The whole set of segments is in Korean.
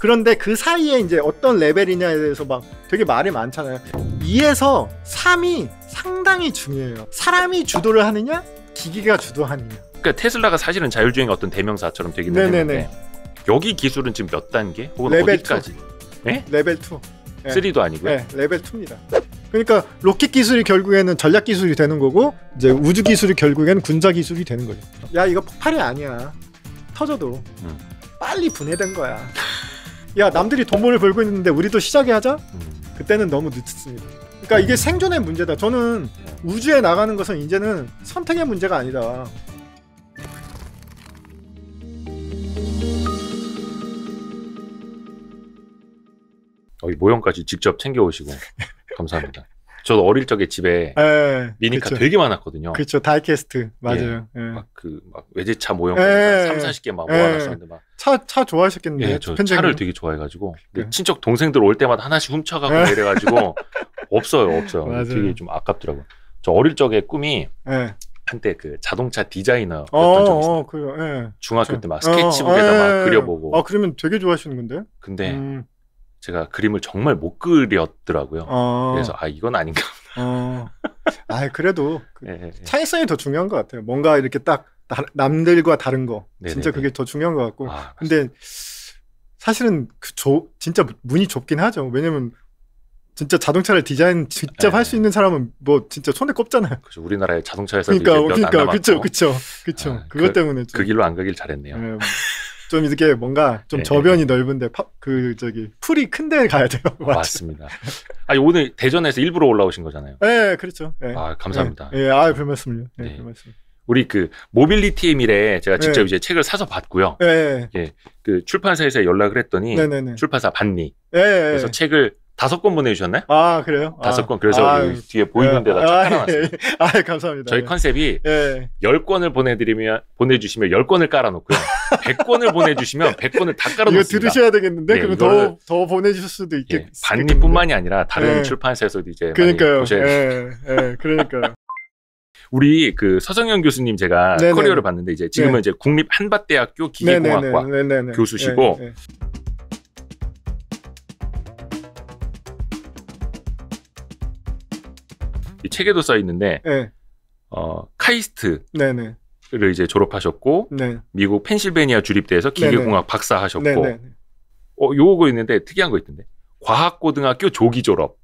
그런데 그 사이에 이제 어떤 레벨이냐에 대해서 막 되게 말이 많잖아요 2에서 3이 상당히 중요해요 사람이 주도를 하느냐 기기가 주도하느냐 그러니까 테슬라가 사실은 자율주행 의 어떤 대명사처럼 되긴 네네 했는데 여기 기술은 지금 몇 단계 혹은 레벨 어디까지 2. 네? 예? 레벨 2 네. 3도 아니고요? 네, 레벨 2입니다 그러니까 로켓 기술이 결국에는 전략 기술이 되는 거고 이제 우주 기술이 결국에는 군사 기술이 되는 거죠 야 이거 폭발이 아니야 터져도 음. 빨리 분해된 거야 야 남들이 돈을 벌 벌고 있는데 우리도 시작해 하자? 음. 그때는 너무 늦습니다. 었 그러니까 이게 음. 생존의 문제다. 저는 우주에 나가는 것은 이제는 선택의 문제가 아니다. 여기 모형까지 직접 챙겨오시고 감사합니다. 저도 어릴 적에 집에 에, 예, 미니카 그쵸. 되게 많았거든요. 그렇죠. 다이캐스트. 예, 맞아요. 예, 막 그, 막 외제차 모형. 3, 4 0개막 모아놨었는데 막. 차, 차 좋아하셨겠는데. 예, 저팬쟁이 차를 되게 좋아해가지고. 그 친척 동생들 올 때마다 하나씩 훔쳐가고 에. 이래가지고. 없어요, 없어요. 맞아요. 되게 좀 아깝더라고요. 저 어릴 적에 꿈이. 에. 한때 그 자동차 디자이너였던 어, 적이 있어요. 어, 그, 중학교 때 막 스케치북에다 어, 막 그려보고. 아 그러면 되게 좋아하시는 건데. 근데 음. 제가 그림을 정말 못 그렸더라고요. 어. 그래서 아 이건 아닌가. 어. 아 그래도 그 네, 예, 차이성이 예, 예. 더 중요한 것 같아요. 뭔가 이렇게 딱 다, 남들과 다른 거네 진짜 네, 네. 그게 더 중요한 것 같고. 아, 근데 사실은 그 조, 진짜 문이 좁긴 하죠. 왜냐면 진짜 자동차를 디자인 직접 할 수 있는 사람은 뭐 진짜 손에 꼽잖아요. 그죠. 우리나라의 자동차 회사도 그러니까, 그러니까, 남았고. 그쵸, 그쵸, 그쵸. 아, 그것 그, 때문에 좀. 그 길로 안 가길 잘했네요. 네, 뭐. 좀 이렇게 뭔가 좀네 저변이 넓은데 파, 그 저기 풀이 큰 데 가야 돼요. 맞습니다. 아 오늘 대전에서 일부러 올라오신 거잖아요. 네, 그렇죠. 네. 아 감사합니다. 예, 네. 아, 별 말씀요. 네, 별 말씀. 우리 그 모빌리티의 미래 제가 직접 이제 책을 사서 봤고요. 네. 예. 그 출판사에서 연락을 했더니 출판사 봤니? 네, 그래서 책을 다섯 권 보내주셨나요? 아 그래요? 아. 다섯 권 그래서 아, 뒤에 보이는 예. 데다 깔아놨어요. 예, 아 예, 감사합니다. 저희 컨셉이 예. 권을 보내드리면 보내주시면 1권을 깔아놓고요. 1권을 보내주시면 1권을다 깔아놓습니다. 이거 들으셔야 되겠는데 네, 그럼 더 더 보내주실 수도 있겠. 예, 반리뿐만이 아니라 다른 예. 출판사에서도 이제 그러니까요. 많이 예, 예, 그러니까요. 우리 그 서정현 교수님 제가 네네. 네, 커리어를 네. 봤는데 이제 지금은 네 이제 국립 한밭대학교 네, 기계공학과 네네. 교수시고. 예, 책에도 써 있는데 네. 어, 카이스트를 네네. 이제 졸업하셨고 네. 미국 펜실베니아 주립대에서 기계공학 박사 하셨고 어, 요거 있는데 특이한 거 있던데 과학고등학교 조기 졸업.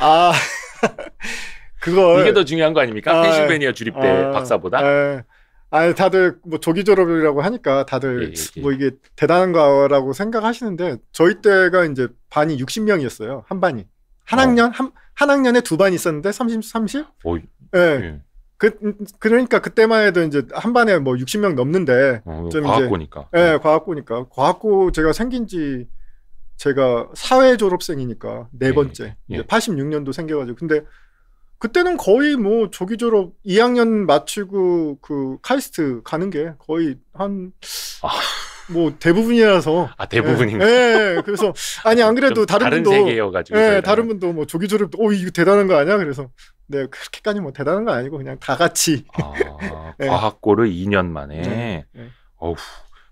아 그걸 이게 더 중요한 거 아닙니까? 아, 펜실베니아 주립대 아, 박사보다. 아, 아 다들 뭐 조기 졸업이라고 하니까 다들 예, 예, 예. 뭐 이게 대단한 거라고 생각하시는데 저희 때가 이제 반이 60명이었어요 한 반이 한 어. 학년 한한 학년에 두 반 있었는데 30, 30? 어, 예. 예. 그, 그러니까 그때만 해도 이제 한 반에 뭐 60명 넘는데 어, 좀 과학고니까. 이제, 예, 과학고니까. 과학고 제가 생긴 지 제가 사회 졸업생이니까 네 예, 번째. 예. 86년도 생겨 가지고. 근데 그때는 거의 뭐 조기 졸업 2학년 마치고 그 카이스트 가는 게 거의 한 아. 뭐 대부분이라서 아 대부분인가? 예, 예, 예, 그래서 아니 안 그래도 다른, 다른 분도 세계여가지고 예, 다른 분도 뭐 조기조립 오 이거 대단한 거 아니야? 그래서 네 그렇게까지 뭐 대단한 거 아니고 그냥 다 같이 아, 예. 과학고를 2년 만에 예, 네, 네. 어우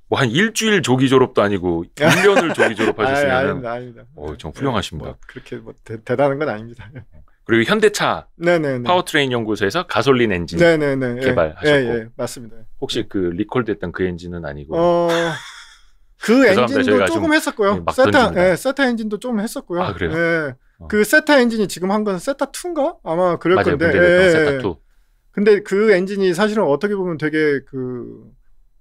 뭐한 일주일 조기 졸업도 아니고 1년을 조기 졸업하셨으면 아, 아닙니다, 아닙니다. 어, 좀 훌륭하십니다. 뭐, 그렇게 뭐 대, 단한건 아닙니다. 그리고 현대차 네네네. 파워트레인 연구소에서 가솔린 엔진 네네네. 예. 개발하셨고 예, 예, 맞습니다. 혹시 예. 그 리콜됐던 그 엔진은 아니고 어... 그 엔진도 조금 했었고요. 예, 세타 예, 세타 엔진도 조 했었고요. 아, 그래요? 예. 어. 그 세타 엔진이 지금 한 건 세타 2인가? 아마 그럴 맞아요, 건데. 예, 세타 2. 근데 그 엔진이 사실은 어떻게 보면 되게 그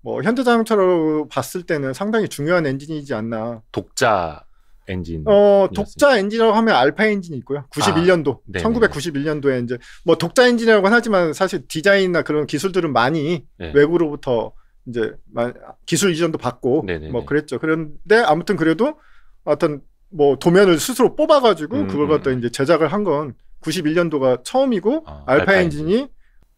뭐 현대자동차로 봤을 때는 상당히 중요한 엔진이지 않나. 독자 엔진. 어, 독자 엔진이라고 하면 알파 엔진이 있고요. 91년도. 아, 1991년도에 이제 뭐 독자 엔진이라고는 하지만 사실 디자인이나 그런 기술들은 많이 네. 외국으로부터 이제 기술 이전도 받고 네네네. 뭐 그랬죠. 그런데 아무튼 그래도 어떤 뭐 도면을 스스로 뽑아 가지고 음, 그걸 갖다 음, 음. 이제 제작을 한 건 91년도가 처음이고 아, 알파, 알파, 엔진이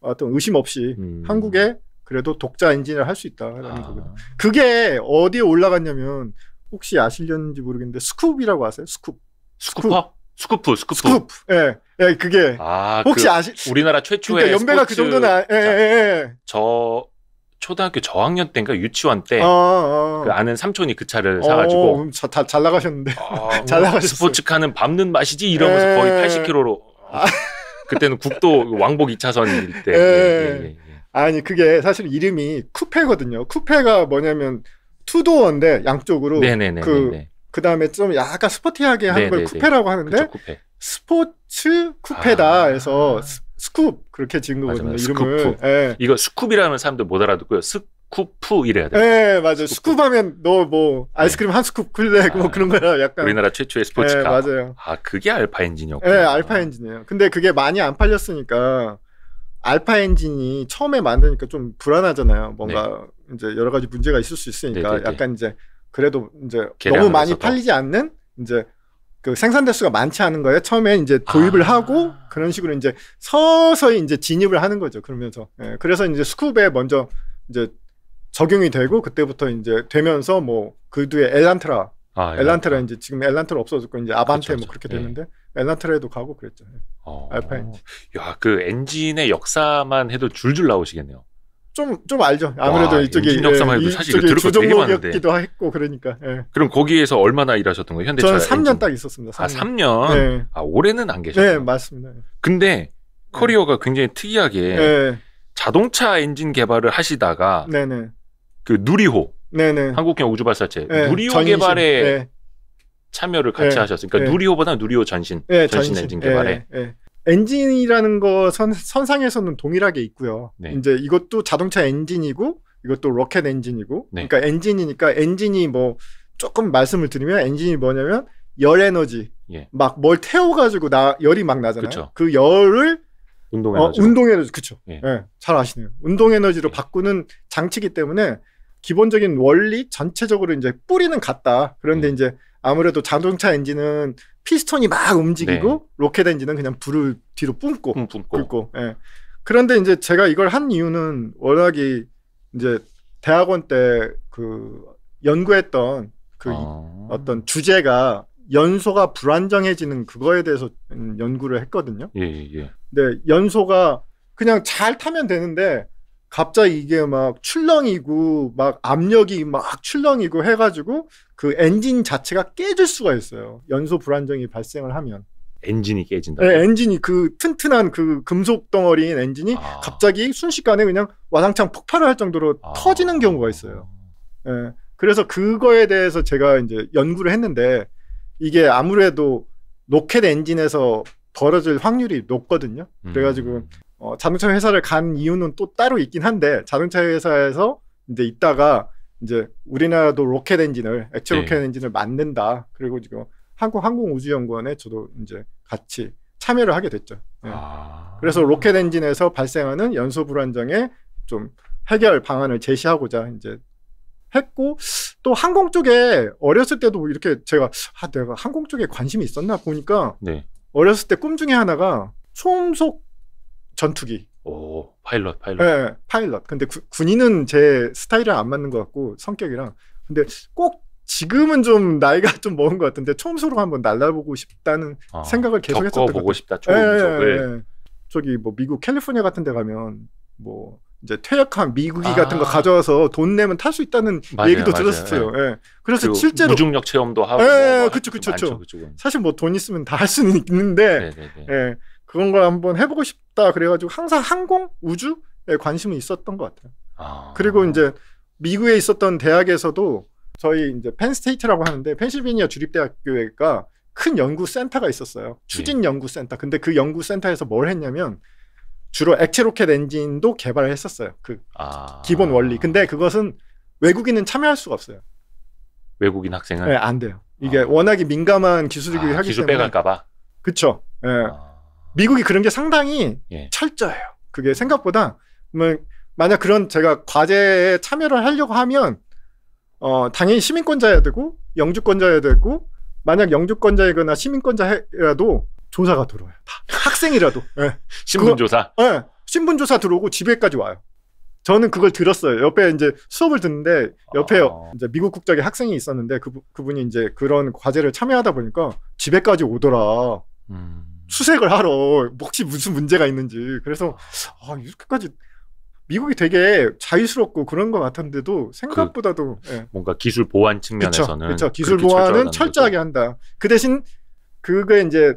어떤 의심 없이 음. 한국에 그래도 독자 엔진을 할 수 있다라는 아. 거거든요. 그게 어디에 올라갔냐면 혹시 아실려는지 모르겠는데 스쿱이라고 아세요? 스쿱. 스쿱. 스쿠프, 스쿠프. 스쿱. 예. 예, 그게 아, 혹시 그 아시 우리나라 최초의 그러니까 연배가 그 스포츠... 그 정도는 아, 예, 예, 예, 예. 저 초등학교 저학년 때인가 유치원 때 아, 아. 그 아는 삼촌이 그 차를 어, 사가지고 음, 다, 잘 나가셨는데 아, 뭐 잘나가셨어 스포츠카는 밟는 맛이지 이러면서 예. 거의 80km로 아. 그때는 국도 왕복 2차선일 때. 예. 예, 예. 예, 아니 그게 사실 이름이 쿠페거든요. 쿠페가 뭐냐면 투도어인데 양쪽으로 네네네, 그 네네. 그다음에 좀 약간 스포티하게 하는 네네네. 걸 쿠페라고 하는데 그쵸, 쿠페. 스포츠 쿠페다 아. 해서 스, 스쿱 그렇게 지은 거거든요 이름을 예. 이거 스쿱이라는 사람도 못 알아듣고요 스쿠프 이래야 돼요 네 맞아요 스쿱, 하면 너뭐 네. 아이스크림 네. 한 스쿱 굴래 아. 뭐 그런 거라 약간 우리나라 최초의 스포츠카 예, 네, 맞아요 아 그게 알파 엔진이었고 네 예, 알파 엔진이에요 근데 그게 많이 안 팔렸으니까 알파 엔진이 처음에 만드니까 좀 불안하잖아요. 뭔가 네. 이제 여러 가지 문제가 있을 수 있으니까 네네네. 네, 네. 약간 이제 그래도 이제 너무 많이 했었 팔리지 않는 이제 그 생산 대수가 많지 않은 거예요 처음에 이제 도입을 아. 하고 그런 식으로 이제 서서히 이제 진입을 하는 거죠. 그러면서 예, 그래서 이제 스쿱에 먼저 이제 적용이 되고 그때부터 이제 되면서 뭐 그 뒤에 엘란트라 아, 엘란트라 이제 지금 엘란트라 없어졌고 이제 아반떼 그렇죠, 뭐 그렇게 예. 네. 되는데 엘란트라에도 가고 그랬죠. 예. 어. 알파 엔진. 야그 엔진의 역사만 해도 줄줄 나오시겠네요. 좀, 좀 알죠. 아무래도 와, 이쪽이. 예, 이쪽이 주종목이었기도 했고, 그러니까. 예. 그럼 거기에서 얼마나 일하셨던 거예요? 현대차? 저는 3년 딱 있었습니다. 3년. 아, 3년? 네. 아, 올해는 안계셨어 네, 맞습니다. 근데 네. 커리어가 굉장히 특이하게 네. 자동차 엔진 개발을 하시다가 네, 네. 그 누리호. 네, 네. 한국형 우주발사체. 누리호 전신, 개발에 참여를 같이 하셨으니까 그러니까 누리호보다 누리호 전신. 전신, 전신, 엔진 개발에. 엔진이라는 거 선, 선상에서는 동일하게 있고요. 네. 이제 이것도 자동차 엔진이고 이것도 로켓 엔진이고 네. 그러니까 엔진이니까 엔진이 뭐 조금 말씀을 드리면 엔진이 뭐냐면 열 에너지 예. 막뭘 태워가지고 나 열이 막 나잖아요. 그쵸. 그 열을 운동 어, 에너지 어, 운동 에너지 그렇죠. 예. 예. 잘 아시네요. 운동 에너지로 예. 바꾸는 장치기 때문에 기본적인 원리 전체적으로 이제 뿌리는 같다. 그런데 예. 이제 아무래도 자동차 엔진은 피스톤이 막 움직이고 네. 로켓 엔진은 그냥 불을 뒤로 뿜고 음, 뿜고. 뿜고. 예. 그런데 이제 제가 이걸 한 이유는 워낙에 이제 대학원 때 그 연구했던 그 아. 어떤 주제가 연소가 불안정해지는 그거에 대해서 음, 연구를 했거든요. 예, 예, 예. 근데 연소가 그냥 잘 타면 되는데 갑자기 이게 막 출렁이고 막 압력이 막 출렁이고 해가지고 그 엔진 자체가 깨질 수가 있어요. 연소 불안정이 발생을 하면. 엔진이 깨진다. 네, 엔진이 그 튼튼한 그 금속 덩어리인 엔진이 아. 갑자기 순식간에 그냥 와장창 폭발을 할 정도로 아. 터지는 경우가 있어요. 예. 네, 그래서 그거에 대해서 제가 이제 연구를 했는데 이게 아무래도 로켓 엔진에서 벌어질 확률이 높거든요. 음. 그래가지고 음. 어, 자동차 회사를 간 이유는 또 따로 있긴 한데 자동차 회사에서 이제 있다가 이제 우리나라도 로켓 엔진을 액체 예. 로켓 네. 엔진을 만든다. 그리고 지금 한국 항공우주연구원에 저도 이제 같이 참여를 하게 됐죠. 네. 아... 그래서 로켓 엔진에서 발생하는 연소 불안정에좀 해결 방안을 제시하고자 이제 했고 또 항공 쪽에 어렸을 때도 이렇게 제가 아 내가 항공 쪽에 관심이 있었나 보니까 네. 어렸을 때 꿈 중에 하나가 초음속 전투기. 오 파일럿 파일럿. 네, 파일럿. 근데 구, 군인은 제 스타일이랑 안 맞는 것 같고 성격이랑. 근데 꼭 지금은 좀 나이가 좀 먹은 것 같은데 처음으로 한번 날라보고 싶다는 어, 생각을 계속 했었던 보고 싶다. 예 예, 예, 예, 저기 뭐 미국 캘리포니아 같은 데 가면 뭐 이제 퇴역한 미국이 아. 같은 거 가져와서 돈 내면 탈 수 있다는 맞아요, 얘기도 들었어요. 예. 그래서 실제로 무중력 체험도 하고 예, 뭐 그쵸 그쵸 그 사실 뭐 돈 있으면 다 할 수는 있는데 네네네. 네, 네. 예. 그런 걸 한번 해보고 싶다 그래가지고 항상 항공 우주에 관심이 있었던 것 같아요. 아. 그리고 이제 미국에 있었던 대학에서도 저희 이제 펜스테이트라고 하는데 펜실베니아 주립대학교가 큰 연구센터가 있었어요. 네. 추진 연구센터. 근데 그 연구센터에서 뭘 했냐면 주로 액체 로켓 엔진도 개발을 했었어요. 그 아. 기본 원리. 근데 그것은 외국인은 참여할 수가 없어요. 외국인 학생은 네, 안 돼요. 이게 아. 워낙에 민감한 기술이기 아, 기술 때문에 기술 빼갈까봐. 그쵸. 예. 네. 미국이 그런 게 상당히 예. 철저해요. 그게 생각보다 뭐 만약 그런 제가 과제에 참여를 하려고 하면 어 당연히 시민권자야 여 되고 영주권자야 여 되고 만약 영주권자이거나 시민권자라도 조사가 들어와요. 다. 학생이라도 네. 신분 조사. 예. 네. 신분 조사 들어오고 집에까지 와요. 저는 그걸 들었어요. 옆에 이제 수업을 듣는데 옆에 아... 이제 미국 국적의 학생이 있었는데 그 그분이 이제 그런 과제를 참여하다 보니까 집에까지 오더라. 음... 수색을 하러 혹시 무슨 문제가 있는지 그래서 아 이렇게까지 미국이 되게 자유스럽고 그런 것 같은데도 생각보다도 그 예. 뭔가 기술 보안 측면에서는 그렇죠 기술 보안은 철저하게 거죠. 한다 그 대신 그게 이제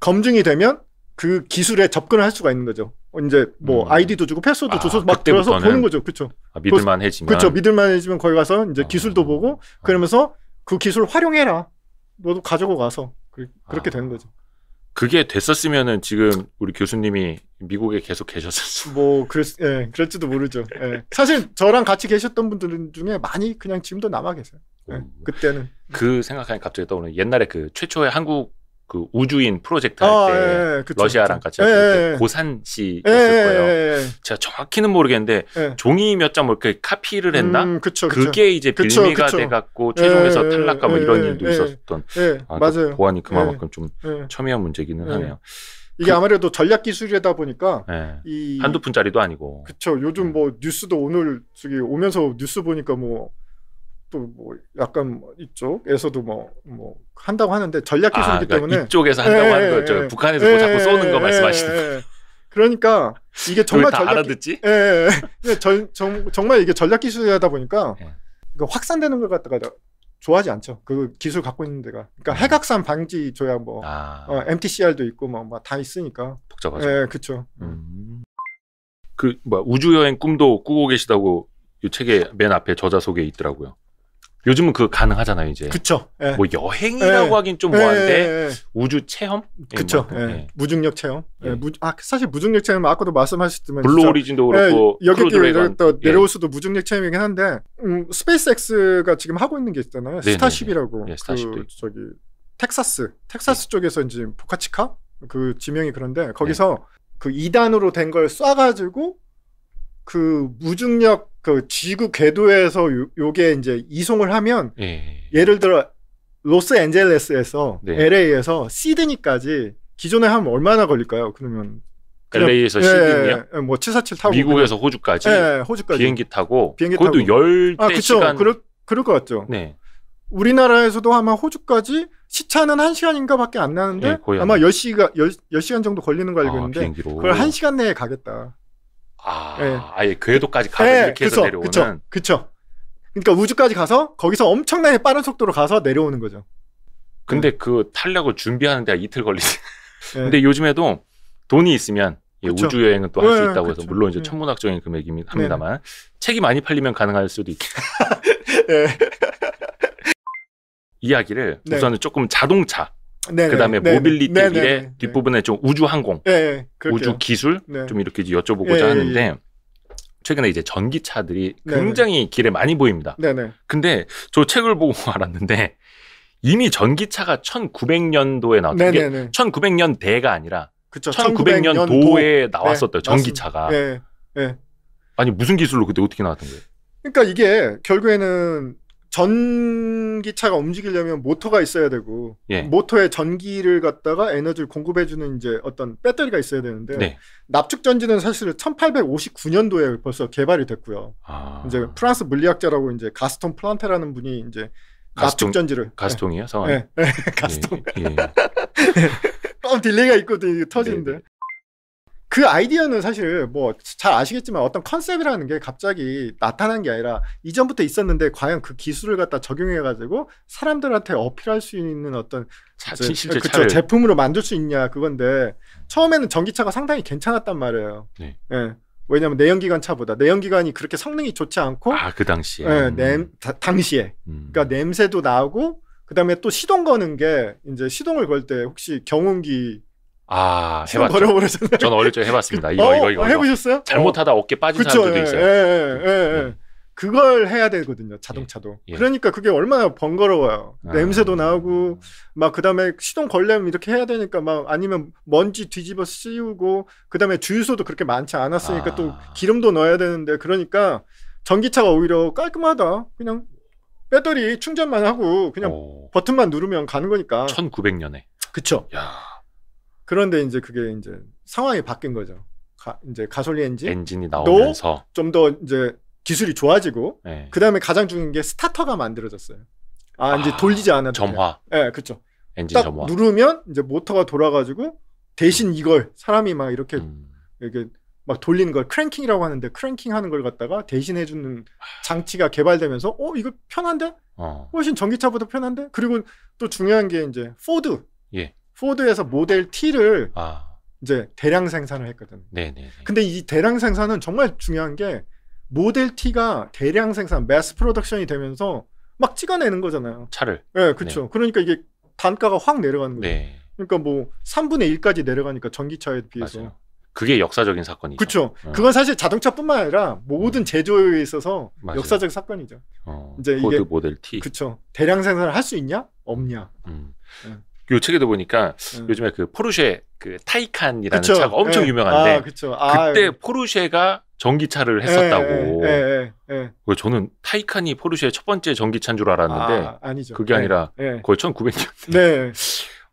검증이 되면 그 기술에 접근을 할 수가 있는 거죠 이제 뭐 음. 아이디도 주고 패스워드 아, 줘서 막 들어서 보는 거죠 그렇죠 아, 믿을만해지면 그렇죠 믿을만해지면 거기 가서 이제 아. 기술도 아. 보고 그러면서 그 기술 활용해라 너도 가지고 가서 그, 렇게 아. 되는 거죠 그게 됐었으면은 지금 우리 교수님이 미국에 계속 계셨을 뭐 그랬 예 그럴지도 모르죠. 예. 사실 저랑 같이 계셨던 분들 중에 많이 그냥 지금도 남아 계세요. 예, 그때는 그 생각하니 갑자기 떠오르는 옛날에 그 최초의 한국 그 우주인 프로젝트 할때 아, 예, 예 러시아랑 같이 할때 예, 예, 예, 고산 시였을 거예요. 제가 정확히는 모르겠는데 종이 몇장뭐 이렇게 카피를 했나? 음, 그쵸, 그쵸. 그게 이제 그쵸, 빌미돼 갖고 최종에서 탈락하고 뭐 이런 일도 있었던 아, 그 맞아요. 보안이 그만큼 좀 첨예한 문제기는 하네요. 이게 그, 아무래도 전략 기술이다 보니까 네. 이 한두 푼짜리도 아니고 그렇죠. 요즘 뭐 뉴스도 오늘 저기 오면서 뉴스 보니까 뭐 또뭐 약간 이쪽에서도 뭐, 뭐 한다고 하는데 전략 아, 기술이기 아, 그러니까 때문에 이쪽에서 한다고 예, 하는 예, 거죠. 예, 북한에서 예, 뭐 자꾸 쏘는 거 예, 말씀하시는 거예요. 예. 그러니까 이게 정말 전략 알아듣지? 예. 예. 정, 정말 이게 전략 기술이다 보니까 그니까 확산되는 걸 갖다가 좋아하지 않죠. 그 기술 갖고 있는 데가. 그러니까 음. 핵확산 방지 조약뭐 아. 어, MTCR도 있고 뭐다 뭐 있으니까 복잡하죠. 예, 그렇죠. 음. 그뭐 우주 여행 꿈도 꾸고 계시다고 이 책의 맨 앞에 저자 소개 있더라고요. 요즘은 그 가능하잖아요 이제. 그쵸. 예. 뭐 여행이라고 예. 하긴 좀 뭐한데 예. 예, 예. 우주 체험? 그쵸. 뭐 예. 뭐, 무중력 체험. 예. 무, 아 사실 무중력 체험 아까도 말씀하셨지만 블루 오리진도 그렇고 여기까 내려올 수도 무중력 체험이긴 한데 음, 스페이스X가 지금 하고 있는 게 있잖아요. 네네네. 스타쉽이라고. 네, 네, 네. 스타쉽. 그 저기 텍사스 텍사스 쪽에서 이제 보카치카 그 지명이 그런데 거기서 그 2단으로 된 걸 쏴가지고 그 무중력 그 지구 궤도에서 요, 요게 이제 이송을 하면 예. 예를 들어 로스앤젤레스에서 네. LA에서 시드니까지 기존에 하면 얼마나 걸릴까요? 그러면 LA에서 예, 시드니요? 예, 예 뭐747 타고 미국에서 호주까지, 예, 예, 호주까지 비행기 타고 비행기 그것도 타고. 열대 아, 그쵸. 시간 그럴 그럴 것 같죠. 네. 우리나라에서도 아마 호주까지 시차는 1시간인가 밖에 안 나는데 예, 아마 10시간 10, 시간 정도 걸리는 걸 알고 아, 있는데 아, 그걸 1시간 내에 가겠다. 아, 예. 아예 궤도까지 가서 예, 이렇게 해서 그쵸, 내려오는. 그쵸, 그쵸. 그러니까 우주까지 가서 거기서 엄청나게 빠른 속도로 가서 내려오는 거죠. 근데 네. 그 탈락을 준비하는 데가 이틀 걸리지. 네. 근데 요즘에도 돈이 있으면 예, 우주 여행은 또 할수 예, 있다고 해서 그쵸. 물론 이제 천문학적인 금액이긴 합니다만 네, 네. 책이 많이 팔리면 가능할 수도 있겠. 네. 이야기를 우선은 조금 자동차 네, 그다음에 네, 네 모빌리티 네, 일 네, 네. 뒷부분에 좀 우주 항공, 예, 예, 그렇죠. 우주 기술 좀 이렇게 여쭤보고자 예, 하는데 최근에 이제 전기차들이 굉장히 길에 많이 보입니다. 근데 저 책을 보고 알았는데 이미 전기차가 1900년도에 나왔던 게 1900년대가 아니라 그쵸, 1900년도에 나왔었대요. 전기차가. 아니 무슨 기술로 그때 어떻게 나왔던 거예요? 그러니까 이게 결국에는 전기차가 움직이려면 모터가 있어야 되고 예. 모터에 전기를 갖다가 에너지를 공급해주는 이제 어떤 배터리가 있어야 되는데 네. 납축 전지는 사실 1859년도에 벌써 개발이 됐고요. 아. 이제 프랑스 물리학자라고 이제 가스톤 플란테라는 분이 이제 가스통, 납축 전지를 가스통이요 상황. 네. 가스통. 예. 예. 예, 예, 예. 딜레이가 있고 거든 터지는데 그 아이디어는 사실 뭐 잘 아시겠지만 어떤 컨셉이라는 게 갑자기 나타난 게 아니라 이전부터 있었는데 과연 그 기술을 갖다 적용해 가지고 사람들한테 어필할 수 있는 어떤 자, 저, 그쵸, 제품으로 만들 수 있냐 그건데 처음에는 전기차가 상당히 괜찮았단 말이에요. 네. 예. 왜냐하면 내연기관 차보다 내연기관이 그렇게 성능이 좋지 않고 아그 당시에 예, 냄, 다, 당시에 음. 그러니까 냄새도 나고 그다음에 또 시동 거는 게 이제 시동을 걸 때 혹시 경운기 아, 해봤죠. 저는 어릴 적에 해봤습니다. 이거, 어, 이거, 이거, 어, 해보셨어요? 잘못하다 어깨 빠진 그쵸, 사람들도 예, 있어요. 예, 예, 예, 음. 그걸 해야 되거든요. 자동차도. 예. 예. 그러니까 그게 얼마나 번거로워요. 아. 냄새도 나고막 그다음에 시동 걸려면 이렇게 해야 되니까 막 아니면 먼지 뒤집어 씌우고, 그다음에 주유소도 그렇게 많지 않았으니까 아. 또 기름도 넣어야 되는데 그러니까 전기차가 오히려 깔끔하다. 그냥 배터리 충전만 하고 그냥 오. 버튼만 누르면 가는 거니까. 1900년에. 그쵸. 야. 그런데 이제 그게 이제 상황이 바뀐 거죠. 가, 이제 가솔린 엔진 엔진이 나오면서 좀 더 이제 기술이 좋아지고 네. 그다음에 가장 중요한 게 스타터가 만들어졌어요. 아, 아 이제 돌리지 않아도 점화. 예, 네, 그렇죠. 엔진 딱 점화. 누르면 이제 모터가 돌아가지고 대신 이걸 사람이 막 이렇게 음. 이렇게 막 돌리는 걸 크랭킹이라고 하는데 크랭킹 하는 걸 갖다가 대신해 주는 장치가 개발되면서 어 이거 편한데? 어. 훨씬 전기차보다 편한데? 그리고 또 중요한 게 이제 포드. 예. 포드에서 모델 T를 아. 이제 대량 생산을 했거든. 네네. 네, 네. 근데 이 대량 생산은 정말 중요한 게 모델 T가 대량 생산, 매스 프로덕션이 되면서 막 찍어내는 거잖아요. 차를. 네, 그렇죠. 네. 그러니까 이게 단가가 확 내려가는 거예요. 네. 그러니까 뭐 3분의 1까지 내려가니까 전기차에 비해서. 맞아요. 그게 역사적인 사건이죠. 그렇죠. 어. 그건 사실 자동차뿐만 아니라 모든 음. 제조에 있어서 맞아요. 역사적 사건이죠. 어, 이제 이게 모델 T. 그렇죠. 대량 생산을 할 수 있냐? 없냐? 음. 네. 요 책에도 보니까 음. 요즘에 그 포르쉐 그 타이칸이라는 그쵸. 차가 엄청 에. 예. 유명한데 아, 그쵸. 아, 그때 아, 포르쉐가 전기차를 예, 했었다고. 에, 에, 저는 타이칸이 포르쉐의 첫 번째 전기차인 줄 알았는데 아, 니죠 그게 아니라 거의 1900년. 네.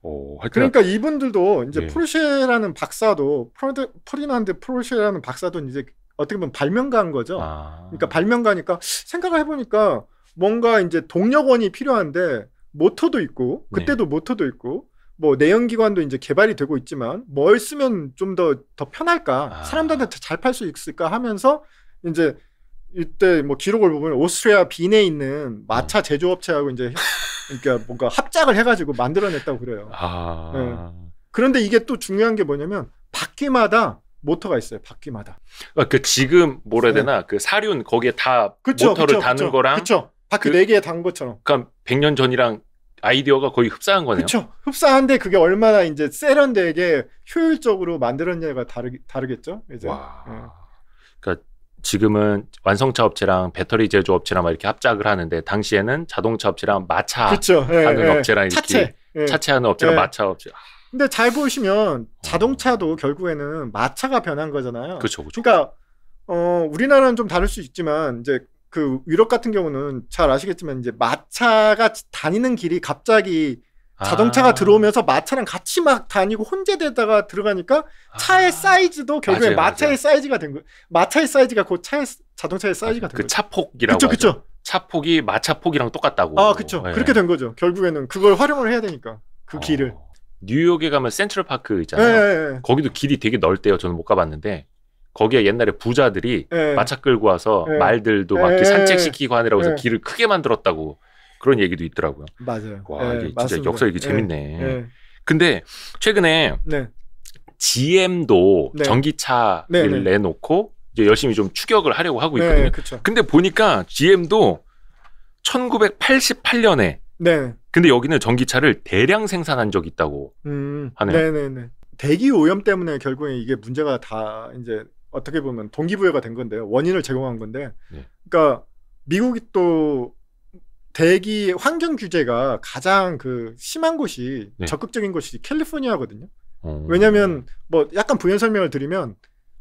오, 어, 그러니까 이분들도 이제 예. 포르쉐라는 박사도 프로드, 프리난드 포르쉐라는 박사도 이제 어떻게 보면 발명가인 거죠. 아. 그러니까 발명가니까 생각을 해보니까 뭔가 이제 동력원이 필요한데 모터도 있고 네. 그때도 네. 모터도 있고 뭐 내연기관도 이제 개발이 되고 있지만 뭘 쓰면 좀 더더 더 편할까 아. 사람들한테 잘 팔 수 있을까 하면서 이제 이때 뭐 기록을 보면 오스트리아 빈에 있는 마차 제조업체하고 이제 그러니까 뭔가 합작을 해가지고 만들어냈다고 그래요. 아. 네. 그런데 이게 또 중요한 게 뭐냐면 바퀴마다 모터가 있어요. 바퀴마다. 아, 그 지금 뭐라 해야 네. 되나 네. 그 사륜 거기에 다 그쵸, 모터를 그쵸, 다는 그쵸, 거랑 그쵸. 바퀴 그 네 그, 개에 단 것처럼. 그러니까 100년 전이랑 아이디어가 거의 흡사한 거네요. 그렇죠. 흡사한데 그게 얼마나 이제 세련되게 효율적으로 만들었냐가 다르 다르겠죠. 이제. 와. 예. 그러니까 지금은 완성차 업체랑 배터리 제조 업체랑 막 이렇게 합작을 하는데 당시에는 자동차 업체랑 마차 그쵸, 예, 하는 예, 업체랑 차체, 이렇게 예, 차체하는 업체랑 예. 마차 업체. 아. 근데 잘 보시면 어. 자동차도 결국에는 마차가 변한 거잖아요. 그렇죠. 그러니까 어 우리나라는 좀 다를 수 있지만 이제 그 유럽 같은 경우는 잘 아시겠지만 이제 마차가 다니는 길이 갑자기 아. 자동차가 아. 들어오면서 마차랑 같이 막 다니고 혼재되다가 들어가니까 아. 차의 아. 사이즈도 결국에 맞아요, 마차의 맞아요. 사이즈가 된 거예요. 마차의 사이즈가 그 차의 자동차의 사이즈가 아, 된그 거예요. 그 차폭이라고. 그쵸, 차폭이 마차폭이랑 똑같다고. 아, 그쵸. 네. 그렇게 된 거죠. 결국에는 그걸 활용을 해야 되니까. 그 어. 길을. 뉴욕에 가면 센트럴 파크 있잖아요. 네, 네, 거기도 길이 되게 넓대요. 저는 못 가봤는데 거기에 옛날에 부자들이 예. 마차 끌고 와서 예. 말들도 막 이렇게 예. 산책시키고 하느라고 해서 예. 길을 크게 만들었다고 그런 얘기도 있더라고요. 맞아요. 와, 예, 이게 진짜 맞습니다. 역사 얘기 재밌네. 근데 최근에 네. GM도 네. 전기차를 네, 네. 내놓고 이제 열심히 좀 추격을 하려고 하고 네, 네, 있거든요. 그쵸. 근데 보니까 GM도 1988년에 근데 여기는 전기차를 대량 생산한 적이 있다고 음, 하네요. 네네네. 대기 오염 때문에 결국에 이게 문제가 다 이제 어떻게 보면 동기부여가 된 건데 요 원인을 제공한 건데 네. 그러니까 미국이 또 대기 환경 규제가 가장 그 심한 곳이 네. 적극적인 곳이 캘리포니아거든요. 어... 왜냐하면 뭐 약간 부연 설명을 드리면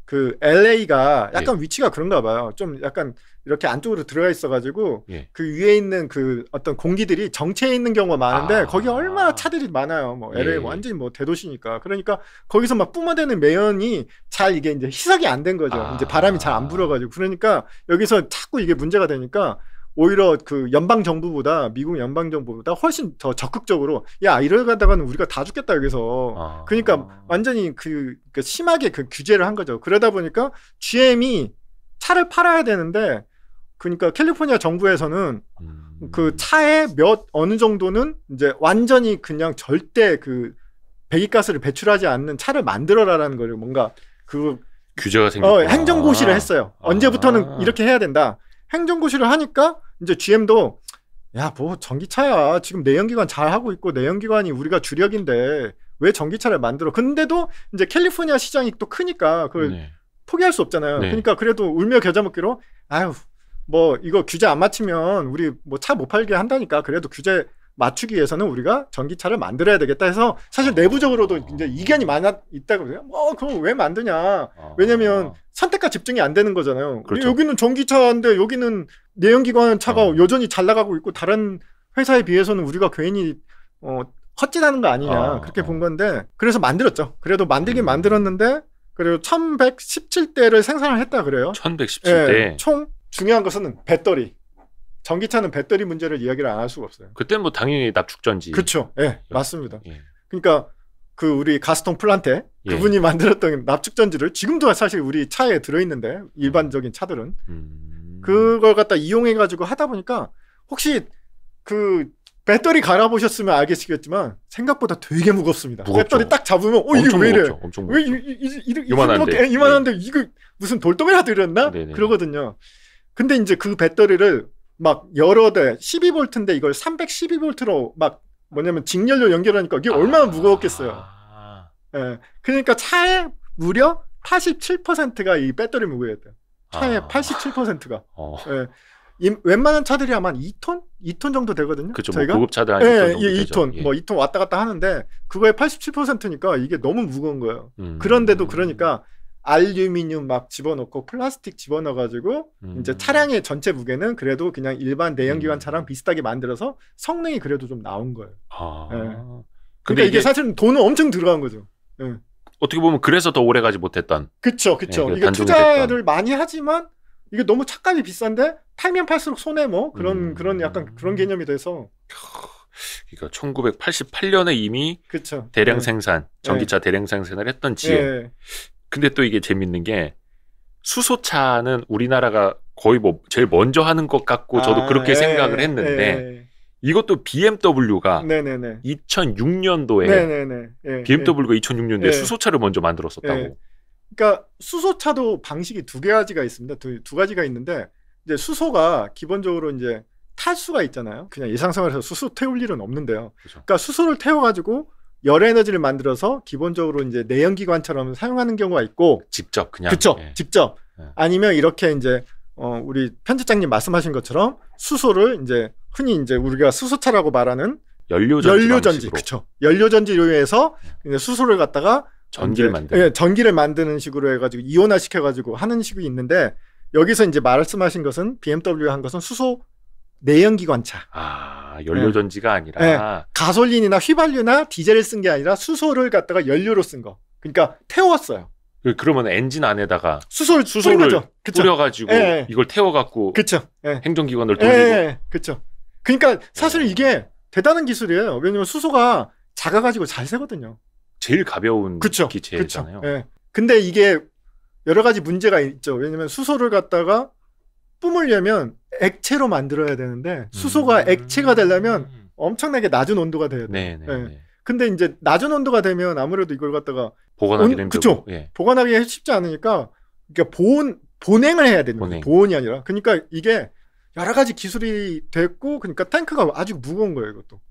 그 LA가 약간 네. 위치가 그런가 봐요. 좀 약간 이렇게 안쪽으로 들어가 있어가지고 예. 그 위에 있는 그 어떤 공기들이 정체해 있는 경우가 많은데 아. 거기 얼마나 차들이 많아요. 뭐 예, LA 예. 완전히 뭐 대도시니까 그러니까 거기서 막 뿜어대는 매연이 잘 이게 이제 희석이 안 된 거죠. 아. 이제 바람이 잘 안 불어가지고 그러니까 여기서 자꾸 이게 문제가 되니까. 오히려 그 연방 정부보다 미국 연방 정부보다 훨씬 더 적극적으로 야 이러다가는 우리가 다 죽겠다 여기서 아. 그러니까 완전히 그, 그 심하게 그 규제를 한 거죠 그러다 보니까 GM이 차를 팔아야 되는데 그러니까 캘리포니아 정부에서는 음. 그 차에 몇 어느 정도는 이제 완전히 그냥 절대 그 배기가스를 배출하지 않는 차를 만들어라라는 거를 뭔가 그 규제가 생겼 어, 행정고시를 아. 했어요. 아. 언제부터는 이렇게 해야 된다. 행정고시를 하니까 이제 GM도 야 뭐 전기차야 지금 내연기관 잘 하고 있고 내연기관이 우리가 주력인데 왜 전기차를 만들어? 근데도 이제 캘리포니아 시장이 또 크니까 그걸 네. 포기할 수 없잖아요. 네. 그러니까 그래도 울며 겨자 먹기로 아유 뭐 이거 규제 안 맞추면 우리 뭐 차 못 팔게 한다니까 그래도 규제 맞추기 위해서는 우리가 전기차를 만들어야 되겠다 해서 사실 아. 내부적으로도 이제 이견이 많아 있다그래요뭐 어, 그럼 왜 만드냐? 아. 왜냐면 선택과 집중이 안 되는 거잖아요. 그렇죠. 여기는 전기차인데 여기는 내연기관 차가 어. 여전히 잘 나가고 있고 다른 회사에 비해서는 우리가 괜히 어 헛짓하는 거 아니냐 어. 그렇게 본 건데 그래서 만들었죠. 그래도 만들긴 음. 만들었는데 그리고 1117대를 생산을 했다 그래요. 1117대. 예, 총 중요한 것은 배터리. 전기차는 배터리 문제를 이야기를 안 할 수가 없어요. 그때는 뭐 당연히 납축전지. 그렇죠. 예, 네, 맞습니다. 예. 그러니까 그 우리 가스통 플란테 예. 그분이 예. 만들었던 납축전지를 지금도 사실 우리 차에 들어있는데 일반적인 차들은 음. 그걸 갖다 이용해 가지고 하다 보니까 혹시 그 배터리 갈아보셨으면 알겠시겠지만 생각보다 되게 무겁습니다. 무겁죠. 배터리 딱 잡으면 어 이게 왜 이래? 무겁죠. 엄청 무겁죠. 왜 이, 이, 이, 이, 이만한데 이만한데 예. 네. 이거 무슨 돌덩이라 도이랬나 그러거든요. 근데 이제 그 배터리를 막 여러 대 12볼트인데 이걸 312볼트로 막 뭐냐면 직렬로 연결하니까 이게 얼마나 아... 무거웠겠어요. 예. 그러니까 차에 무려 87%가 이 배터리 무게였대요. 차에 아. 87%가. 어. 예. 이, 웬만한 차들이 아마 2톤? 2톤 정도 되거든요. 그쵸죠 뭐 저희가? 뭐 고급 차들 한 2톤 예, 정도 예, 2톤. 되뭐 2톤 왔다 갔다 하는데 그거에 87%니까 이게 너무 무거운 거예요. 음. 그런데도 그러니까 알루미늄 막 집어넣고 플라스틱 집어넣어가지고 음. 이제 차량의 전체 무게는 그래도 그냥 일반 내연기관 음. 차랑 비슷하게 만들어서 성능이 그래도 좀 나온 거예요. 아. 네. 그러니까 이게, 이게 사실 돈은 엄청 들어간 거죠. 네. 어떻게 보면 그래서 더 오래가지 못했던. 그렇 예, 그렇죠. 이게 투자를 됐던. 많이 하지만 이게 너무 차값이 비싼데 팔면 팔수록 손해 뭐 그런 음. 그런 약간 그런 개념이 돼서. 그러니까 1988년에 이미 그쵸. 대량 네. 생산 전기차 네. 대량 생산을 했던 지에 네. 근데 또 이게 재밌는 게 수소차는 우리나라가 거의 뭐 제일 먼저 하는 것 같고 저도 아, 그렇게 예, 생각을 예, 했는데 예. 예. 이것도 BMW가 네네네. 2006년도에 네네네. 예, BMW가 예. 2006년도에 수소차를 먼저 만들었었다고. 그러니까 수소차도 방식이 두 가지가 있습니다. 두, 두 가지가 있는데 이제 수소가 기본적으로 이제 탈 수가 있잖아요. 그냥 예상생활에서 수소 태울 일은 없는데요. 그렇 그러니까 수소를 태워가지고 열 에너지를 만들어서 기본적으로 이제 내연기관처럼 사용하는 경우가 있고 직접 그냥 그쵸 예. 직접 예. 아니면 이렇게 이제 어 우리 편집장님 말씀하신 것처럼 수소를 이제 흔히 이제 우리가 수소차라고 말하는 연료전지 연료전지 그쵸 연료전지로 해서 예. 수소를 갖다가 전기를 만드 는 예, 전기를 만드는 식으로 해가지고 이온화 시켜가지고 하는 식이 있는데 여기서 이제 말씀하신 것은 BMW 한 것은 수소 내연기관차. 아, 연료전지가 네. 아니라. 네. 가솔린이나 휘발유나 디젤을 쓴 게 아니라 수소를 갖다가 연료로 쓴 거. 그러니까 태웠어요. 그, 그러면 엔진 안에다가 수소를, 수소를 뿌려가지고 네. 이걸 태워갖고 그쵸. 예. 행정기관을 돌리고. 그쵸 그러니까 사실 이게 대단한 기술이에요. 왜냐면 수소가 작아가지고 잘 새거든요. 제일 가벼운 그쵸. 기체잖아요. 그쵸. 근데 이게 여러 가지 문제가 있죠. 왜냐면 수소를 갖다가 뿜으려면 액체로 만들어야 되는데 음. 수소가 액체가 되려면 엄청나게 낮은 온도가 돼야 돼요. 네, 네, 네. 네. 근데 이제 낮은 온도가 되면 아무래도 이걸 갖다가 보관하기 온, 그쵸? 예. 보관하기 쉽지 않으니까 그러니까 보온 보냉을 해야 되는 거예요. 보온이 아니라 그러니까 이게 여러 가지 기술이 됐고 그러니까 탱크가 아주 무거운 거예요 이것도.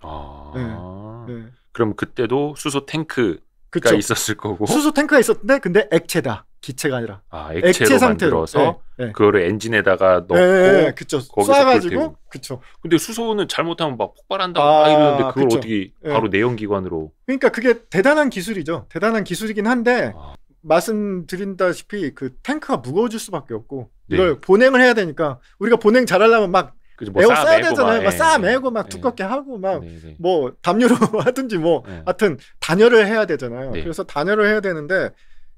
아. 네. 네. 그럼 그때도 수소 탱크가 그쵸. 있었을 거고 수소 탱크가 있었는데 근데 액체다. 기체가 아니라 아, 액체로 액체 상태로 만들어서 네, 네. 그거를 엔진에다가 넣고 네, 그쵸. 쏴가지고 그쵸. 근데 수소는 잘못하면 막 폭발한다 아, 이러는데 그걸 그쵸. 어떻게 바로 내연기관으로? 그러니까 그게 대단한 기술이죠. 대단한 기술이긴 한데 아. 말씀드린다시피 그 탱크가 무거워질 수밖에 없고 네. 이걸 보냉을 해야 되니까 우리가 보냉 잘하려면 막 그죠, 뭐 싸야 되잖아요. 막 싸매고 막 두껍게 하고 막뭐 네, 네. 담요로 하든지 뭐 하여튼 단열을 해야 되잖아요. 그래서 단열을 해야 되는데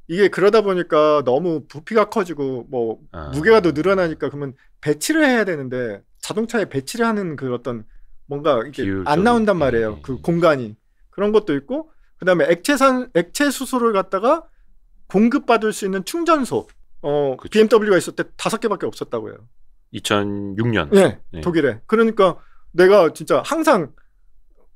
이게 그러다 보니까 너무 부피가 커지고 뭐 아. 무게가 더 늘어나니까 그러면 배치를 해야 되는데 자동차에 배치를 하는 그 어떤 뭔가 이게 안 나온단 예, 말이에요. 예. 그 공간이 그런 것도 있고 그다음에 액체산 액체 수소를 갖다가 공급받을 수 있는 충전소 어 그쵸. BMW가 있을 때 다섯 개밖에 없었다고요. 2006년. 네, 네, 독일에. 그러니까 내가 진짜 항상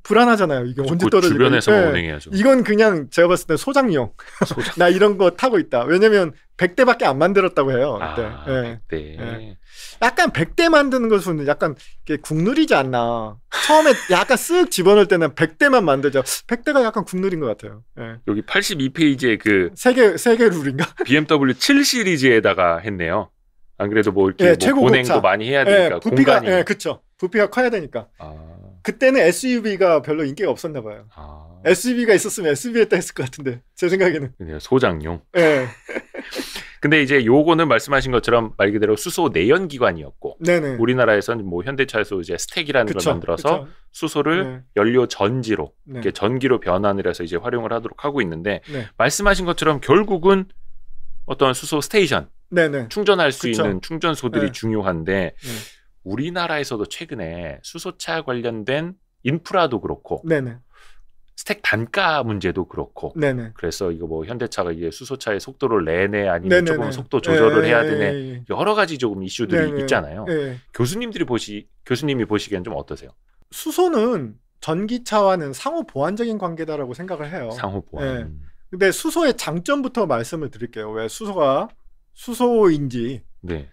불안하잖아요. 이게 아, 언제 떨어질까? 주변에서 운행해야죠. 네. 이건 그냥 제가 봤을 때 소장용. 소장. 나 이런 거 타고 있다. 왜냐면 100대밖에 안 만들었다고 해요. 아, 그때. 아, 네. 100대. 네. 약간 100대 만드는 것은 약간 국룰이지 않나. 처음에 약간 쓱 집어넣을 때는 100대만 만들죠. 100대가 약간 국룰인 것 같아요. 네. 여기 82페이지에 그 세계 세계 룰인가? BMW 7 시리즈에다가 했네요. 안 그래도 뭐 이렇게 네, 뭐 운행도 많이 해야 예, 되니까 네, 부피가, 공간이. 네, 그렇죠. 부피가 커야 되니까. 아. 그때는 SUV가 별로 인기가 없었나 봐요. 아. SUV가 있었으면 SUV에 다 했을 것 같은데 제 생각에는. 소장용. 네. 근데 이제 요거는 말씀하신 것처럼 말 그대로 수소 내연 기관이었고 우리나라에서는 뭐 현대차에서 이제 스택이라는 그쵸, 걸 만들어서 그쵸. 수소를 네. 연료 전지로 네. 이렇게 전기로 변환을 해서 이제 활용을 하도록 하고 있는데 네. 말씀하신 것처럼 결국은 어떤 수소 스테이션 네네. 충전할 수 그쵸. 있는 충전소들이 네. 중요한데 네. 우리나라에서도 최근에 수소차 관련된 인프라도 그렇고 네네. 스택 단가 문제도 그렇고 네네. 그래서 이거 뭐 현대차가 이게 수소차의 속도를 내내 아니면 네네네. 조금 속도 조절을 해야 되네 예, 예, 예. 여러 가지 조금 이슈들이 네네. 있잖아요 교수님들이 보시 교수님이 보시기엔 좀 어떠세요 수소는 전기차와는 상호 보완적인 관계다라고 생각을 해요 상호 보완 네. 근데 수소의 장점부터 말씀을 드릴게요 왜 수소가 수소인지 네.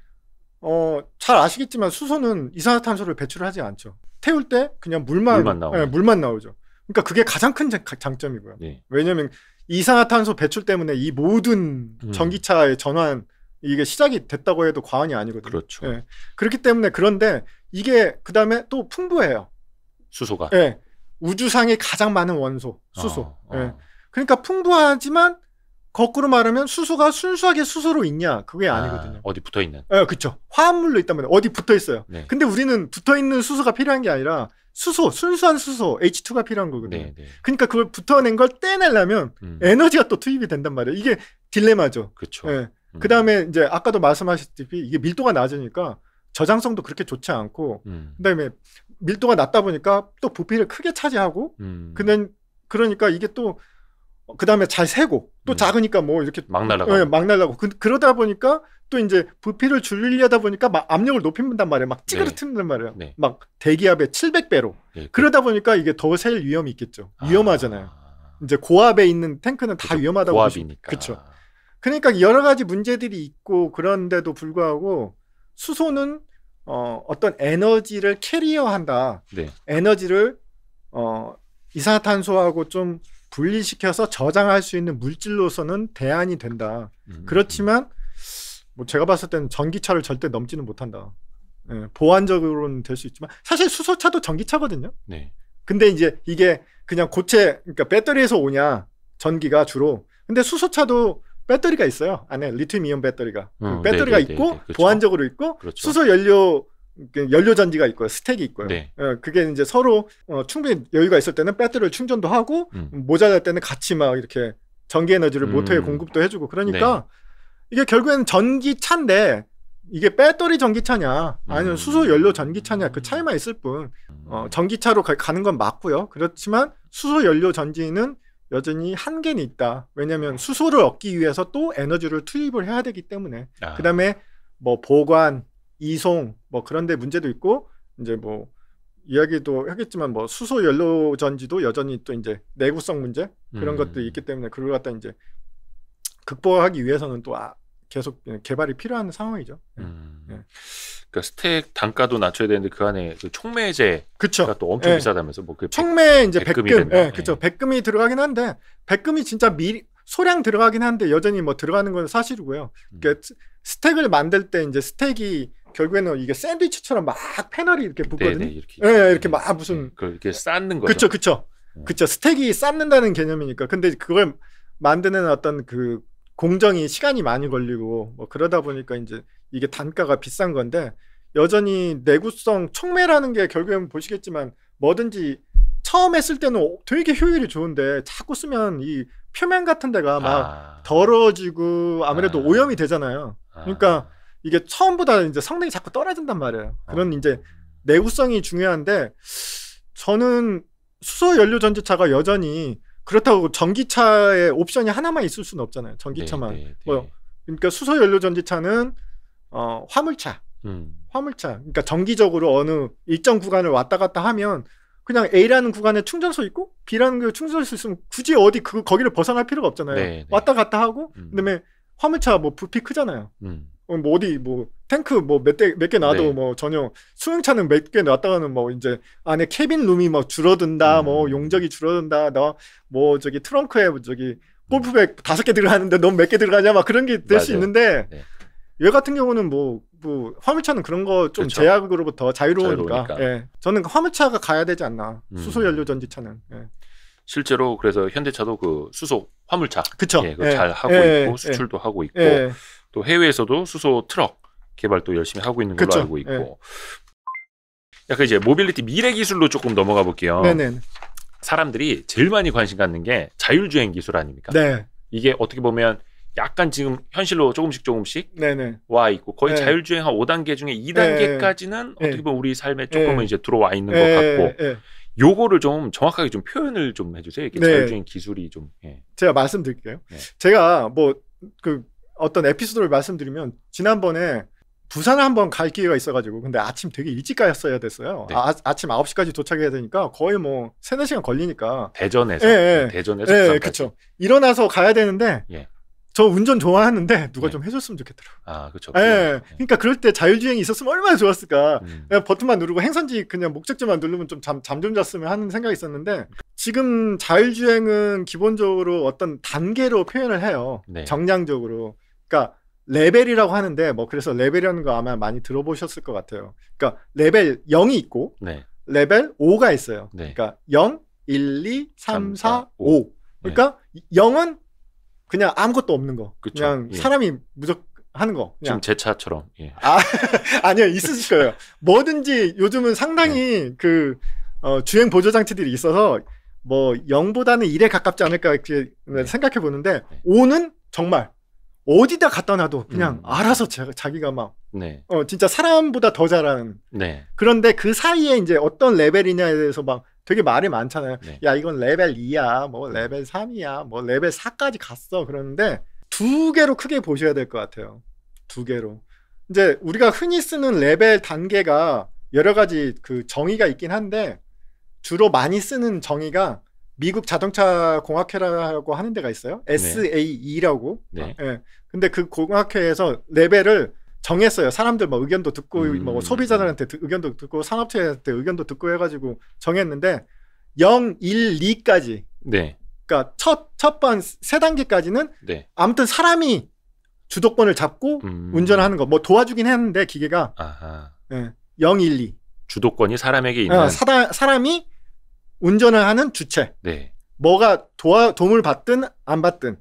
어, 잘 아시겠지만 수소는 이산화탄소를 배출하지 않죠. 태울 때 그냥 물만 물만, 나오네. 예, 물만 나오죠. 그러니까 그게 가장 큰 장, 점이고요 네. 예. 왜냐하면 이산화탄소 배출 때문에 이 모든 음. 전기차의 전환 이게 시작이 됐다고 해도 과언이 아니거든요. 그렇죠. 예. 그렇기 때문에 그런데 이게 그 다음에 또 풍부해요. 수소가. 예. 우주상에 가장 많은 원소 수소. 아, 예. 어, 어. 예. 그러니까 풍부하지만 거꾸로 말하면 수소가 순수하게 수소로 있냐 그게 아, 아니거든요. 아, 어디 붙어 있는? 예, 네, 그렇죠. 화합물로 있단 말이에요. 어디 붙어 있어요. 네. 근데 우리는 붙어 있는 수소가 필요한 게 아니라 수소, 순수한 수소 H2가 필요한 거거든요. 네, 네, 그러니까 그걸 붙어낸 걸 떼내려면 음. 에너지가 또 투입이 된단 말이에요. 이게 딜레마죠. 그렇죠. 예. 음. 그다음에 이제 아까도 말씀하셨듯이 이게 밀도가 낮으니까 저장성도 그렇게 좋지 않고 음. 그다음에 밀도가 낮다 보니까 또 부피를 크게 차지하고 음. 근데 그러니까 이게 또 어, 그 다음에 잘 세고 또 음. 작으니까 뭐 이렇게 막 날라가 예, 막 날라고 그, 러다 보니까 또 이제 부피를 줄이려다 보니까 막 압력을 높인단 말이에요 막 찌그러트린단 네. 말이에요 네. 막 대기압의 700배로 네. 예, 그 그러다 보니까 이게 더 셀 위험이 있겠죠 아. 위험하잖아요 이제 고압에 있는 탱크는 다 위험하다고 고압이니까 그렇죠 그러니까 여러 가지 문제들이 있고 그런데도 불구하고 수소는 어, 어떤 에너지를 캐리어한다 네. 에너지를 어, 이산화탄소하고 좀 분리시켜서 저장할 수 있는 물질로서는 대안이 된다. 음, 그렇지만 음. 뭐 제가 봤을 때는 전기차를 절대 넘지는 못한다. 예, 보완적으로는 될 수 있지만 사실 수소차도 전기차거든요. 네. 근데 이제 이게 그냥 고체 그러니까 배터리에서 오냐 전기가 주로. 근데 수소차도 배터리가 있어요 안에 리튬이온 배터리가 그 어, 네, 배터리가 네네네네. 있고 네, 네, 그렇죠. 보완적으로 있고 그렇죠. 수소 연료 연료 잔디가 있고요, 스택이 있고요. 네. 예, 그게 이제 서로 어, 충분히 여유가 있을 때는 배터리를 충전도 하고 음. 모자랄 때는 같이 막 이렇게 전기 에너지를 모터에 음. 공급도 해주고 그러니까 네. 이게 결국에는 전기차인데 이게 배터리 전기차냐 아니면 음. 수소 연료 전기차냐 그 차이만 있을 뿐 어, 음. 전기차로 가, 는건 맞고요. 그렇지만 수소 연료 전지는 여전히 한계는 있다. 왜냐하면 수소를 얻기 위해서 또 에너지를 투입을 해야 되기 때문에 아. 그다음에 뭐 보관 이송 뭐 그런데 문제도 있고 이제 뭐 이야기도 하겠지만 뭐 수소 연료 전지도 여전히 또 이제 내구성 문제 그런 음. 것도 있기 때문에 그걸 갖다 이제 극복하기 위해서는 또 아, 계속 개발이 필요한 상황이죠. 예. 음. 예. 그니까 스택 단가도 낮춰야 되는데 그 안에 그 총매제가 그쵸. 또 엄청 예. 비싸다면서 뭐그 총매 이제 백금, 백 예, 그렇죠. 백금이 들어가긴 한데 백금이 진짜 미리 소량 들어가긴 한데 여전히 뭐 들어가는 건 사실이고요. 음. 그니까 스택을 만들 때 이제 스택이 결국에는 이게 샌드위치처럼 막 패널이 이렇게 붙거든요. 네네, 이렇게, 예, 예, 네, 이렇게, 막 무슨 네, 그걸 이렇게 쌓는 거죠. 그쵸, 그쵸, 네. 그쵸. 스택이 쌓는다는 개념이니까. 근데 그걸 만드는 어떤 그 공정이 시간이 많이 걸리고 뭐 그러다 보니까 이제 이게 단가가 비싼 건데 여전히 내구성 촉매라는 게 결국엔 보시겠지만 뭐든지 처음 했을 때는 되게 효율이 좋은데 자꾸 쓰면 이 표면 같은 데가 막 아. 더러워지고 아무래도 아. 오염이 되잖아요. 그러니까 아. 이게 처음보다 이제 성능이 자꾸 떨어진단 말이에요. 어. 그런 이제 내구성이 중요한데 저는 수소 연료 전지차가 여전히 그렇다고 전기차의 옵션이 하나만 있을 수는 없잖아요. 전기차만. 네, 네, 네. 뭐 그러니까 수소 연료 전지차는 어, 화물차. 음. 화물차. 그러니까 정기적으로 어느 일정 구간을 왔다 갔다 하면 그냥 A라는 구간에 충전소 있고 B라는 게 충전소 있으면 굳이 어디 그 거기를 벗어날 필요가 없잖아요. 네, 네. 왔다 갔다 하고 음. 그다음에 화물차 뭐 부피 크잖아요. 음. 어, 뭐 어디 뭐 탱크 뭐 몇 대 몇 개 놔도 네. 뭐 전혀 수용차는몇 개 놨다가는 뭐 이제 안에 캐빈 룸이 막 줄어든다 뭐 음. 뭐 용적이 줄어든다 너뭐 저기 트렁크에 뭐 저기 골프백 다섯 개 들어가는데 넌 몇 개 들어가냐 막 그런 게 될 수 있는데 네. 얘 같은 경우는 뭐, 뭐 화물차는 그런 거좀 그렇죠. 제약으로부터 자유로우니까. 자유로우니까. 예. 저는 그 화물차가 가야 되지 않나 음. 수소 연료 전지차는. 예. 실제로 그래서 현대차도 그 수소 화물차 그쵸. 예, 그거 예, 잘 예. 예. 하고 있고 수출도 하고 있고 또 해외에서도 수소 트럭 개발도 열심히 하고 있는 걸로 그쵸. 알고 있고 네. 약간 이제 모빌리티 미래 기술로 조금 넘어가 볼게요. 네네. 사람들이 제일 많이 관심 갖는 게 자율주행 기술 아닙니까? 네. 이게 어떻게 보면 약간 지금 현실로 조금씩 조금씩 네네. 와 있고 거의 네. 자율주행 한 5단계 중에 2단계까지는 네. 예. 예. 어떻게 보면 우리 삶에 조금은 네. 이제 들어와 있는 것 같고 요거를 좀 정확하게 좀 표현을 좀 해주세요. 이게 네. 자율주행 기술이 좀 예. 제가 말씀드릴게요. 네. 제가 뭐그 어떤 에피소드를 말씀드리면 지난번에 부산을 한번 갈 기회가 있어가지고 근데 아침 되게 일찍 갔어야 됐어요. 네. 아, 아침 9시까지 도착해야 되니까 거의 뭐 3, 4시간 걸리니까 대전에서 예, 예. 네, 대전에서 예, 그렇죠. 일어나서 가야 되는데 예. 저 운전 좋아하는데 누가 네. 좀 해줬으면 좋겠더라고. 아 그렇죠. 예. 그러니까 그럴 때 자율주행이 있었으면 얼마나 좋았을까. 음. 버튼만 누르고 행선지 그냥 목적지만 누르면 좀 잠 잠 좀 잤으면 하는 생각이 있었는데 지금 자율주행은 기본적으로 어떤 단계로 표현을 해요. 네. 정량적으로. 그러니까 레벨이라고 하는데 뭐 그래서 레벨이라는 거 아마 많이 들어보셨을 것 같아요. 그러니까 레벨 0이 있고 네. 레벨 5가 있어요. 네. 그러니까 0, 1, 2, 3, 4, 5. 5. 그러니까 네. 0은 그냥 아무것도 없는 거. 그쵸. 그냥 예. 사람이 무조건 하는 거. 그냥. 지금 제 차처럼. 예. 아, 아니요. 있으실 거예요. 뭐든지 요즘은 상당히 네. 그 어, 주행 보조 장치들이 있어서 뭐 0보다는 1에 가깝지 않을까 이렇게 네. 생각해 보는데 5는 정말 어디다 갖다 놔도 그냥 음. 알아서 자, 자기가 막 네. 어, 진짜 사람보다 더 잘하는. 네. 그런데 그 사이에 이제 어떤 레벨이냐에 대해서 막 되게 말이 많잖아요. 네. 야, 이건 레벨 2야, 뭐 레벨 3이야, 뭐 레벨 4까지 갔어. 그러는데 두 개로 크게 보셔야 될 것 같아요. 두 개로. 이제 우리가 흔히 쓰는 레벨 단계가 여러 가지 그 정의가 있긴 한데 주로 많이 쓰는 정의가 미국 자동차 공학회라고 하는 데가 있어요. SAE라고. 네. 네. 예. 근데 그 공학회에서 레벨을 정했어요. 사람들 뭐 의견도 듣고 음. 뭐 소비자들한테 의견도 듣고 산업체한테 의견도 듣고 해가지고 정했는데 0, 1, 2까지. 네. 그러니까 첫첫번 세 단계까지는 네. 아무튼 사람이 주도권을 잡고 음. 운전하는 거. 뭐 도와주긴 했는데 기계가 아하. 네. 0, 1, 2. 주도권이 사람에게 어, 있는. 네, 사다, 사람이 운전을 하는 주체. 네. 뭐가 도와, 도움을 받든 안 받든.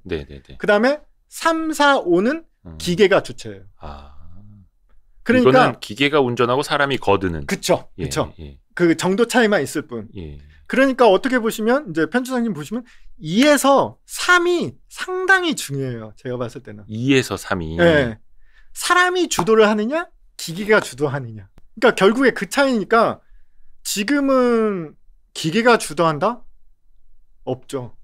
그 다음에 3, 4, 5는 음. 기계가 주체예요. 아. 그러니까 이거는 기계가 운전하고 사람이 거드는. 그쵸. 예, 그쵸. 예. 그 정도 차이만 있을 뿐. 예. 그러니까 어떻게 보시면 이제 편집장님 보시면 2에서 3이 상당히 중요해요. 제가 봤을 때는. 2에서 3이. 예. 사람이 주도를 하느냐, 기계가 주도하느냐. 그러니까 결국에 그 차이니까 지금은 기계가 주도한다? 없죠.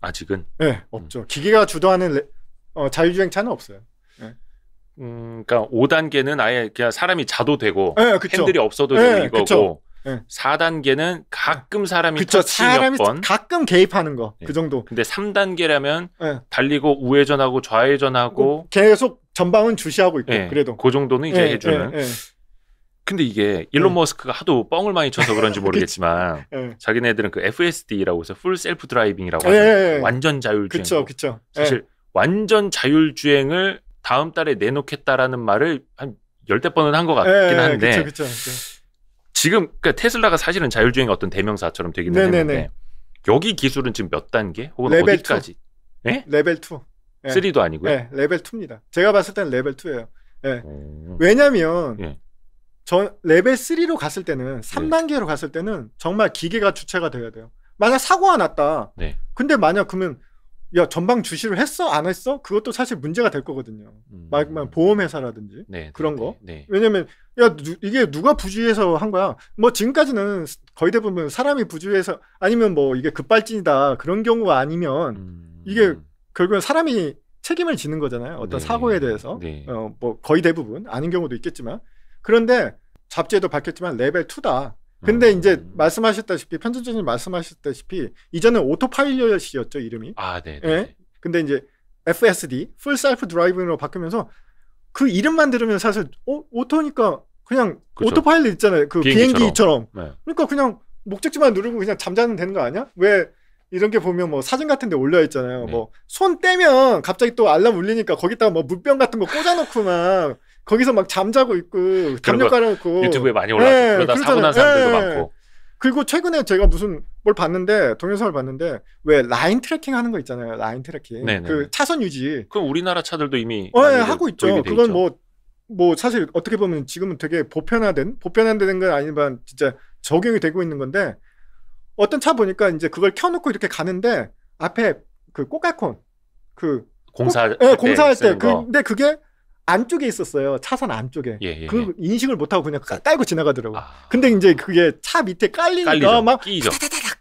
아직은? 네, 없죠. 음. 기계가 주도하는 레, 어, 자율주행차는 없어요. 예. 음, 그니까 5단계는 아예 그냥 사람이 자도 되고 네, 핸들이 없어도 네, 되는 이거고 그쵸. 네. 4단계는 가끔 사람이 그쵸, 터치 사람이 몇 번. 가끔 개입하는 거. 네. 그 정도. 근데 3단계라면 네. 달리고 우회전하고 좌회전하고 뭐 계속 전방은 주시하고 있고 그래도 그 정도는 이제 해주는. 근데 이게 일론 네. 머스크가 하도 뻥을 많이 쳐서 그런지 그 모르겠지만 네. 자기네들은 그 FSD라고 해서 풀 셀프 드라이빙이라고 네, 하는 완전 자율주행. 그렇죠, 그렇죠. 사실 예. 완전 자율주행을 다음 달에 내놓겠다라는 말을 한 열댓 번은 한 것 같긴 예, 예, 한데 그쵸, 그쵸, 그 지금 그러니까 테슬라가 사실은 자율주행 어떤 대명사처럼 되긴 네, 네 했는데 네. 여기 기술은 지금 몇 단계 혹은 레벨 어디까지? 2. 네? 레벨 2. 네. 3도 아니고요. 네, 레벨 2입니다. 제가 봤을 때는 레벨 2예요. 네. 음. 왜냐면 네. 전 레벨 3로 갔을 때는 3단계로 네. 갔을 때는 정말 기계가 주체가 돼야 돼요. 만약 사고가 났다. 네. 근데 만약 그러면 야 전방 주시를 했어 안 했어? 그것도 사실 문제가 될 거거든요. 음. 막, 막 보험회사라든지 네, 그런 네, 거. 네. 왜냐면 야 누, 이게 누가 부주의해서 한 거야? 뭐 지금까지는 거의 대부분 사람이 부주의해서 아니면 뭐 이게 급발진이다 그런 경우가 아니면 음. 이게 결국엔 사람이 책임을 지는 거잖아요. 어떤 네. 사고에 대해서 어, 뭐 거의 대부분 아닌 경우도 있겠지만 그런데 잡지에도 밝혔지만 레벨 2다. 근데 음. 이제 말씀하셨다시피 편집자님 말씀하셨다시피 이전에 오토파일럿이었죠 이름이. 아, 네. 네 예? 네. 근데 이제 FSD, 풀 셀프 드라이빙으로 바꾸면서 그 이름만 들으면 사실 어, 오토니까 그냥 그쵸. 오토파일럿 있잖아요. 그 비행기처럼. 비행기처럼. 네. 그러니까 그냥 목적지만 누르고 그냥 잠자면 되는 거 아니야? 왜 이런 게 보면 뭐 사진 같은 데 올려 있잖아요. 네. 뭐손 떼면 갑자기 또 알람 울리니까 거기다가 뭐 물병 같은 거 꽂아 놓고 막 거기서 막 잠자고 있고 담요 깔아놓고 유튜브에 많이 올라오고 네, 예, 그러다 그러잖아요. 사고 난 사람들도 네. 많고 그리고 최근에 제가 무슨 뭘 봤는데 동영상을 봤는데 왜 라인 트래킹 하는 거 있잖아요 라인 트래킹 네네. 네, 그 네. 차선 유지 그럼 우리나라 차들도 이미 어, 네, 하고 있죠 그건 뭐뭐 뭐 사실 어떻게 보면 지금은 되게 보편화된 보편화된 건 아니지만 진짜 적용이 되고 있는 건데 어떤 차 보니까 이제 그걸 켜놓고 이렇게 가는데 앞에 그 꼬깔콘 그 공사 예, 공사할 때 그, 근데 그게 안쪽에 있었어요. 차선 안쪽에. 예, 예, 그 예. 인식을 못하고 그냥 깔고 지나가더라고 아... 근데 이제 그게 차 밑에 깔리니까 깔리죠. 막 끼죠.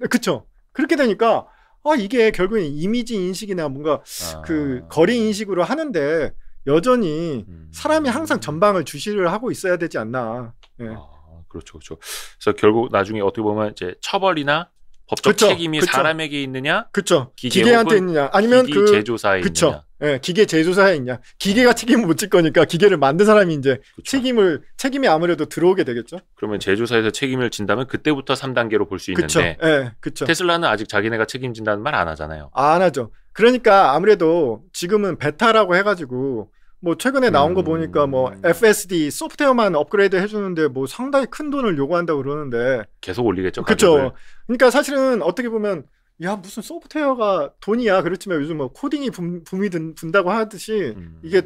그쵸. 그렇게 되니까 아 이게 결국엔 이미지 인식이나 뭔가 그 아... 그 거리 인식으로 하는데 여전히 음. 사람이 항상 전방을 주시를 하고 있어야 되지 않나. 예. 아, 그렇죠, 그렇죠. 그래서 결국 나중에 어떻게 보면 이제 처벌이나 법적 그쵸, 책임이 그쵸. 사람에게 있느냐, 그쵸. 기계 기계한테 있느냐, 아니면 그 제조사에 그쵸. 있느냐. 예, 기계 제조사에 있냐. 기계가 네. 책임을 못 질 거니까 기계를 만든 사람이 이제 그쵸. 책임을 책임이 아무래도 들어오게 되겠죠. 그러면 제조사에서 책임을 진다면 그때부터 3단계로 볼 수 있는데. 예, 그렇죠. 테슬라는 아직 자기네가 책임진다는 말 안 하잖아요. 안 하죠. 그러니까 아무래도 지금은 베타라고 해 가지고 뭐 최근에 나온 음... 거 보니까 뭐 음. FSD 소프트웨어만 업그레이드 해주는데 뭐 상당히 큰 돈을 요구한다고 그러는데 계속 올리겠죠. 그렇죠. 그러니까 사실은 어떻게 보면 야 무슨 소프트웨어가 돈이야 그렇지만 요즘 뭐 코딩이 붐, 붐이 든, 분다고 하듯이 음. 이게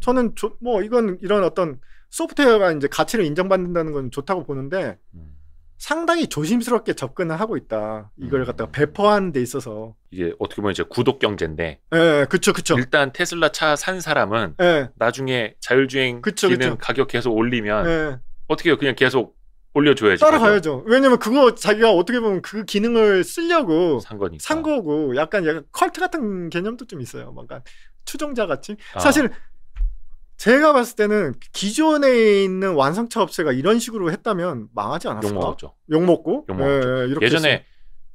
저는 조, 뭐 이건 이런 어떤 소프트웨어가 이제 가치를 인정받는다는 건 좋다고 보는데 음. 상당히 조심스럽게 접근을 하고 있다 이걸 음. 갖다가 배포하는 데 있어서 이게 어떻게 보면 이제 구독 경제인데 예, 예 그쵸 그쵸 일단 테슬라 차 산 사람은 예. 나중에 자율주행 그쵸, 기능 그쵸. 가격 계속 올리면 예. 어떻게 그냥 계속 올려줘야지. 따라가야죠. 왜냐면 그거 자기가 어떻게 보면 그 기능을 쓰려고 산 거니까. 산 거고 약간 약간 컬트 같은 개념도 좀 있어요. 뭔가 추종자 같이. 아. 사실 제가 봤을 때는 기존에 있는 완성차 업체가 이런 식으로 했다면 망하지 않았을까? 욕 먹었죠. 욕 먹고. 욕 먹었죠. 네, 예, 전에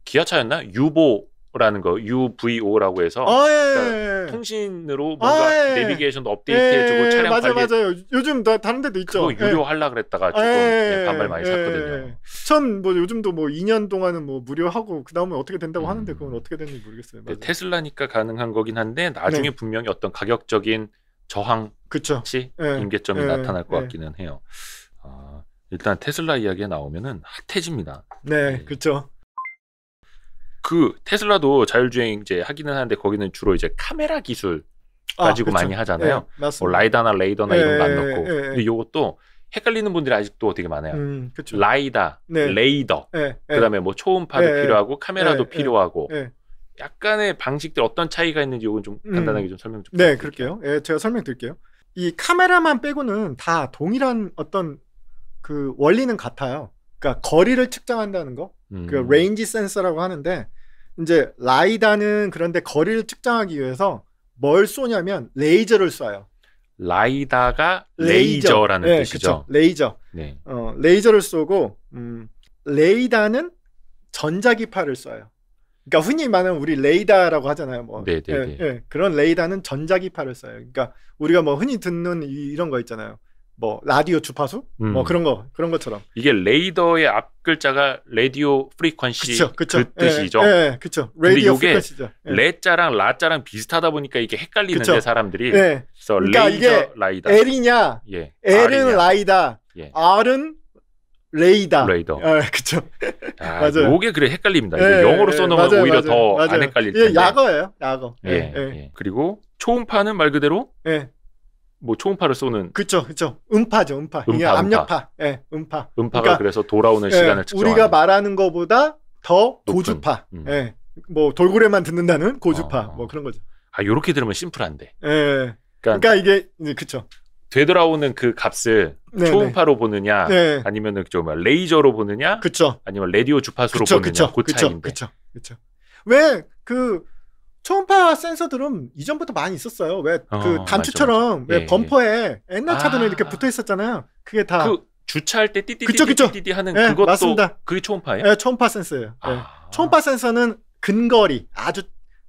기아차였나? 유보 라는 거 UVO라고 해서 아, 예, 그러니까 예. 예, 예. 통신으로 아, 뭔가 아, 예. 내비게이션도 업데이트해주고 차량 맞아, 관리 맞아요. 요즘 다, 다른 데도 있죠. 그거 유료 하려 그랬다가 아, 조금 반발 많이 샀거든요. 전뭐 요즘도 뭐 2년 동안은 뭐 무료하고 그 다음에 어떻게 된다고 음. 하는데 그건 어떻게 되는지 모르겠어요. 네, 테슬라니까 가능한 거긴 한데 나중에 네. 분명히 어떤 가격적인 저항 그치 임계점이 나타날 것 같기는 해요. 어, 일단 테슬라 이야기에 나오면은 핫해집니다. 네, 네. 그렇죠. 그 테슬라도 자율주행 이제 하기는 하는데 거기는 주로 이제 카메라 기술 아, 가지고 아, 많이 하잖아요. 예, 뭐 라이다나 레이더나 예, 이런 거 안 넣고. 예, 예, 근데 요것도 헷갈리는 분들이 아직도 되게 많아요. 음, 라이다, 네. 레이더, 예, 예. 그다음에 뭐 초음파도 필요하고 카메라도 필요하고 약간의 방식들 어떤 차이가 있는지 요건 좀 음. 간단하게 음, 좀 설명 좀. 네, 그럴게요. 예, 제가 설명드릴게요. 이 카메라만 빼고는 다 동일한 어떤 그 원리는 같아요. 그러니까 거리를 측정한다는 거, 그 음. 그 레인지 센서라고 하는데 이제 라이다는 그런데 거리를 측정하기 위해서 뭘 쏘냐면 레이저를 쏴요. 라이다가 레이저. 라는 네, 뜻이죠. 그쵸. 레이저. 네. 어, 레이저를 쏘고 음, 레이다는 전자기파를 쏴요. 그러니까 흔히 말하는 우리 레이다라고 하잖아요. 뭐 네, 네, 예, 네. 예. 그런 레이다는 전자기파를 쏴요 그러니까 우리가 뭐 흔히 듣는 이, 이, 런거 있잖아요. 뭐 라디오 주파수 음. 뭐 그런 거 그런 것처럼 이게 레이더의 앞 글자가 레디오 프리퀀시 그쵸, 그쵸. 그 뜻이죠. 예, 예, 그렇죠. 레디오 프리퀀시죠. 예. 레자랑 라자랑 비슷하다 보니까 이게 헷갈리는데 그쵸. 사람들이 예. 그래서 그러니까 레이저 라이다. L이냐 예. L은 R이냐. 라이다. 예. R은 레이다. 레이더. 아, 그쵸. 아, 맞아요. 요게 그래 헷갈립니다. 예, 예, 영어로 써놓으면 맞아요, 오히려 더 안 헷갈릴 텐데. 예, 약어예요. 약어. 예, 예. 그리고 초음파는 말 그대로 예. 뭐 초음파를 쏘는 그렇죠, 그렇죠. 음파죠, 음파. 음파 음파. 압력파, 예, 네, 음파. 음파가 그러니까, 그래서 돌아오는 예, 시간을 측정 우리가 말하는 것보다 더 높은, 고주파, 음. 예, 뭐 돌고래만 듣는다는 고주파, 어, 뭐 그런 거죠. 아, 요렇게 들으면 심플한데. 예. 그러니까, 그러니까 이게 그렇죠. 되돌아오는 그 값을 네, 네 초음파로 보느냐, 네 아니면은 좀 레이저로 보느냐, 그쵸. 아니면 라디오 주파수로 그쵸, 보느냐, 그쵸, 그 차이인데. 그쵸, 그쵸. 왜그 초음파 센서들은 이전부터 많이 있었어요. 왜그 어, 단추처럼 맞죠, 왜 예, 예. 범퍼에 옛날 차들은 아, 이렇게 붙어 있었잖아요. 그게 다그 주차할 때띠띠띠띠 하는 예, 그것도 맞습니다. 그게 초음파예요? 예, 초음파 센서예요. 예. 아. 초음파 센서는 근거리 아주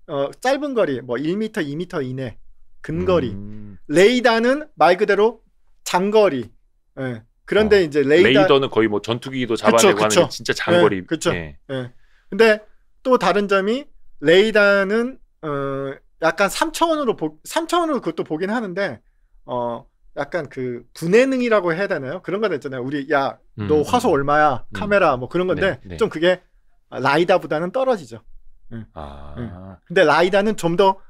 어, 짧은 거리 뭐 1m, 2m 이내 근거리 음. 레이더는 말 그대로 장거리 예. 그런데 어, 이제 레이더... 는 거의 뭐 전투기도 잡아내고 그쵸, 그쵸. 하는 진짜 장거리 그렇죠. 예. 근데 또 다른 점이 레이더는 어, 약간 3차원으로 3차원으로 그것도 보긴 하는데 어 약간 그 분해능이라고 해야 되나요? 그런 거 있잖아요. 우리 야너 음, 화소 음. 얼마야? 음. 카메라 뭐 그런 건데 네, 네. 좀 그게 라이다보다는 떨어지죠. 응. 예. 아. 응. 예. 근데 라이다는 좀 더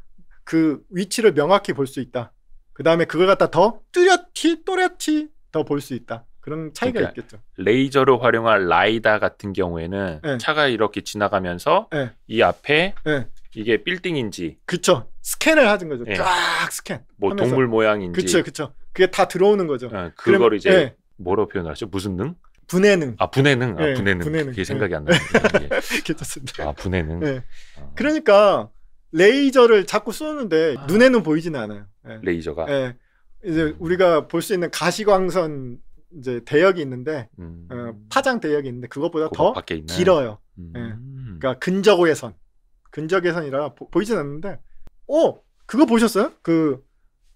그 위치를 명확히 볼 수 있다. 그 다음에 그걸 갖다 더 뚜렷히 또렷히 더 볼 수 있다. 그런 차이가 그러니까 있겠죠. 레이저를 활용한 라이다 같은 경우에는 네. 차가 이렇게 지나가면서 네. 이 앞에 네. 이게 빌딩인지 그쵸 스캔을 하는 거죠 예. 쫙 스캔 뭐 하면서. 동물 모양인지 그쵸 그쵸 그게 다 들어오는 거죠 아, 그걸 그럼, 이제 예. 뭐로 표현하죠 무슨 능 분해능 아 분해능 아 예, 분해능. 분 그게 예. 생각이 안 나요 예. 괜찮습니다 아 분해능 아. 그러니까 레이저를 자꾸 쏘는데 아. 눈에는 보이지는 않아요 레이저가 이제 우리가 볼 수 있는 가시광선 이제 대역이 있는데 음. 어, 파장 대역이 있는데 그것보다 더 길어요. 음. 예. 그러니까 근저고해선 근저 계산이라 보, 이진 않는데 어 그거 보셨어요? 그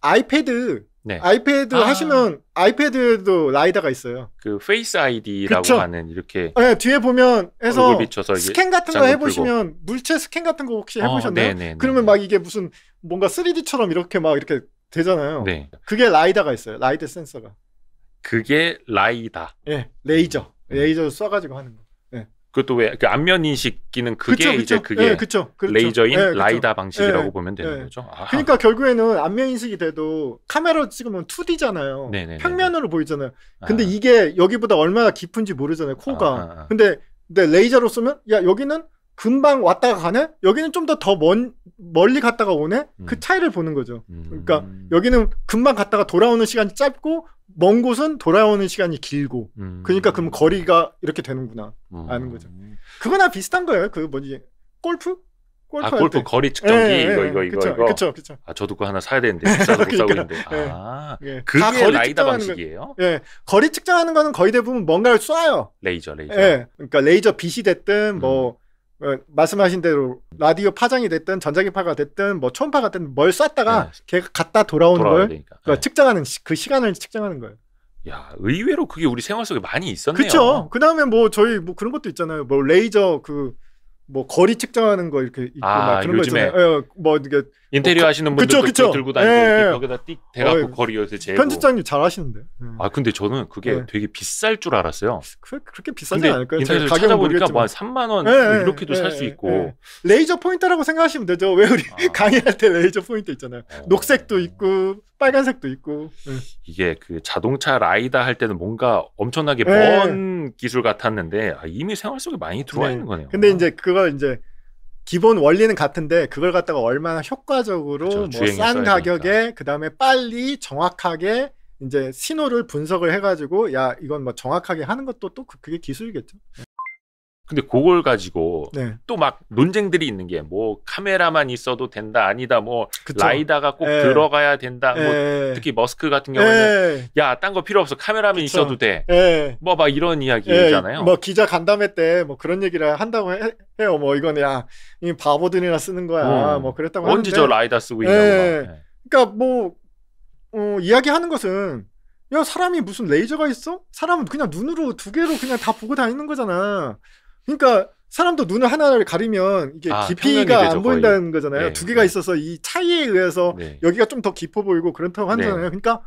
아이패드 네. 아이패드 아. 하시면 아이패드에도 라이다가 있어요. 그 페이스 아이디라고 그쵸? 하는 이렇게 네, 뒤에 보면 해서 스캔 같은 거 해보시면 물체 스캔 같은 거 혹시 어, 해보셨나요? 어, 그러면 막 이게 무슨 뭔가 3D처럼 이렇게 막 이렇게 되잖아요. 네. 그게 라이다가 있어요. 라이드 센서가. 그게 라이다. 예, 음. 네, 레이저. 레이저 써가지고 하는 거. 그것도 왜그 안면 인식 기능 그게 그쵸, 그쵸. 이제 그게 네, 그쵸, 그렇 레이저인 네, 라이다 방식이라고 네, 보면 되는 거죠. 아. 그러니까 결국에는 안면 인식이 돼도 카메라로 찍으면 2D잖아요. 네네네네. 평면으로 보이잖아요. 근데 아. 이게 여기보다 얼마나 깊은지 모르잖아요. 코가. 아. 아, 아. 근데 근데 레이저로 쏘면 야 여기는 금방 왔다가 가네? 여기는 좀 더 더 먼 멀리 갔다가 오네? 그 음. 그 차이를 보는 거죠. 음. 그러니까 여기는 금방 갔다가 돌아오는 시간이 짧고 먼 곳은 돌아오는 시간이 길고. 음. 그러니까 그럼 거리가 이렇게 되는구나 아는 어. 거죠. 그거나 비슷한 거예요. 그 뭐지? 골프? 골프 아 골프 때. 거리 예, 측정기 예, 예, 이거 이거 그쵸, 이거 그렇죠. 그렇죠. 아 저도 그거 하나 사야 되는데 비싸서 못 사고 있는데. 예. 아. 예. 그게 거 라이다 방식이에요? 거, 예. 거리 측정하는 거는 거의 대부분 뭔가를 쏴요. 레이저 레이저. 예. 그러니까 레이저 빛이 됐든 뭐 음. 어, 말씀하신 대로 라디오 파장이 됐든 전자기파가 됐든 뭐 초음파가 됐든 뭘 쐈다가 네. 걔가 갔다 돌아오는 걸 되니까. 그러니까 네. 측정하는 그 시간을 측정하는 거예요. 야 의외로 그게 우리 생활 속에 많이 있었네요. 그렇죠. 그 다음에 뭐 저희 뭐 그런 것도 있잖아요. 뭐 레이저 그뭐 거리 측정하는 거 이렇게 있고 아, 막 그런 거 있잖아요. 예, 뭐 이게 인테리어 뭐, 하시는 분들 그쵸, 그쵸. 들고 다니고 예, 예. 벽다띡 대갖고 어, 예. 거리 요새 재고. 편집장님 잘 하시는데. 예. 아 근데 저는 그게 예. 되게 비쌀 줄 알았어요. 그, 그렇게 비싸지 않을 거요 인터넷 찾아보니까 뭐 3만 원뭐 예, 예, 이렇게도 살 수 있고. 레이저 포인터라고 생각하시면 되죠. 왜 우리 아. 강의할 때 레이저 포인터 있잖아요. 어. 녹색도 있고 빨간색도 있고. 네. 이게 그 자동차 라이다 할 때는 뭔가 엄청나게 네. 먼 기술 같았는데 아, 이미 생활 속에 많이 네. 들어와 있는 거네요. 근데 이제 어. 그걸 이제 기본 원리는 같은데 그걸 갖다가 얼마나 효과적으로 그렇죠. 뭐싼 가격에 그 다음에 빨리 정확하게 이제 신호를 분석을 해가지고 야 이건 뭐 정확하게 하는 것도 또 그, 그게 기술이겠죠. 근데 그걸 가지고 네. 또막 논쟁들이 있는 게 뭐 카메라만 있어도 된다 아니다 뭐 그쵸. 라이다가 꼭 에. 예. 들어가야 된다 뭐 예. 특히 머스크 같은 경우는 예. 야딴 거 필요 없어 카메라만 그쵸. 있어도 돼뭐 막 이런 이야기잖아요. 뭐 기자 간담회 때 뭐 그런 얘기를 한다고 해, 해요. 뭐 이건 야이 바보들이나 쓰는 거야. 음. 뭐 그랬다고 언제 하는데. 저 라이다 쓰고 있는 거. 그러니까 뭐 어, 이야기하는 것은 야 사람이 무슨 레이저가 있어? 사람은 그냥 눈으로 두 개로 그냥 다 보고 다니는 거잖아. 그러니까 사람도 눈을 하나를 가리면 이게 아, 깊이가 안 되죠, 보인다는 거의. 거잖아요. 네, 두 개가 네. 있어서 이 차이에 의해서 네. 여기가 좀 더 깊어 보이고 그렇다고 하잖아요. 네. 그러니까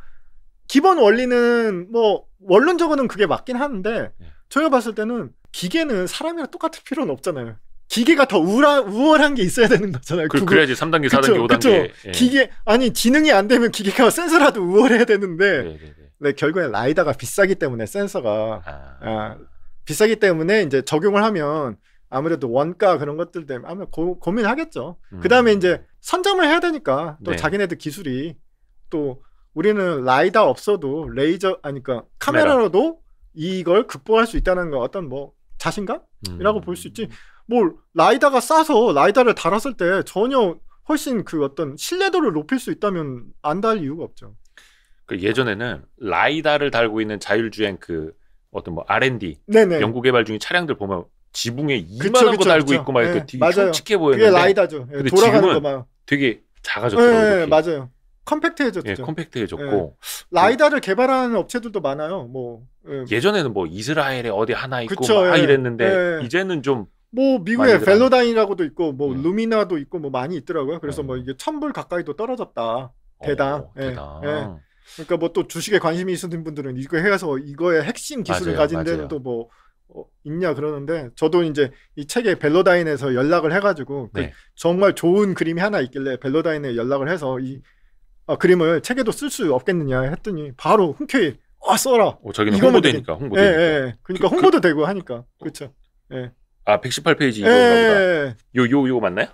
기본 원리는 뭐 원론적으로는 그게 맞긴 하는데 네. 저희가 봤을 때는 기계는 사람이랑 똑같을 필요는 없잖아요. 기계가 더 우라, 우월한 게 있어야 되는 거잖아요. 그, 그래야지 3단계, 4단계, 그 5단계. 그쵸? 예. 기계 아니 지능이 안 되면 기계가 센서라도 우월해야 되는데 네, 결국엔 라이다가 비싸기 때문에 센서가 아... 아, 비싸기 때문에 이제 적용을 하면 아무래도 원가 그런 것들 때문에 아마 고, 고민하겠죠. 음. 그다음에 이제 선점을 해야 되니까 또 네. 자기네들 기술이 또 우리는 라이다 없어도 레이저 아니까 그러니까 카메라로도 이걸 극복할 수 있다는 거 어떤 뭐 자신감이라고 음. 볼수 있지. 뭘 라이다가 싸서 라이다를 달았을 때 전혀 훨씬 그 어떤 신뢰도를 높일 수 있다면 안 달 이유가 없죠. 그 예전에는 라이다를 달고 있는 자율주행 그 어떤 뭐 R&D 네네. 연구개발 중인 차량들 보면 지붕에 이만한 거 달고 있고 막 이렇게 네, 되게 맞아요. 흉측해 보였는데 그게 라이다죠. 예, 근데 지금은 거 되게 작아졌더라고요. 네, 맞아요. 컴팩트해졌죠. 예, 컴팩트해졌고 예. 네. 라이다를 개발하는 업체들도 많아요. 뭐 예. 전에는뭐 이스라엘에 어디 하나 있고 그쵸, 막 예. 이랬는데 예. 이제는 좀 뭐 미국에 벨로다인이라고도 있고 뭐 음. 루미나도 있고 뭐 많이 있더라고요. 그래서 음. 뭐 이게 천불 가까이도 떨어졌다 대당. 오, 어, 대당. 예, 예. 그러니까 뭐 또 주식에 관심이 있으신 분들은 이거 해서 이거의 핵심 기술을 가진 데는 또뭐 어, 있냐 그러는데 저도 이제 이 책에 벨로다인에서 연락을 해가지고 그 네. 그 정말 좋은 그림이 하나 있길래 벨로다인에 연락을 해서 이 아, 그림을 책에도 쓸 수 없겠느냐 했더니 바로 흔쾌히 아 써라. 어, 자기는 홍보되니까 홍보. 예, 예, 예. 그러니까 그, 그 홍보도 그, 되고 하니까 그렇죠. 예. 아 118페이지 예, 이거가 예, 예, 예. 요요 요 맞나요?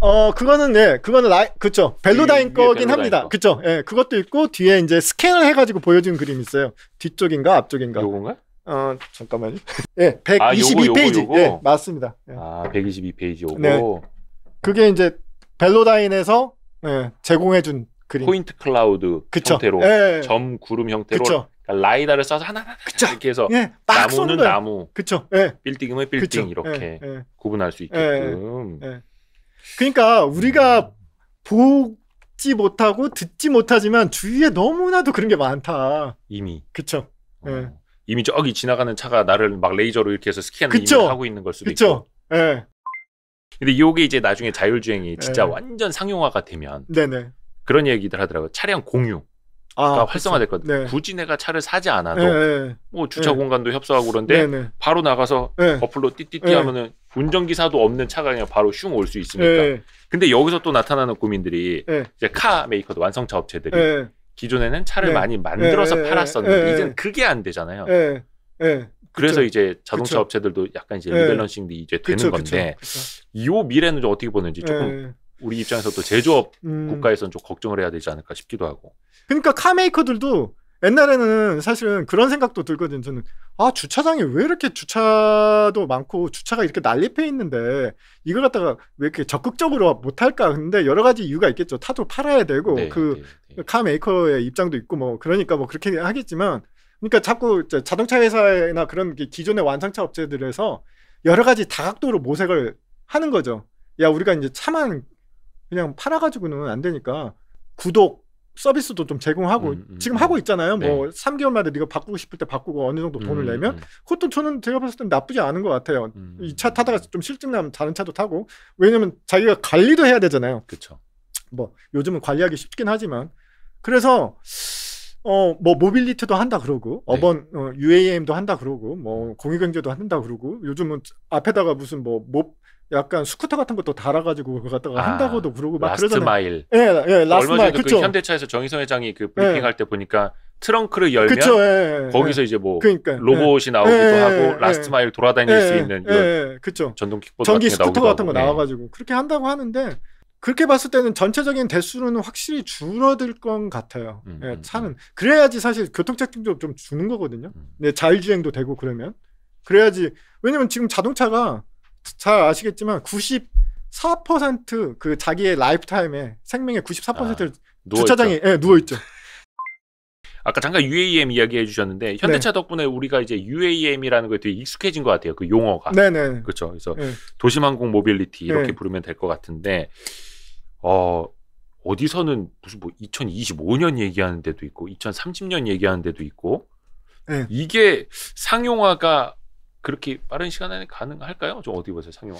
어 그거는 예 그거는 라 그쵸 벨로다인 거긴 합니다 거. 그쵸 예 그것도 있고 뒤에 이제 스캔을 해가지고 보여준 그림 있어요 뒤쪽인가 앞쪽인가 요건가 어 잠깐만요 예 122페이지 아, 예 맞습니다 예. 아 122페이지 오고 네. 그게 이제 벨로다인에서 예, 제공해준 그림 포인트 클라우드 그쵸. 형태로 예. 점 구름 형태로 그쵸. 그니까 라이다를 써서 하나 하나 그쵸. 이렇게 해서 예, 나무는 나무 그쵸 예. 빌딩은 빌딩 그쵸. 이렇게 예, 예. 구분할 수 예, 있게끔 그러니까 우리가 보지 못하고 듣지 못하지만 주위에 너무나도 그런 게 많다. 이미. 그쵸. 어. 예. 이미 저기 지나가는 차가 나를 막 레이저로 이렇게 해서 스캔을 이미 하고 있는 걸 수도 그쵸? 있고. 예. 근데 이게 이제 나중에 자율주행이 진짜 예. 완전 상용화가 되면 네네. 그런 얘기들 하더라고요. 차량 공유. 가 아, 그러니까 활성화될 거든 네. 굳이 내가 차를 사지 않아도 네, 뭐 주차 예. 공간도 협소하고 그런데 바로 나가서 어플로 띠띠띠 하면은 운전기사도 없는 차가 그냥 바로 슝 올 수 있으니까. 예, 예. 근데 여기서 또 나타나는 고민들이 예. 이제 카 메이커도 완성차 업체들이 예. 기존에는 차를 예. 많이 만들어서 예, 팔았었는데 이제는 그게 안 되잖아요. 그래서 그쵸. 이제 자동차 그쵸. 업체들도 약간 이제 리밸런싱이 이제 되는 그쵸. 건데 이 미래는 좀 어떻게 보는지 조금 우리 입장에서 또 제조업 음. 국가에서는 좀 걱정을 해야 되지 않을까 싶기도 하고. 그러니까 카 메이커들도 옛날에는 사실은 그런 생각도 들거든요. 저는 아 주차장이 왜 이렇게 주차도 많고 주차가 이렇게 난립해 있는데 이걸 갖다가 왜 이렇게 적극적으로 못할까? 근데 여러 가지 이유가 있겠죠. 타도 팔아야 되고 네, 그카 네, 네. 메이커의 입장도 있고 뭐 그러니까 뭐 그렇게 하겠지만 그러니까 자꾸 자동차 회사나 그런 기존의 완성차 업체들에서 여러 가지 다각도로 모색을 하는 거죠. 야 우리가 이제 차만 그냥 팔아가지고는 안 되니까 구독 서비스도 좀 제공하고 음, 음, 지금 음. 하고 있잖아요. 뭐 네. 뭐 3개월마다 네가 바꾸고 싶을 때 바꾸고 어느 정도 돈을 음, 내면 음. 그것도 저는 제가 봤을 때 나쁘지 않은 것 같아요. 음, 이차 타다가 좀 실증 나면 다른 차도 타고 왜냐면 자기가 관리도 해야 되잖아요. 그렇죠. 뭐 요즘은 관리하기 쉽긴 하지만 그래서 어 뭐 모빌리티도 한다 그러고 네. 어번 어, UAM도 한다 그러고 뭐 공유경제도 한다 그러고 요즘은 앞에다가 무슨 뭐뭐 약간 스쿠터 같은 것도 달아가지고 그거 갖다가 아, 한다고도 그러고 막 라스트 그러잖아요. 마일. 예, 예, 라스트 얼마 일 전에도 그 그쵸. 현대차에서 정희선 회장이 그 브리핑 예. 할때 보니까 트렁크를 열면 그쵸, 예, 예, 예. 거기서 이제 뭐 그러니까, 로봇이 나오기도 하고 라스트 마일 돌아다닐 수 있는 이런 그쵸. 전동 킥보드 전기 같은 스쿠터 같은 거 네. 나와가지고 그렇게 한다고 하는데 그렇게 봤을 때는 전체적인 대수로는 확실히 줄어들 것 같아요. 음, 예, 음, 차는 음. 그래야지 사실 교통체증도 좀 주는 거거든요. 음. 네, 자율주행도 되고 그러면 그래야지 왜냐면 지금 자동차가 잘 아시겠지만 94%그 자기의 라이프타임에 생명의 94%를 아, 주차장에 네, 예, 누워 있죠. 아까 잠깐 UAM e 이야기해 주셨는데 현대차 네. 덕분에 우리가 이제 UAM이라는 e 거에 되게 익숙해진 것 같아요. 그 용어가. 네네. 그렇죠. 그래서 네. 도심항공 모빌리티 이렇게 네. 부르면 될 것 같은데 어 어디서는 무슨 뭐 2025년 얘기하는 데도 있고 2030년 얘기하는 데도 있고 네. 이게 상용화가 그렇게 빠른 시간 안에 가능할까요? 좀 어디 보세요, 상용?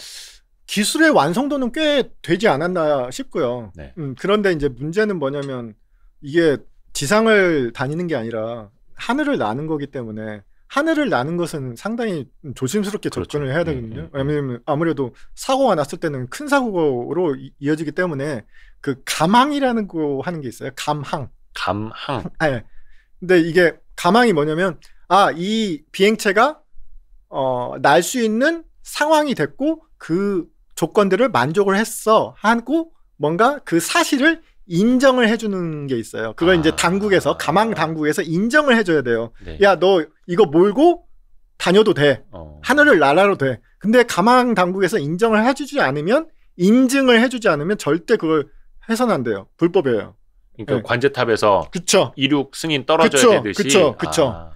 기술의 완성도는 꽤 되지 않았나 싶고요. 네. 음, 그런데 이제 문제는 뭐냐면 이게 지상을 다니는 게 아니라 하늘을 나는 거기 때문에 하늘을 나는 것은 상당히 조심스럽게 그렇죠. 을 해야 음, 되거든요. 네, 왜냐면 아무래도 사고가 났을 때는 큰 사고로 이어지기 때문에 그 감항이라는 거 하는 게 있어요. 감항. 감항. 네. 근데 이게 감항이 뭐냐면 아, 이 비행체가 어, 날 수 있는 상황이 됐고 그 조건들을 만족을 했어 하고 뭔가 그 사실을 인정을 해주는 게 있어요. 그걸 아. 이제 당국에서 가망 당국에서 인정을 해줘야 돼요. 네. 야너 이거 몰고 다녀도 돼. 어. 하늘을 날아도 돼. 근데 가망 당국에서 인정을 해주지 않으면 인증을 해주지 않으면 절대 그걸 해선 안 돼요. 불법이에요. 그러니까 네. 관제탑에서 그쵸. 이륙 승인 떨어져야 그쵸. 되듯이. 그쵸. 그쵸. 아.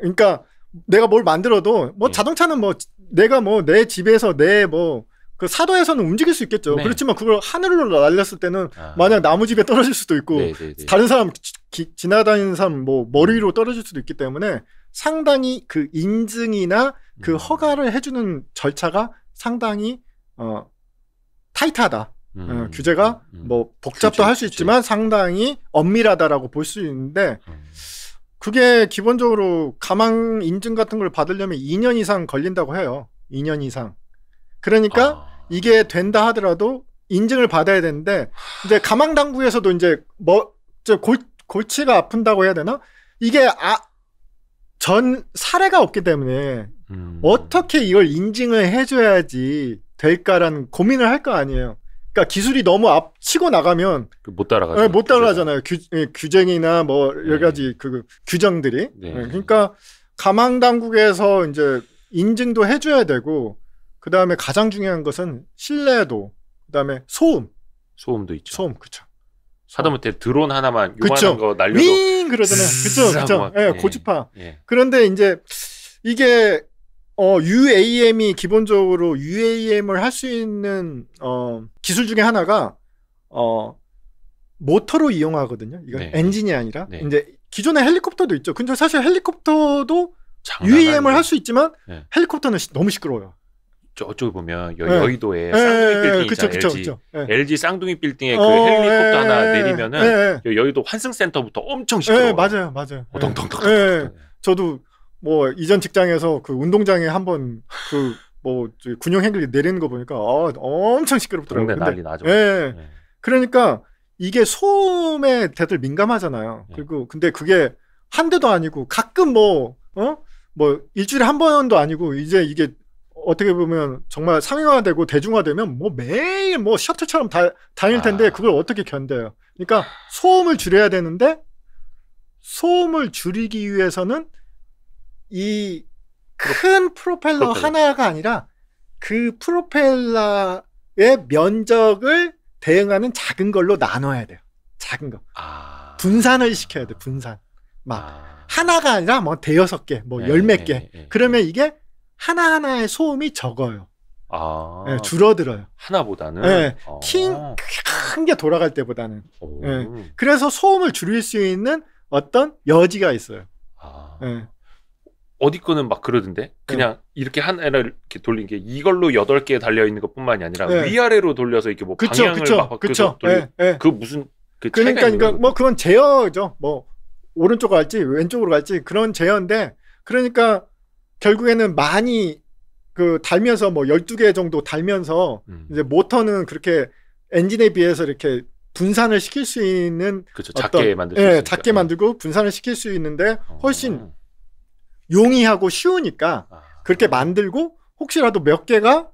그러니까 내가 뭘 만들어도 뭐 네. 자동차는 뭐 내가 뭐 내 집에서 내 뭐 그 사도에서는 움직일 수 있겠죠. 네. 그렇지만 그걸 하늘로 날렸을 때는 아. 만약 나무 집에 떨어질 수도 있고 네, 네, 네. 다른 사람 기, 지나다니는 사람 뭐 머리 로 떨어질 수도 있기 때문에 상당히 그 인증이나 그 음. 허가를 해주는 절차가 상당히 어 타이트하다. 음, 어, 규제가 음, 음. 뭐 복잡도 할 수 있지만 상당히 엄밀하다라고 볼 수 있는데 음. 그게 기본적으로 가망 인증 같은 걸 받으려면 2년 이상 걸린다고 해요. 2년 이상. 그러니까 아... 이게 된다 하더라도 인증을 받아야 되는데 이제 가망 당구에서도 이제 뭐저 골치가 아픈다고 해야 되나? 이게 아전 사례가 없기 때문에 음... 어떻게 이걸 인증을 해줘야지 될까라는 고민을 할 거 아니에요. 그러니까 기술이 너무 앞치고 나가면 그 못 따라가죠. 네, 못 따라가잖아요. 규 예, 규, 정이나뭐 여러 네. 가지 그 규정들이. 네. 네, 그러니까 가망 당국에서 이제 인증도 해줘야 되고 그 다음에 가장 중요한 것은 신뢰도 그 다음에 소음. 소음도 있죠. 소음 그렇죠. 하다못해 어. 드론 하나만 요만한 거 날려도 윙 그러잖아요. 그렇죠, 그렇죠. 예, 고주파. 예. 그런데 이제 이게 어, UAM이 기본적으로 UAM을 할 수 있는 어, 기술 중에 하나가 어, 모터로 이용하거든요. 이건 네. 엔진이 아니라 네. 이제 기존의 헬리콥터도 있죠. 근데 사실 헬리콥터도 UAM을 할 수 있지만 네. 헬리콥터는 시, 너무 시끄러워요. 저쪽에 보면 여, 네. 여의도에 네. 쌍둥이 네. 빌딩 있잖아 네. LG, 쌍둥이 빌딩에 어, 그 네. 헬리콥터 하나 내리면은 여의도 환승센터부터 엄청 시끄러워요. 맞아요, 맞아요. 어덩덩덩. 저도 뭐 이전 직장에서 그 운동장에 한번 그 뭐 군용 헬기 내리는 거 보니까 아, 엄청 시끄럽더라고요. 근데 난리 나죠. 예. 네. 그러니까 이게 소음에 대들 민감하잖아요. 네. 그리고 근데 그게 한 대도 아니고 가끔 뭐 어? 뭐 일주일에 한 번도 아니고 이제 이게 어떻게 보면 정말 상용화되고 대중화되면 뭐 매일 뭐 셔틀처럼 다, 다닐 텐데 아. 그걸 어떻게 견뎌요. 그러니까 소음을 줄여야 되는데 소음을 줄이기 위해서는 이큰 프로펠러, 하나가 아니라 그 프로펠러의 면적을 대응하는 작은 걸로 나눠야 돼요. 작은 거. 아... 분산을 시켜야 돼, 분산. 막. 아... 하나가 아니라 뭐 대여섯 개, 뭐 열몇 예, 예, 개. 에이, 예, 에이, 그러면 이게 하나하나의 소음이 적어요. 아... 네, 줄어들어요. 하나보다는? 네. 아... 어. 큰게 돌아갈 때보다는. 네. 그래서 소음을 줄일 수 있는 어떤 여지가 있어요. 아... 네. 어디 거는 막 그러던데 네. 그냥 네. 이렇게 한 애를 이렇게 돌린 게 이걸로 여덟 개 달려 있는 것뿐만이 아니라 네. 위아래로 돌려서 이렇게 뭐 그쵸, 방향을 그쵸, 막 바꿔서 돌리고 네, 네, 그 무슨 그 그러니까 그러니까 뭐 그건 제어죠 뭐 오른쪽 갈지 왼쪽으로 갈지 그런 제어인데 그러니까 결국에는 많이 그 달면서 뭐 열두 개 정도 달면서 음. 이제 모터는 그렇게 엔진에 비해서 이렇게 분산을 시킬 수 있는 그쵸, 어 작게 만들 수 예, 있으니까. 작게 네. 만들고 분산을 시킬 수 있는데 훨씬 어. 용이하고 쉬우니까 아. 그렇게 만들고 혹시라도 몇 개가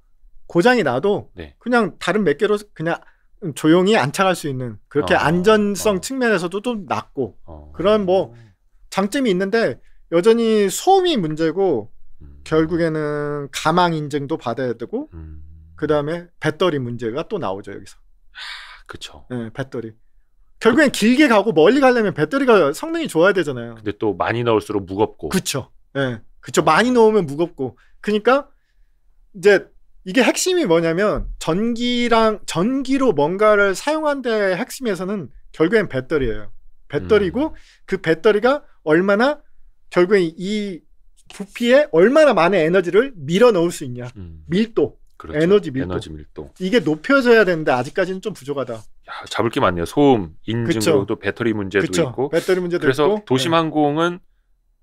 고장이 나도 네. 그냥 다른 몇 개로 그냥 조용히 안착할 수 있는 그렇게 어. 안전성 어. 측면에서도 좀낫고 어. 그런 뭐 장점이 있는데 여전히 소음이 문제고 음. 결국에는 가망 인증도 받아야 되고 음. 그다음에 배터리 문제가 또 나오죠 여기서. 그쵸. 네, 배터리. 결국엔 길게 가고 멀리 가려면 배터리가 성능이 좋아야 되잖아요. 근데 또 많이 나올수록 무겁고. 그쵸. 예. 그쵸. 많이 넣으면 무겁고. 그니까 이제 이게 핵심이 뭐냐면 전기랑 전기로 뭔가를 사용한 데의 핵심에서는 결국엔 배터리예요. 배터리고 음. 그 배터리가 얼마나 결국엔 이 부피에 얼마나 많은 에너지를 밀어 넣을 수 있냐. 음. 밀도. 그렇죠. 에너지, 밀도. 에너지 밀도. 이게 높여져야 되는데 아직까지는 좀 부족하다. 야, 잡을 게 많네요. 소음, 인증도 배터리 문제도 그쵸. 있고. 배터리 문제도 그래서 있고. 도심 예. 항공은 네.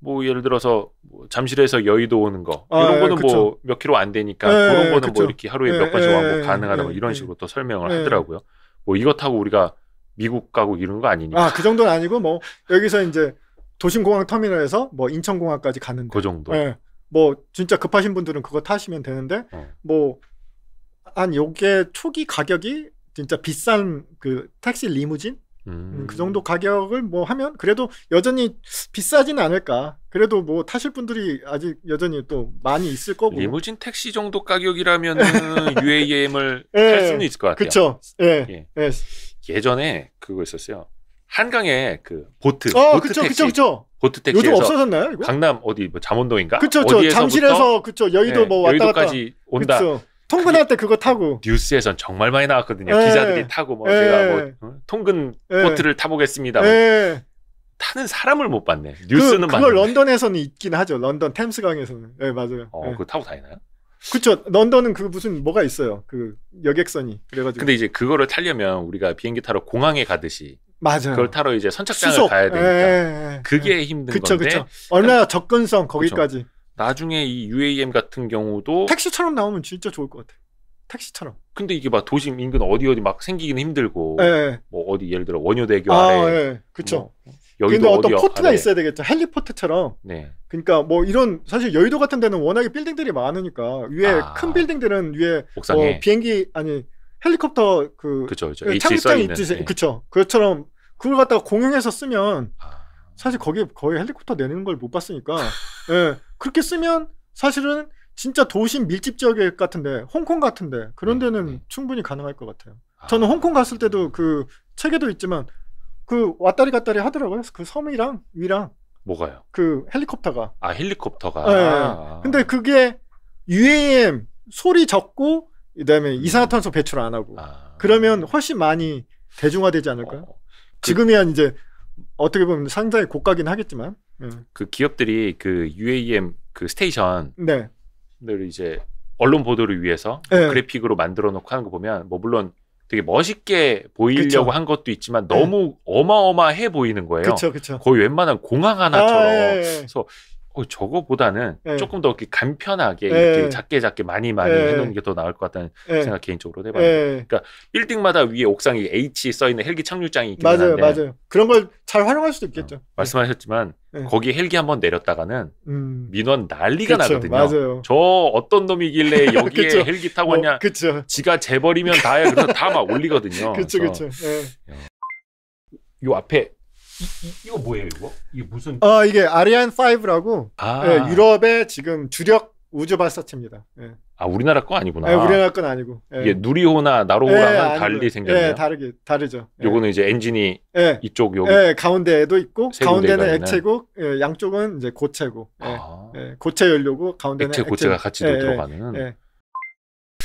뭐 예를 들어서 뭐 잠실에서 여의도 오는 거 아, 이런 예, 거는 뭐 몇 킬로 안 되니까 예, 그런 예, 거는 뭐 그쵸. 뭐 이렇게 하루에 몇 번씩 예, 왕복 가능하다 뭐 이런 식으로 또 설명을 하더라고요. 뭐 이것하고 우리가 미국 가고 이런 거 아니니까. 아, 그 정도는 아니고 뭐 여기서 이제 도심공항 터미널에서 뭐 인천공항까지 가는 거. 그 정도. 예. 뭐 진짜 급하신 분들은 그거 타시면 되는데 어. 뭐한 요게 초기 가격이 진짜 비싼 그 택시 리무진 음. 그 정도 가격을 뭐 하면 그래도 여전히 비싸진 않을까. 그래도 뭐 타실 분들이 아직 여전히 또 많이 있을 거고. 리무진 택시 정도 가격이라면 UAM을 예, 탈 수는 있을 것 같아요. 그렇죠. 예, 예. 예. 예전에 그거 있었어요. 한강에 그 보트, 어, 보트 그쵸, 택시, 그쵸, 그쵸. 보트 택시 요즘 없어졌나요? 이거? 강남 어디 뭐 잠원동인가? 그쵸, 그 잠실에서 그쵸 여의도 예, 뭐 왔다 여의도까지 갔다. 온다. 그쵸. 통근할 때 그거 타고 뉴스에선 정말 많이 나왔거든요. 에. 예. 기자들이 타고 뭐 에. 예. 제가 뭐 어? 통근 에. 예. 보트를 타보겠습니다. 뭐. 타는 사람을 못 봤네. 그 뉴스는 그, 그걸 런던에서는 있긴 하죠. 런던 템스강에서는. 네, 맞아요. 어, 그거 타고 다니나요? 그쵸 런던은 그 무슨 뭐가 있어요. 그 여객선이 그래가지고. 근데 이제 그거를 타려면 우리가 비행기 타러 공항에 가듯이 맞아요. 그걸 타러 이제 선착장을 수속. 가야 되니까 에이, 그게 에이. 힘든 그쵸, 건데. 그쵸. 얼마나 접근성 거기까지. 그쵸. 나중에 이 UAM 같은 경우도 택시처럼 나오면 진짜 좋을 것 같아. 택시처럼. 근데 이게 막 도심 인근 어디 어디 막 생기긴 힘들고 예. 예. 뭐 어디 예를 들어 원효대교 아, 아래 예. 그쵸. 뭐 여의도 근데 어떤 어디 포트가 아래. 있어야 되겠죠. 헬리포트처럼. 네. 그러니까 뭐 이런 사실 여의도 같은 데는 워낙에 빌딩들이 많으니까 위에 아. 큰 빌딩들은 위에 뭐 비행기 아니 헬리콥터 그 그쵸, 그쵸. 그장 써있는, 있 네. 예. 그쵸. 그것처럼 그걸 갖다가 공용해서 쓰면 아. 사실 거기 거의 헬리콥터 내는 걸 못 봤으니까 예. 그렇게 쓰면 사실은 진짜 도심 밀집 지역 같은데 홍콩 같은데 그런 네, 데는 네, 네. 충분히 가능할 것 같아요. 아. 저는 홍콩 갔을 때도 그 책에도 있지만 그 왔다리 갔다리 하더라고요. 그 섬이랑 위랑 뭐가요? 그 헬리콥터가 아 헬리콥터가 네. 아. 근데 그게 UAM 소리 적고 그다음에 음. 이산화탄소 배출 안 하고 아. 그러면 훨씬 많이 대중화되지 않을까요? 어. 그... 지금이야 이제 어떻게 보면 상당히 고가긴 하겠지만 음. 그 기업들이 그 UAM 그 스테이션을 네. 이제 언론 보도를 위해서 뭐 네. 뭐 그래픽으로 만들어 놓고 하는 거 보면 뭐 물론 되게 멋있게 보이려고 그쵸. 한 것도 있지만 너무 네. 어마어마해 보이는 거예요. 그쵸, 그쵸. 거의 웬만한 공항 하나처럼. 아, 예, 예. 그래서 어, 저거보다는 네. 조금 더 이렇게 간편하게 네. 이렇게 작게 작게 많이 많이 네. 해놓는 게 더 나을 것 같다는 생각 개인적으로 해봐요. 그러니까 빌딩마다 위에 옥상에 H 써 있는 헬기 착륙장이 있긴 맞아요, 한데 맞아요. 그런 걸 잘 활용할 수도 있겠죠. 어, 말씀하셨지만 거기 헬기 한 번 내렸다가는 음. 민원 난리가 그쵸, 나거든요. 맞아요. 저 어떤 놈이길래 여기에 헬기 타고 왔냐? 어, 그쵸. 지가 재버리면 다야. 그래서 다 막 올리거든요. 그렇죠, 그렇죠. 요 앞에 이, 거 뭐예요, 이거? 이게 무슨? 어, 이게 아리안 5라고 아. 예, 유럽의 지금 주력 우주 발사체입니다. 예. 아, 우리나라 거 아니구나. 예, 우리나라 건 아니고. 예. 이게 누리호나 나로호랑은 예, 달리 예, 생겼네요. 예, 다르게 다르죠. 요거는 이제 엔진이 이쪽 요 예, 가운데에도 있고 가운데는 액체고 양쪽은 이제 고체고. 아. 고체 연료고 가운데는 액체, 고체가 같이 들어가는.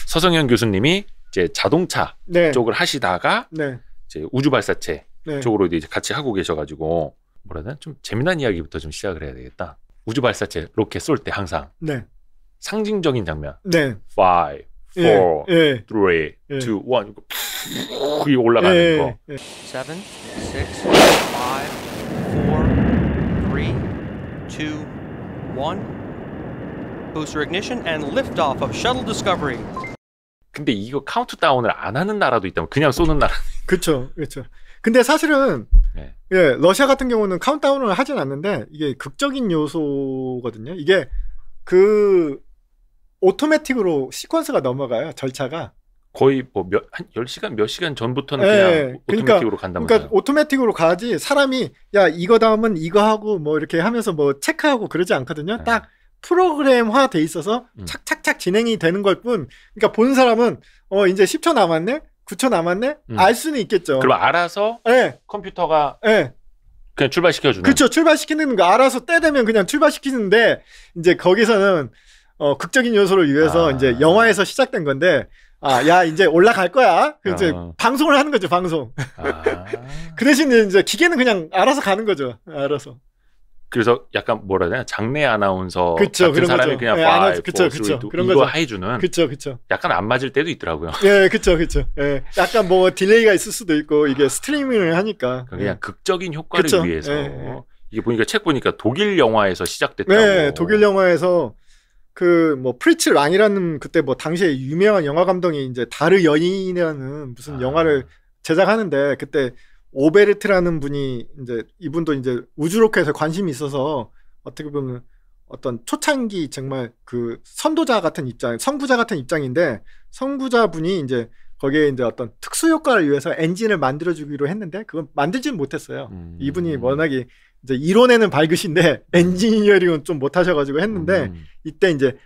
서성현 교수님이 이제 자동차 네. 쪽을 하시다가 네. 이제 우주 발사체 네. 쪽으로 이제 같이 하고 계셔가지고 뭐라 해야 되나 좀 재미난 이야기부터 좀 시작을 해야 되겠다. 우주 발사체 로켓 쏠 때 항상 네. 상징적인 장면. 네. f i 예. t 예. t 예. w 이거 이 올라가는 예. 거. 예. Seven, s i Booster ignition and liftoff of shuttle discovery. 근데 이거 카운트다운을 안 하는 나라도 있다면 그냥 쏘는 나라. 그렇죠, 그렇죠. 근데 사실은 네. 예, 러시아 같은 경우는 카운트다운을 하진 않는데 이게 극적인 요소거든요. 이게 그 오토매틱으로 시퀀스가 넘어가요. 절차가. 거의 뭐몇한 10시간 몇 시간 전부터는 예, 그냥 그러니까 오토매틱으로 그러니까, 간다면서요. 그러니까 오토매틱으로 가지 사람이 야, 이거 다음은 이거 하고 뭐 이렇게 하면서 뭐 체크하고 그러지 않거든요. 네. 딱 프로그램화 돼 있어서 음. 착착착 진행이 되는 걸 뿐. 그러니까 본 사람은 어 이제 10초 남았네. 9초 남았네? 음. 알 수는 있겠죠. 그럼 알아서 네. 컴퓨터가 네. 그냥 출발시켜주는. 그렇죠. 출발시키는 거 알아서 때 되면 그냥 출발시키는데 이제 거기서는 어, 극적인 요소를 위해서 아. 이제 영화에서 시작된 건데 아, 야 이제 올라갈 거야. 이제 아. 방송을 하는 거죠, 방송. 아. 그 대신 이제 기계는 그냥 알아서 가는 거죠. 알아서. 그래서 약간 뭐라 해야 되나 장내 아나운서 그쵸, 같은 사람이 거죠. 그냥 예, 봐 알아서, 그쵸, 뭐 그쵸, 그런 이거 거죠. 해주는 그쵸, 그쵸. 약간 안 맞을 때도 있더라고요. 예, 그쵸, 그쵸. 예, 약간 뭐 딜레이가 있을 수도 있고 이게 아. 스트리밍을 하니까 그러니까 그냥 예. 극적인 효과를 그쵸, 위해서 예, 이게 보니까 책 보니까 독일 영화에서 시작됐다고. 네, 독일 영화에서 그 뭐 프리츠 랑이라는 그때 뭐 당시에 유명한 영화 감독이 이제 다르 여인이라는 무슨 아. 영화를 제작하는데 그때 오베르트라는 분이 이제 이분도 이제 우주로켓에 관심이 있어서 어떻게 보면 어떤 초창기 정말 그 선도자 같은 입장, 선구자 같은 입장인데 선구자 분이 이제 거기에 이제 어떤 특수 효과를 위해서 엔진을 만들어주기로 했는데 그건 만들진 못했어요. 음. 이분이 워낙에 이제 이론에는 밝으신데 엔지니어링은 좀 못하셔가지고 했는데 음. 이때 이제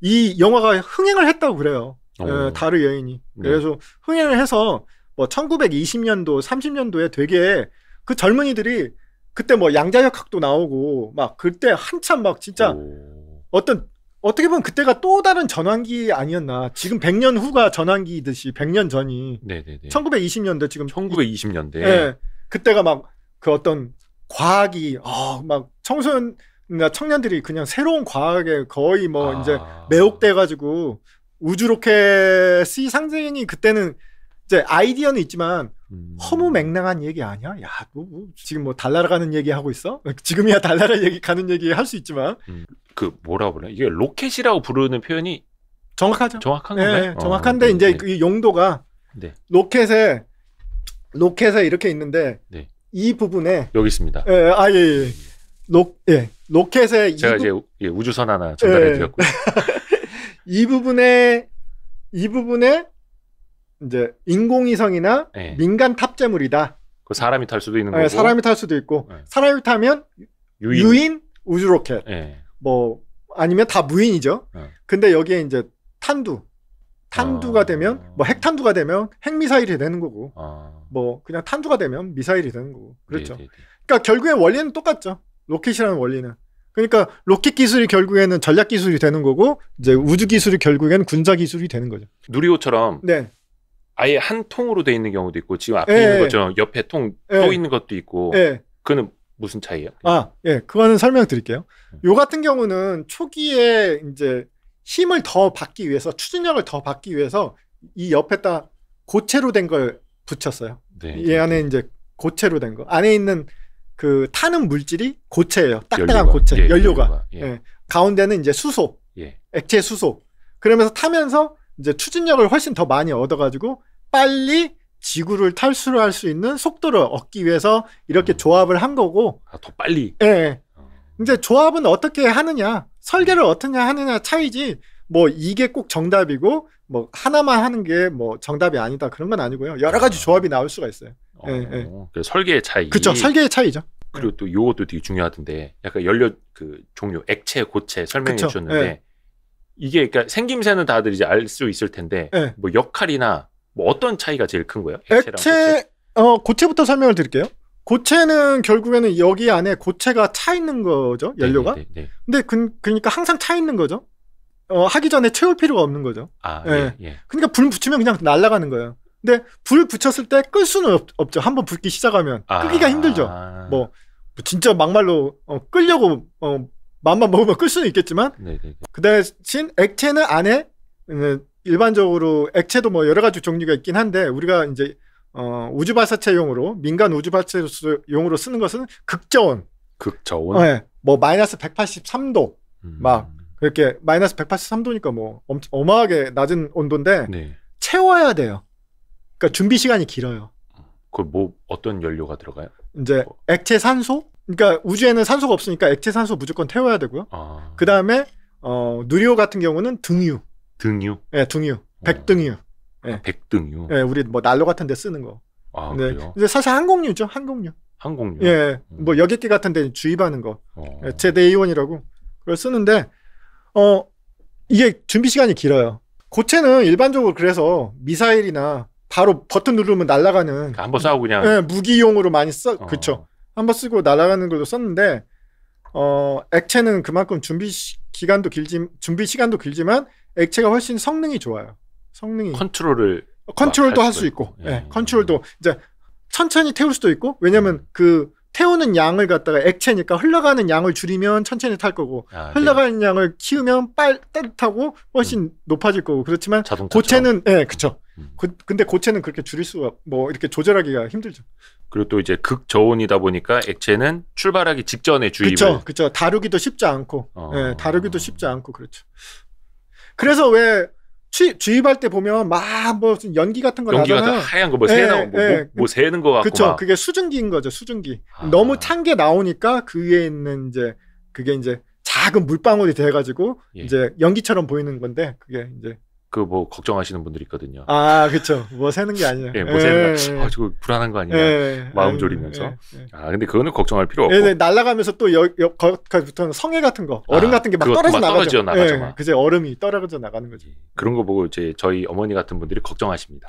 이 영화가 흥행을 했다고 그래요. 어. 예, 다르 여인이 네. 그래서 흥행을 해서 뭐 1920년도, 30년도에 되게 그 젊은이들이 그때 뭐 양자역학도 나오고 막 그때 한참 막 진짜 오. 어떤 어떻게 보면 그때가 또 다른 전환기 아니었나. 지금 100년 후가 전환기이듯이 100년 전이 네네네. 1920년대 지금 1920년대. 네. 예, 그때가 막 그 어떤 과학이 어막 청소년 그러니까 청년들이 그냥 새로운 과학에 거의 뭐 아. 이제 매혹돼 가지고 우주 로켓 시 상징이 그때는 이제 아이디어는 있지만 음. 허무맹랑한 얘기 아니야? 야, 뭐, 뭐 지금 뭐 달나라 가는 얘기 하고 있어? 지금이야 달나라 얘기 가는 얘기 할 수 있지만 음, 그 뭐라 그래? 이게 로켓이라고 부르는 표현이 정확하죠. 정확한 네, 건가요? 정확한데 어, 네, 이제 네. 그 용도가 네. 로켓에 로켓에 이렇게 있는데 네. 이 부분에 여기 있습니다. 예, 아 예. 예. 로, 예, 로켓에 제가 이 부... 이제 예, 우주선 하나 전달해 예. 드렸고요. 이 부분에 이 부분에 이제 인공위성이나 네. 민간 탑재물이다. 그 사람이 탈 수도 있는 예, 거고. 네, 사람이 탈 수도 있고 예. 사람이 타면 유인, 유인 우주 로켓. 뭐 아니면 다 무인이죠. 근데 여기에 이제 탄두 탄두가 아... 되면 뭐 핵탄두가 되면 핵미사일이 되는 거고 아... 뭐 그냥 탄두가 되면 미사일이 되는 거고 네, 그렇죠. 네네네. 네. 그러니까 결국에 원리는 똑같죠. 로켓이라는 원리는. 그러니까 로켓 기술이 결국에는 전략 기술이 되는 거고 이제 우주 기술이 결국에는 군사 기술이 되는 거죠. 누리호처럼 네. 아예 한 통으로 돼 있는 경우도 있고 지금 앞에 예, 있는 것처럼 예. 옆에 통또 예. 있는 것도 있고 예. 그는 무슨 차이예요? 아, 예. 그거는 설명드릴게요. 음. 요 같은 경우는 초기에 이제 힘을 더 받기 위해서 추진력을 더 받기 위해서 이 옆에다 고체로 된 걸 붙였어요. 네, 얘 네, 안에 네. 이제 고체로 된 거. 안에 있는 그 타는 물질이 고체예요. 딱딱한 연료가, 고체, 예, 연료가. 예. 예. 가운데는 이제 수소, 예. 액체 수소. 그러면서 타면서 이제 추진력을 훨씬 더 많이 얻어가지고 빨리 지구를 탈수를할 수 있는 속도를 얻기 위해서 이렇게 음. 조합을 한 거고. 아, 더 빨리? 예. 네. 이제 조합은 어떻게 하느냐, 설계를 음. 어떻게 하느냐 차이지, 뭐 이게 꼭 정답이고, 뭐 하나만 하는 게 뭐 정답이 아니다 그런 건 아니고요. 여러 가지 아. 조합이 나올 수가 있어요. 어, 예, 예. 그 설계의 차이. 그죠 설계의 차이죠. 그리고 또 요것도 되게 중요하던데, 약간 연료 그 종류, 액체, 고체 설명해 그쵸, 주셨는데, 예. 이게 그러니까 생김새는 다들 이제 알 수 있을 텐데 네. 뭐 역할이나 뭐 어떤 차이가 제일 큰 거예요? 액체 고체? 어 고체부터 설명을 드릴게요. 고체는 결국에는 여기 안에 고체가 차 있는 거죠 네, 연료가. 네네네. 네, 네. 근데 그, 그러니까 항상 차 있는 거죠. 어, 하기 전에 채울 필요가 없는 거죠. 아, 예. 예, 예. 그러니까 불 붙이면 그냥 날아가는 거예요. 근데 불 붙였을 때 끌 수는 없, 죠 한번 붙기 시작하면 아. 끄기가 힘들죠. 뭐, 뭐, 진짜 막말로 어, 끌려고 어, 맘만 먹으면 끌 수는 있겠지만 네네네. 네, 네. 그 대신 액체는 안에 음, 일반적으로 액체도 뭐 여러 가지 종류가 있긴 한데 우리가 이제 어, 우주 발사체용으로 민간 우주 발사체용으로 쓰는 것은 극저온. 극저온. 네, 뭐 마이너스 183도 음. 막 그렇게 마이너스 183도니까 뭐 엄, 어마하게 낮은 온도인데 네. 채워야 돼요. 그러니까 준비 시간이 길어요. 그 뭐 어떤 연료가 들어가요? 이제 어. 액체 산소 그러니까 우주에는 산소가 없으니까 액체 산소 무조건 태워야 되고요. 아. 그 다음에 어, 누리호 같은 경우는 등유. 등유? 예, 네, 등유. 어. 백등유. 예. 아, 백등유. 예, 우리 뭐 난로 같은 데 쓰는 거. 아, 네. 그래요? 이제 사실 항공유죠, 항공유. 항공유. 예, 음. 뭐 여객기 같은 데 주입하는 거. 어. 예, 제대이원이라고 그걸 쓰는데 어 이게 준비 시간이 길어요. 고체는 일반적으로 그래서 미사일이나 바로 버튼 누르면 날아가는 한번 쏴고 그냥 예, 무기용으로 많이 써. 어. 그렇죠. 한번 쓰고 날아가는 걸로 썼는데 어, 액체는 그만큼 준비 시, 기간도 길지 준비 시간도 길지만 액체가 훨씬 성능이 좋아요. 성능이 컨트롤을 컨트롤도 할 수 있고, 예, 네. 컨트롤도 이제 천천히 태울 수도 있고 왜냐하면 음. 그 태우는 양을 갖다가 액체니까 흘러가는 양을 줄이면 천천히 탈 거고 아, 네. 흘러가는 네. 양을 키우면 빨 따뜻하고 훨씬 음. 높아질 거고 그렇지만 자동차처럼. 고체는 예, 네, 그쵸. 음. 고, 근데 고체는 그렇게 줄일 수가 뭐 이렇게 조절하기가 힘들죠. 그리고 또 이제 극저온이다 보니까 액체는 출발하기 직전에 주입을 그렇죠. 그렇죠. 다루기도 쉽지 않고. 어. 예, 다루기도 쉽지 않고 그렇죠. 그래서 왜 취, 주입할 때 보면 막 뭐 연기 같은 거 연기 나잖아요. 같은 하얀 거뭐 예, 새나 뭐, 예. 뭐, 예. 뭐 새는 거 같고 그쵸. 막. 그게 수증기인 거죠. 수증기. 아. 너무 찬게 나오니까 그 위에 있는 이제 그게 이제 작은 물방울이 돼가지고 예. 이제 연기처럼 보이는 건데 그게 이제 그뭐 걱정하시는 분들이 있거든요. 아 그렇죠. 뭐 새는 게 아니야. 예, 뭐 새는 거. 아 저거 불안한 거 아니냐. 예, 예. 마음 아 졸이면서. 예, 예, 아 근데 그거는 걱정할 필요 예, 네, 없고. 예, 날아가면서 또 거기부터는 성에 같은 거, 아, 얼음 아, 같은 게 막 떨어져 나가죠. 나가죠 막. 그제 얼음이 떨어져 나가는 거지. 그런 거 보고 이제 저희 어머니 같은 분들이 걱정하십니다.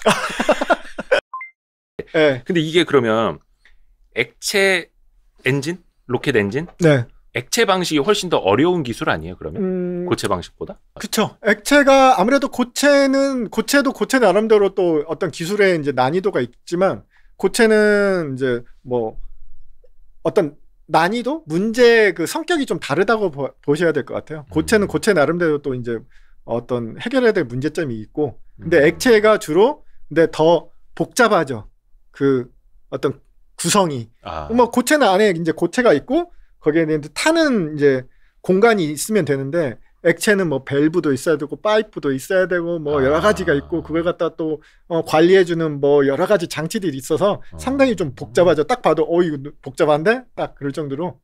예. 근데 이게 그러면 액체 엔진, 로켓 엔진? 네. 액체 방식이 훨씬 더 어려운 기술 아니에요, 그러면? 음... 고체 방식보다? 그쵸. 액체가 아무래도 고체는, 고체도 고체 나름대로 또 어떤 기술의 이제 난이도가 있지만, 고체는 이제 뭐 어떤 난이도? 문제 그 성격이 좀 다르다고 보, 셔야 될 것 같아요. 고체는 음. 고체 나름대로 또 이제 어떤 해결해야 될 문제점이 있고, 근데 음. 액체가 주로 근데 더 복잡하죠. 그 어떤 구성이. 아. 뭐 고체는 안에 이제 고체가 있고, 거기에 대한 타는 이제 공간이 있으면 되는데 액체는 뭐 밸브도 있어야 되고 파이프도 있어야 되고 뭐 아. 여러 가지가 있고 그걸 갖다 또 어, 관리해주는 뭐 여러 가지 장치들이 있어서 어. 상당히 좀 복잡하죠. 딱 봐도 어 이거 복잡한데 딱 그럴 정도로.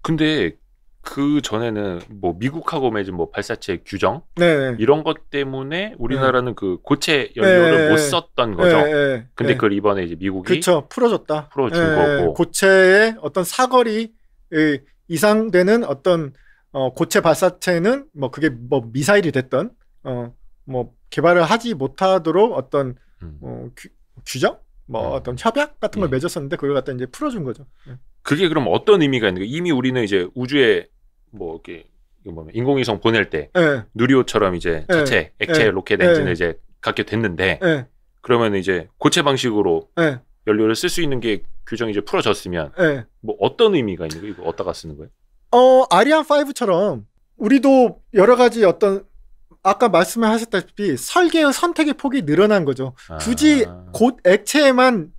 근데 그 전에는 뭐 미국하고 맺은 뭐 발사체 규정 네네. 이런 것 때문에 우리나라는 네. 그 고체 연료를 네네. 못 썼던 거죠. 네네. 네. 근데 네. 그걸 이번에 이제 미국이 그렇죠 풀어줬다. 풀어준 네. 거고 고체의 어떤 사거리 이상되는 어떤 어, 고체 발사체는 뭐 그게 뭐 미사일이 됐던 어, 뭐 개발을 하지 못하도록 어떤 음. 어, 규, 규정 뭐 음. 어떤 협약 같은 걸 예. 맺었었는데 그걸 갖다 이제 풀어준 거죠. 예. 그게 그럼 어떤 의미가 있는 가 이미 우리는 이제 우주에 뭐 이렇게 인공위성 보낼 때 예. 누리호처럼 이제 예. 자체 예. 액체 로켓 엔진을 예. 이제 갖게 됐는데 그러면 이제 고체 방식으로 연료를 쓸 수 있는 게 규정이 이제 풀어졌으면 네. 뭐 어떤 의미가 있는 거예요? 이거 어디다가 쓰는 거예요? 어, 아리안 5처럼 우리도 여러 가지 어떤 아까 말씀을 하셨다시피 설계의 선택의 폭이 늘어난 거죠. 아. 굳이 곧 액체에만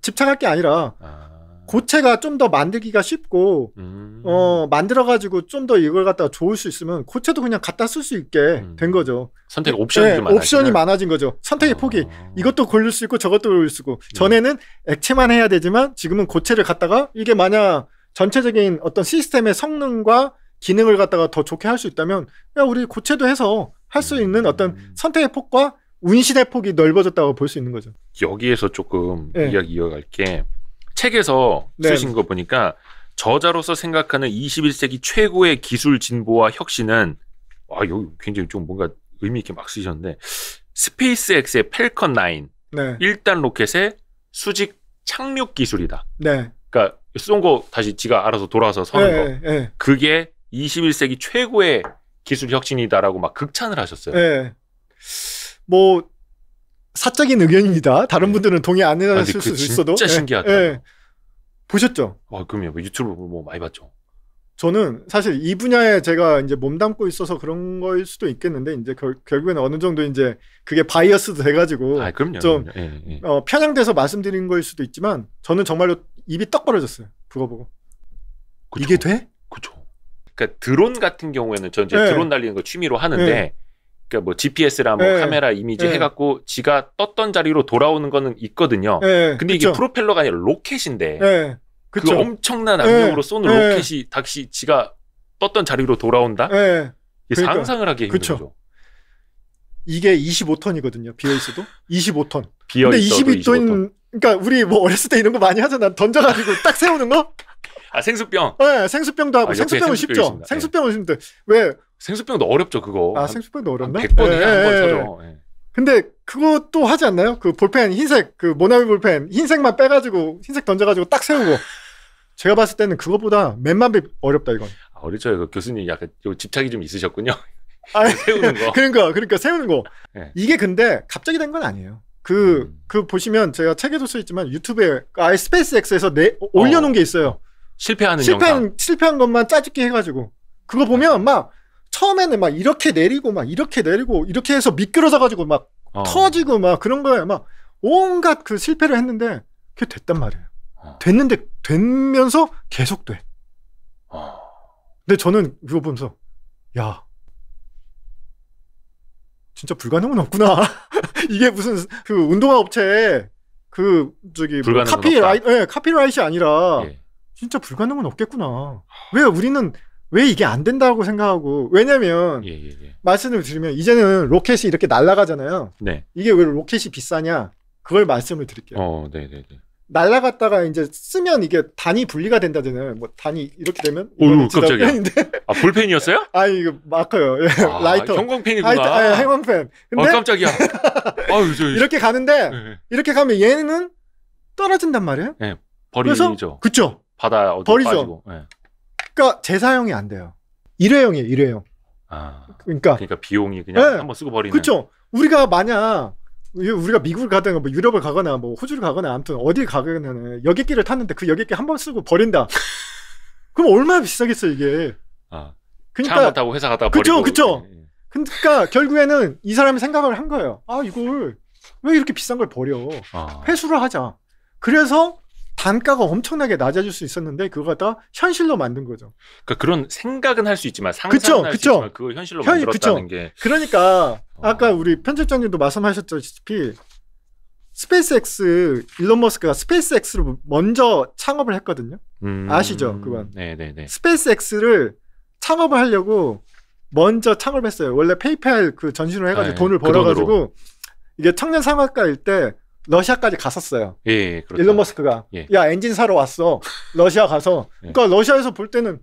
집착할 게 아니라 아. 고체가 좀 더 만들기가 쉽고 음. 어 만들어 가지고 좀 더 이걸 갖다가 좋을 수 있으면 고체도 그냥 갖다 쓸 수 있게 음. 된 거죠. 선택 옵션이 네, 많아지 옵션이 많아진 거죠. 선택의 어. 폭이 아. 이것도 고를 수 있고 저것도 고를 수 있고 음. 전에는 액체만 해야 되지만 지금은 고체를 갖다가 이게 만약 전체적인 어떤 시스템의 성능과 기능을 갖다가 더 좋게 할 수 있다면 야 우리 고체도 해서 할 수 있는 어떤 음. 선택의 폭과 운신의 폭이 넓어졌다고 볼 수 있는 거죠. 여기에서 조금 네. 이야기 이어갈게 책에서 네. 쓰신 거 보니까 저자로서 생각하는 21세기 최고의 기술 진보와 혁신은 아 여기 굉장히 좀 뭔가 의미 있게 막 쓰셨는데 스페이스X의 펠컨 9 네. 1단 로켓의 수직 착륙 기술이다. 네. 그러니까 쏜 거 다시 지가 알아서 돌아서 서는 네, 거. 네. 그게 21세기 최고의 기술 혁신이다라고 막 극찬을 하셨어요. 네. 뭐 사적인 의견입니다. 다른 네. 분들은 동의 안 해줄 아, 수 있어도. 진짜 신기하다. 예, 예. 보셨죠? 아, 그럼요. 뭐 유튜브 뭐 많이 봤죠. 저는 사실 이 분야에 제가 이제 몸담고 있어서 그런 거일 수도 있겠는데 이제 결, 결국에는 어느 정도 이제 그게 바이어스도 돼가지고 아, 그럼요, 좀 그럼요. 예, 예. 예. 어, 편향돼서 말씀드린 거일 수도 있지만 저는 정말로 입이 떡 벌어졌어요 그거 보고 그쵸, 이게 돼? 그죠. 그러니까 드론 같은 경우에는 전 이제 예. 드론 날리는 거 취미로 하는데 네. 그러니까 뭐 GPS랑 뭐 네. 카메라 이미지 네. 해갖고 지가 떴던 자리로 돌아오는 거는 있거든요. 네. 근데 그쵸. 이게 프로펠러가 아니라 로켓인데 그 엄청난 압력으로 쏘는 로켓이 다시 지가 떴던 자리로 돌아온다. 이 그러니까. 상상을 하기 힘든 죠 이게 25톤이거든요. 비어 있어도 25톤. 비어 있 근데 22톤. 그러니까 우리 뭐 어렸을 때 이런 거 많이 하잖아. 던져가지고 딱 세우는 거. 아 생수병. 네, 생수병도 하고 아, 생수병은 쉽죠. 있습니다. 생수병은 쉽데 왜 생수병도 어렵죠 그거. 아 생수병도 어렵나? 100번에 예, 예, 한번 사죠. 예. 예. 근데 그것도 하지 않나요? 그 볼펜 흰색 그 모나미 볼펜 흰색만 빼가지고 흰색 던져가지고 딱 세우고. 제가 봤을 때는 그것보다 몇만 배 어렵다 이건. 아, 어리죠 그 교수님 약간 요 집착이 좀 있으셨군요. 아, 세우는 거. 그러니까 그러니까 세우는 거. 네. 이게 근데 갑자기 된 건 아니에요. 그그 음. 그 보시면 제가 책에도 써 있지만 유튜브에 아 스페이스X에서 내 어. 올려놓은 어. 게 있어요. 실패하는 실패한 영상. 실패한 것만 짜집기 해가지고 그거 보면 아. 막 처음에는 막 이렇게 내리고 막 이렇게 내리고 이렇게 해서 미끄러져 가지고 막 어. 터지고 막 그런 거에 막 온갖 그 실패를 했는데 그게 됐단 말이에요. 어. 됐는데 되면서 계속 돼. 어. 근데 저는 이거 보면서 야 진짜 불가능은 없구나. 이게 무슨 그 운동화 업체 그 저기 뭐 카피라이 예, 네, 카피라이트 아니라 예. 진짜 불가능은 없겠구나. 왜 우리는 왜 이게 안 된다고 생각하고 왜냐면 예, 예, 예. 말씀을 드리면 이제는 로켓이 이렇게 날아가잖아요. 네. 이게 왜 로켓이 비싸냐? 그걸 말씀을 드릴게요. 어, 네, 네, 네. 날아갔다가 이제 쓰면 이게 단위 분리가 된다잖아요. 뭐 단위 이렇게 되면 오 펜인데. 아 볼펜이었어요? 아 이거 마커요. 예. 아, 라이터. 형광펜이구나. 아, 예, 형광펜. 아, 근데 아, 깜짝이야. 아유, 저, 이렇게 가는데 네. 이렇게 가면 얘는 떨어진단 말이에요. 네, 버리죠. 그렇죠. 바다 버리죠. 빠지고. 네. 그러니까 재사용이 안 돼요. 일회용이에요, 일회용. 아, 그러니까 그러니까 비용이 그냥 네. 한번 쓰고 버리는. 그렇죠. 우리가 만약 우리가 미국을 가든 뭐 유럽을 가거나 뭐 호주를 가거나 아무튼 어딜 가거나 여객기를 탔는데 그 여객기 한 번 쓰고 버린다. 그럼 얼마나 비싸겠어 이게. 아. 그러니까 차한 타고 회사 갔다 그쵸, 버리고. 그쵸. 예, 예. 그러니까 결국에는 이 사람이 생각을 한 거예요. 아 이걸 왜 이렇게 비싼 걸 버려? 아. 회수를 하자. 그래서 단가가 엄청나게 낮아질 수 있었는데 그거 다 현실로 만든 거죠. 그러니까 그런 생각은 할 수 있지만 상상 할수 있지만 그걸 현실로 현, 만들었다는 그쵸. 게. 그러니까 어. 아까 우리 편집장님도 말씀하셨다시피 스페이스엑스 일론 머스크가 스페이스엑스를 먼저 창업을 했거든요. 음... 아시죠 그건? 네네네. 네, 네. 스페이스엑스를 창업을 하려고 먼저 창업했어요. 원래 페이팔 그 전신으로 해가지고 아, 네, 돈을 그 벌어가지고 그 이게 청년 상학가일 때 러시아까지 갔었어요. 예, 예, 그렇죠. 일론 머스크가 예. 야 엔진 사러 왔어. 러시아 가서 예. 그러니까 러시아에서 볼 때는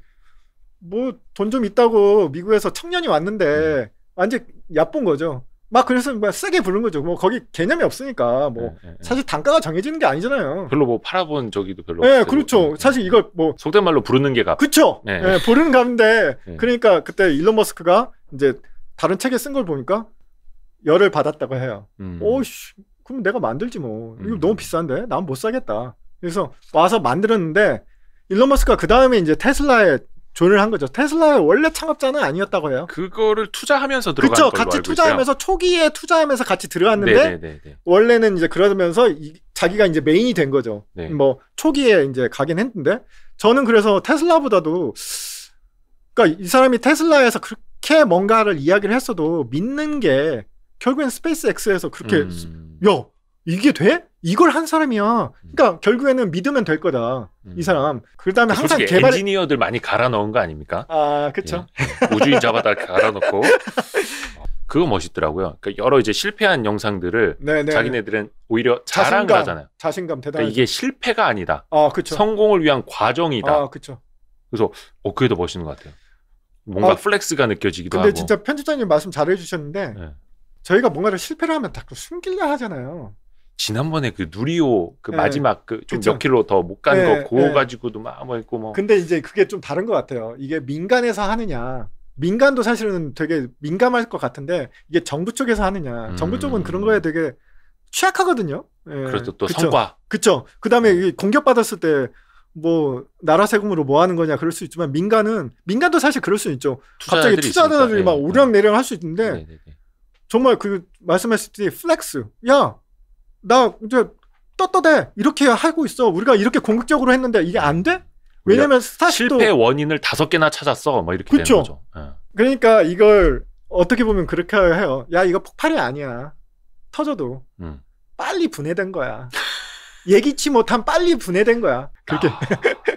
뭐 돈 좀 있다고 미국에서 청년이 왔는데 음. 완전 얕쁜 거죠. 막 그래서 막 세게 부른 거죠. 뭐 거기 개념이 없으니까 뭐 예, 예, 예. 사실 단가가 정해지는 게 아니잖아요. 별로 뭐 팔아본 적이도 별로. 예, 없어요. 그렇죠. 음, 음. 사실 이걸 뭐 속된 말로 부르는 게 가. 그렇죠. 예, 예 부르는 가인데 예. 그러니까 그때 일론 머스크가 이제 다른 책에 쓴 걸 보니까 열을 받았다고 해요. 음. 오씨, 그럼 내가 만들지 뭐. 이거 음. 너무 비싼데? 난 못 사겠다. 그래서 와서 만들었는데 일론 머스크가 그 다음에 이제 테슬라에 존을 한 거죠. 테슬라의 원래 창업자는 아니었다고 해요. 그거를 투자하면서 들어간 그쵸, 걸 같이 투자하면서 있어요. 초기에 투자하면서 같이 들어갔는데 네네네네. 원래는 이제 그러면서 이, 자기가 이제 메인이 된 거죠. 네. 뭐 초기에 이제 가긴 했는데 저는 그래서 테슬라보다도 그러니까 이 사람이 테슬라에서 그렇게 뭔가를 이야기를 했어도 믿는 게 결국엔 스페이스X에서 그렇게 음. 야 이게 돼? 이걸 한 사람이야. 그러니까 음. 결국에는 믿으면 될 거다. 음. 이 사람. 그다음에 그러니까 항상 개발 엔지니어들 많이 갈아 넣은 거 아닙니까? 아, 그렇죠. 우주인 잡아다 갈아 넣고 그거 멋있더라고요. 그러니까 여러 이제 실패한 영상들을 네네. 네. 자기네들은 오히려 자랑을 하잖아요. 자신감 대단. 그러니까 이게 실패가 아니다. 아, 그렇죠. 성공을 위한 과정이다. 아, 그렇죠. 그래서 어 그게 더 멋있는 것 같아요. 뭔가 아, 플렉스가 느껴지기도 근데 하고. 근데 진짜 편집장님 말씀 잘 해주셨는데 네. 저희가 뭔가를 실패를 하면 다숨길려 그 하잖아요. 지난번에 그 누리호 그 네. 마지막 그좀몇 킬로 더 못 간거 네, 예, 그거 네. 가지고도 막 뭐 있고 뭐. 근데 이제 그게 좀 다른 것 같아요. 이게 민간에서 하느냐. 민간도 사실은 되게 민감할 것 같은데 이게 정부 쪽에서 하느냐. 음. 정부 쪽은 그런 거에 되게 취약하거든요. 예. 그렇죠. 또 그쵸. 성과. 그렇죠. 그다음에 네. 공격 받았을 때 뭐 나라 세금으로 뭐 하는 거냐 그럴 수 있지만 민간은 민간도 사실 그럴 수 있죠. 갑자기 투자자들이 있으니까. 막 오르락내리락 할수 있는데 네, 네, 정말 그 말씀했을 때 플렉스. 야, 나 이제 떳떳해. 이렇게 하고 있어. 우리가 이렇게 공격적으로 했는데 이게 안 돼? 왜냐면 그러니까 스타 실패 원인을 다섯 개나 찾았어. 막 뭐 이렇게 그쵸? 되는 거죠. 예. 그러니까 이걸 어떻게 보면 그렇게 해요. 야, 이거 폭발이 아니야. 터져도 음. 빨리 분해된 거야. 예기치 못한 빨리 분해된 거야. 그렇게 아,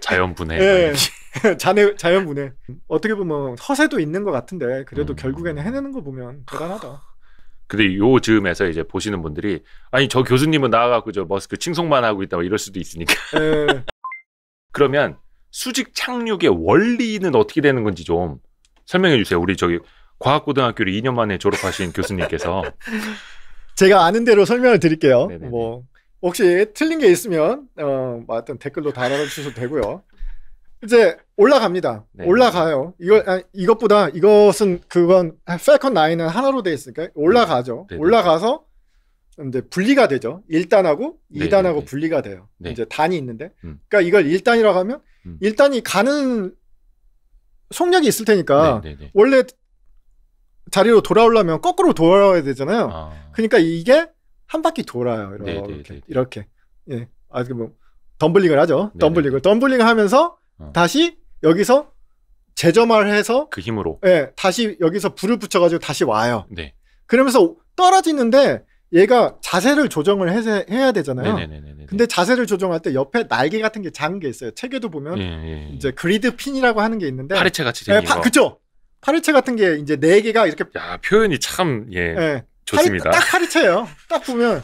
자연 분해. 예. 자네, 자연 분해. 어떻게 보면 허세도 있는 것 같은데 그래도 음. 결국에는 해내는 거 보면 대단하다. 근데 요 즈음에서 이제 보시는 분들이 아니 저 교수님은 나와갖고 저 머스크 칭송만 하고 있다 고 이럴 수도 있으니까. 예. 그러면 수직 착륙의 원리는 어떻게 되는 건지 좀 설명해 주세요. 우리 저기 과학고등학교를 2년 만에 졸업하신 교수님께서 제가 아는 대로 설명을 드릴게요. 네네네. 뭐 혹시 틀린 게 있으면 어, 뭐 하여튼 댓글로 달아주셔도 되고요. 이제 올라갑니다. 네. 올라가요. 이걸 아, 이것보다 이것은 그건 펠컨 9은 하나로 돼 있으니까 올라가죠. 네네. 네, 네. 올라가서 이제 분리가 되죠. 1단하고 2단하고 네 분리가 돼요. 네. 이제 단이 있는데. 음. 그러니까 이걸 1단이라고 하면 음. 1단이 가는 속력이 있을 테니까 네네네. 원래 자리로 돌아오려면 거꾸로 돌아와야 되잖아요. 아. 그러니까 이게 한 바퀴 돌아요. 이렇게. 네네네. 이렇게. 예. 아뭐 그 뭐, 덤블링을 하죠. 덤블링을 덤블링 을 하면서 어. 다시 여기서 재점화를 해서 그 힘으로 예, 다시 여기서 불을 붙여 가지고 다시 와요. 네. 그러면서 떨어지는데 얘가 자세를 조정을 해, 해야 되잖아요. 네네네네 근데 자세를 조정할 때 옆에 날개 같은 게 작은 게 있어요. 책에도 보면 예, 예, 예. 이제 그리드 핀이라고 하는 게 있는데 파리채 같이 생 예, 파, 거. 그죠? 파리채 같은 게 이제 네 개가 이렇게 야, 표현이 참 예. 예 좋습니다. 파리, 딱 파리채예요. 딱 보면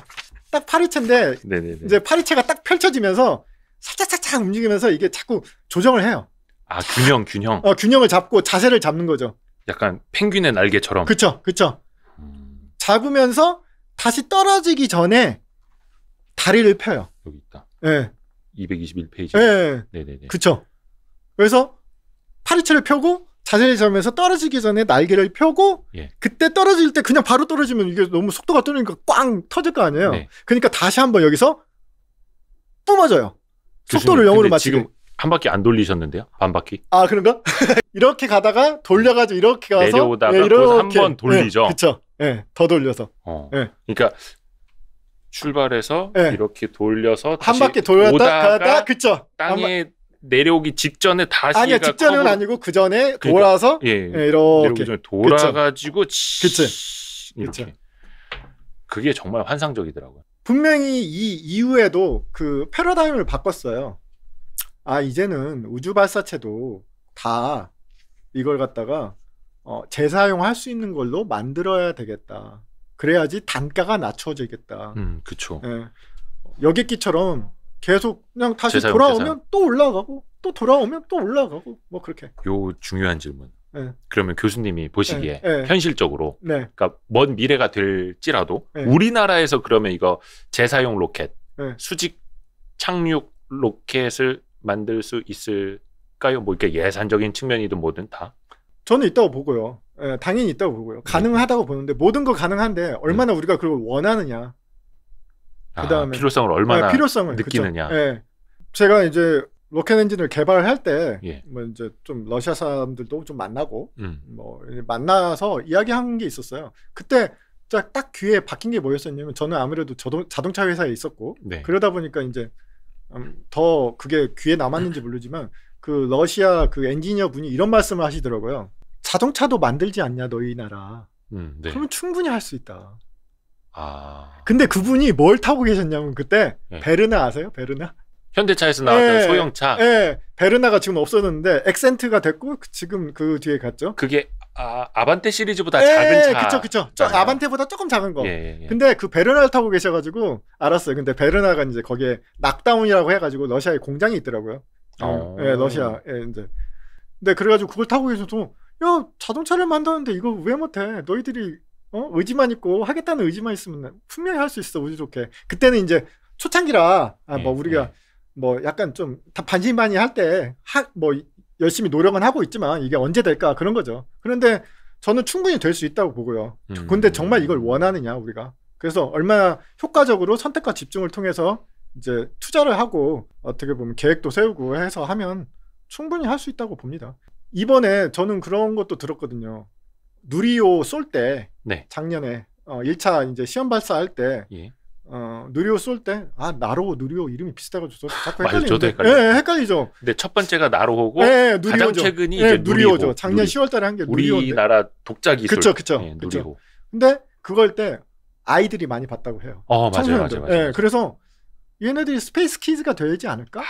딱 파리채인데 네네네. 이제 파리채가 딱 펼쳐지면서 살짝살짝 움직이면서 이게 자꾸 조정을 해요. 아 균형 균형. 어, 균형을 잡고 자세를 잡는 거죠. 약간 펭귄의 날개처럼. 그쵸 그쵸. 음... 잡으면서 다시 떨어지기 전에 다리를 펴요. 여기 있다. 예. 네. 221페이지. 예. 네. 네네네. 그쵸. 그래서 파리채를 펴고 자세를 잡으면서 떨어지기 전에 날개를 펴고 예. 그때 떨어질 때 그냥 바로 떨어지면 이게 너무 속도가 떨어지니까 꽝 터질 거 아니에요. 네. 그러니까 다시 한번 여기서 뿜어져요. 속도를 영으로 맞추 지금 한 바퀴 안 돌리셨는데요? 반 바퀴? 아 그런가? 이렇게 가다가 돌려가지고 이렇게 가서 내려오다가 네, 이렇게 한번 예, 돌리죠. 네, 그렇죠. 네, 더 돌려서. 어. 네. 그러니까 출발해서 네. 이렇게 돌려서 한 바퀴 돌렸다 가다 그쵸 땅에 내려오기 직전에 다시 아니야 직전은 커버... 아니고 그 전에 그러니까 돌아서 그러니까, 예, 예, 이렇게 돌아가지고 그치 그치 그게 정말 환상적이더라고요. 분명히 이 이후에도 그 패러다임을 바꿨어요. 아 이제는 우주 발사체도 다 이걸 갖다가 어, 재사용할 수 있는 걸로 만들어야 되겠다. 그래야지 단가가 낮춰지겠다. 음, 그쵸. 예. 여객기처럼 계속 그냥 다시 재사용, 돌아오면 재사용. 또 올라가고 또 돌아오면 또 올라가고 뭐 그렇게. 요 중요한 질문. 네. 그러면 교수님이 보시기에 예, 예. 네, 현실적으로 그러니까 먼 미래가 될지라도 우리나라에서 그러면 이거 재사용 로켓 수직 착륙 로켓을 만들 수 있을까요? 뭐 이렇게 예산적인 측면이든 뭐든 다 저는 있다고 보고요. 예, 당연히 있다고 보고요. 가능하다고 보는데 모든 거 가능한데 얼마나 음. 우리가 그걸 원하느냐. 아, 그다음에 아, 필요성을 얼마나 네, 필요성을, 느끼느냐. 그렇죠. 네. 제가 이제 로켓 엔진을 개발할 때, 예. 뭐 이제 좀 러시아 사람들도 좀 만나고, 음. 뭐 만나서 이야기한 게 있었어요. 그때 딱 귀에 박힌 게 뭐였었냐면 저는 아무래도 저도 자동차 회사에 있었고 네. 그러다 보니까 이제 음, 더 그게 귀에 남았는지 모르지만 그 러시아 그 엔지니어 분이 이런 말씀을 하시더라고요. 자동차도 만들지 않냐 너희 나라. 음, 네. 그러면 충분히 할 수 있다. 아. 근데 그분이 뭘 타고 계셨냐면 그때 네. 베르나 아세요? 베르나? 현대차에서 나왔던 예, 소형차. 예. 베르나가 지금 없어졌는데 엑센트가 됐고 그 지금 그 뒤에 갔죠. 그게 아, 아반떼 시리즈보다 예, 작은 차. 그쵸 그쵸. 저 아반떼보다 조금 작은 거. 예, 예, 예, 근데 그 베르나를 타고 계셔가지고 알았어요. 근데 베르나가 이제 거기에 낙다운이라고 해가지고 러시아에 공장이 있더라고요. 어. 음, 예, 러시아 에 예, 이제. 근데 그래가지고 그걸 타고 계셔도 야 자동차를 만드는데 이거 왜 못해? 너희들이 어? 의지만 있고 하겠다는 의지만 있으면 분명히 할 수 있어 우주 좋게. 그때는 이제 초창기라 아, 뭐 우리가 뭐 약간 좀 반신반의할 때뭐 열심히 노력은 하고 있지만 이게 언제 될까 그런 거죠. 그런데 저는 충분히 될 수 있다고 보고요. 음. 근데 정말 이걸 원하느냐 우리가. 그래서 얼마나 효과적으로 선택과 집중을 통해서 이제 투자를 하고 어떻게 보면 계획도 세우고 해서 하면 충분히 할 수 있다고 봅니다. 이번에 저는 그런 것도 들었거든요. 누리호 쏠때 네. 작년에 어, 1차 이제 시험 발사할 때 예. 어, 누리오쏠때아 나로호 누리오 이름이 비슷해가지고 자꾸 헷갈리는데 예, 예, 헷갈리죠. 근데 첫 번째가 나로호고 예, 예 누리호죠. 가장 최근이 예, 이제 누리호죠. 누리호. 작년 누리. 10월달에 한 게 누리호 우리나라 독자 기술. 그쵸 그쵸. 예, 누리호. 그쵸. 근데 그걸 때 아이들이 많이 봤다고 해요. 어, 맞아요, 맞아요, 맞아요. 예, 그래서 얘네들이 스페이스 키즈가 되지 않을까?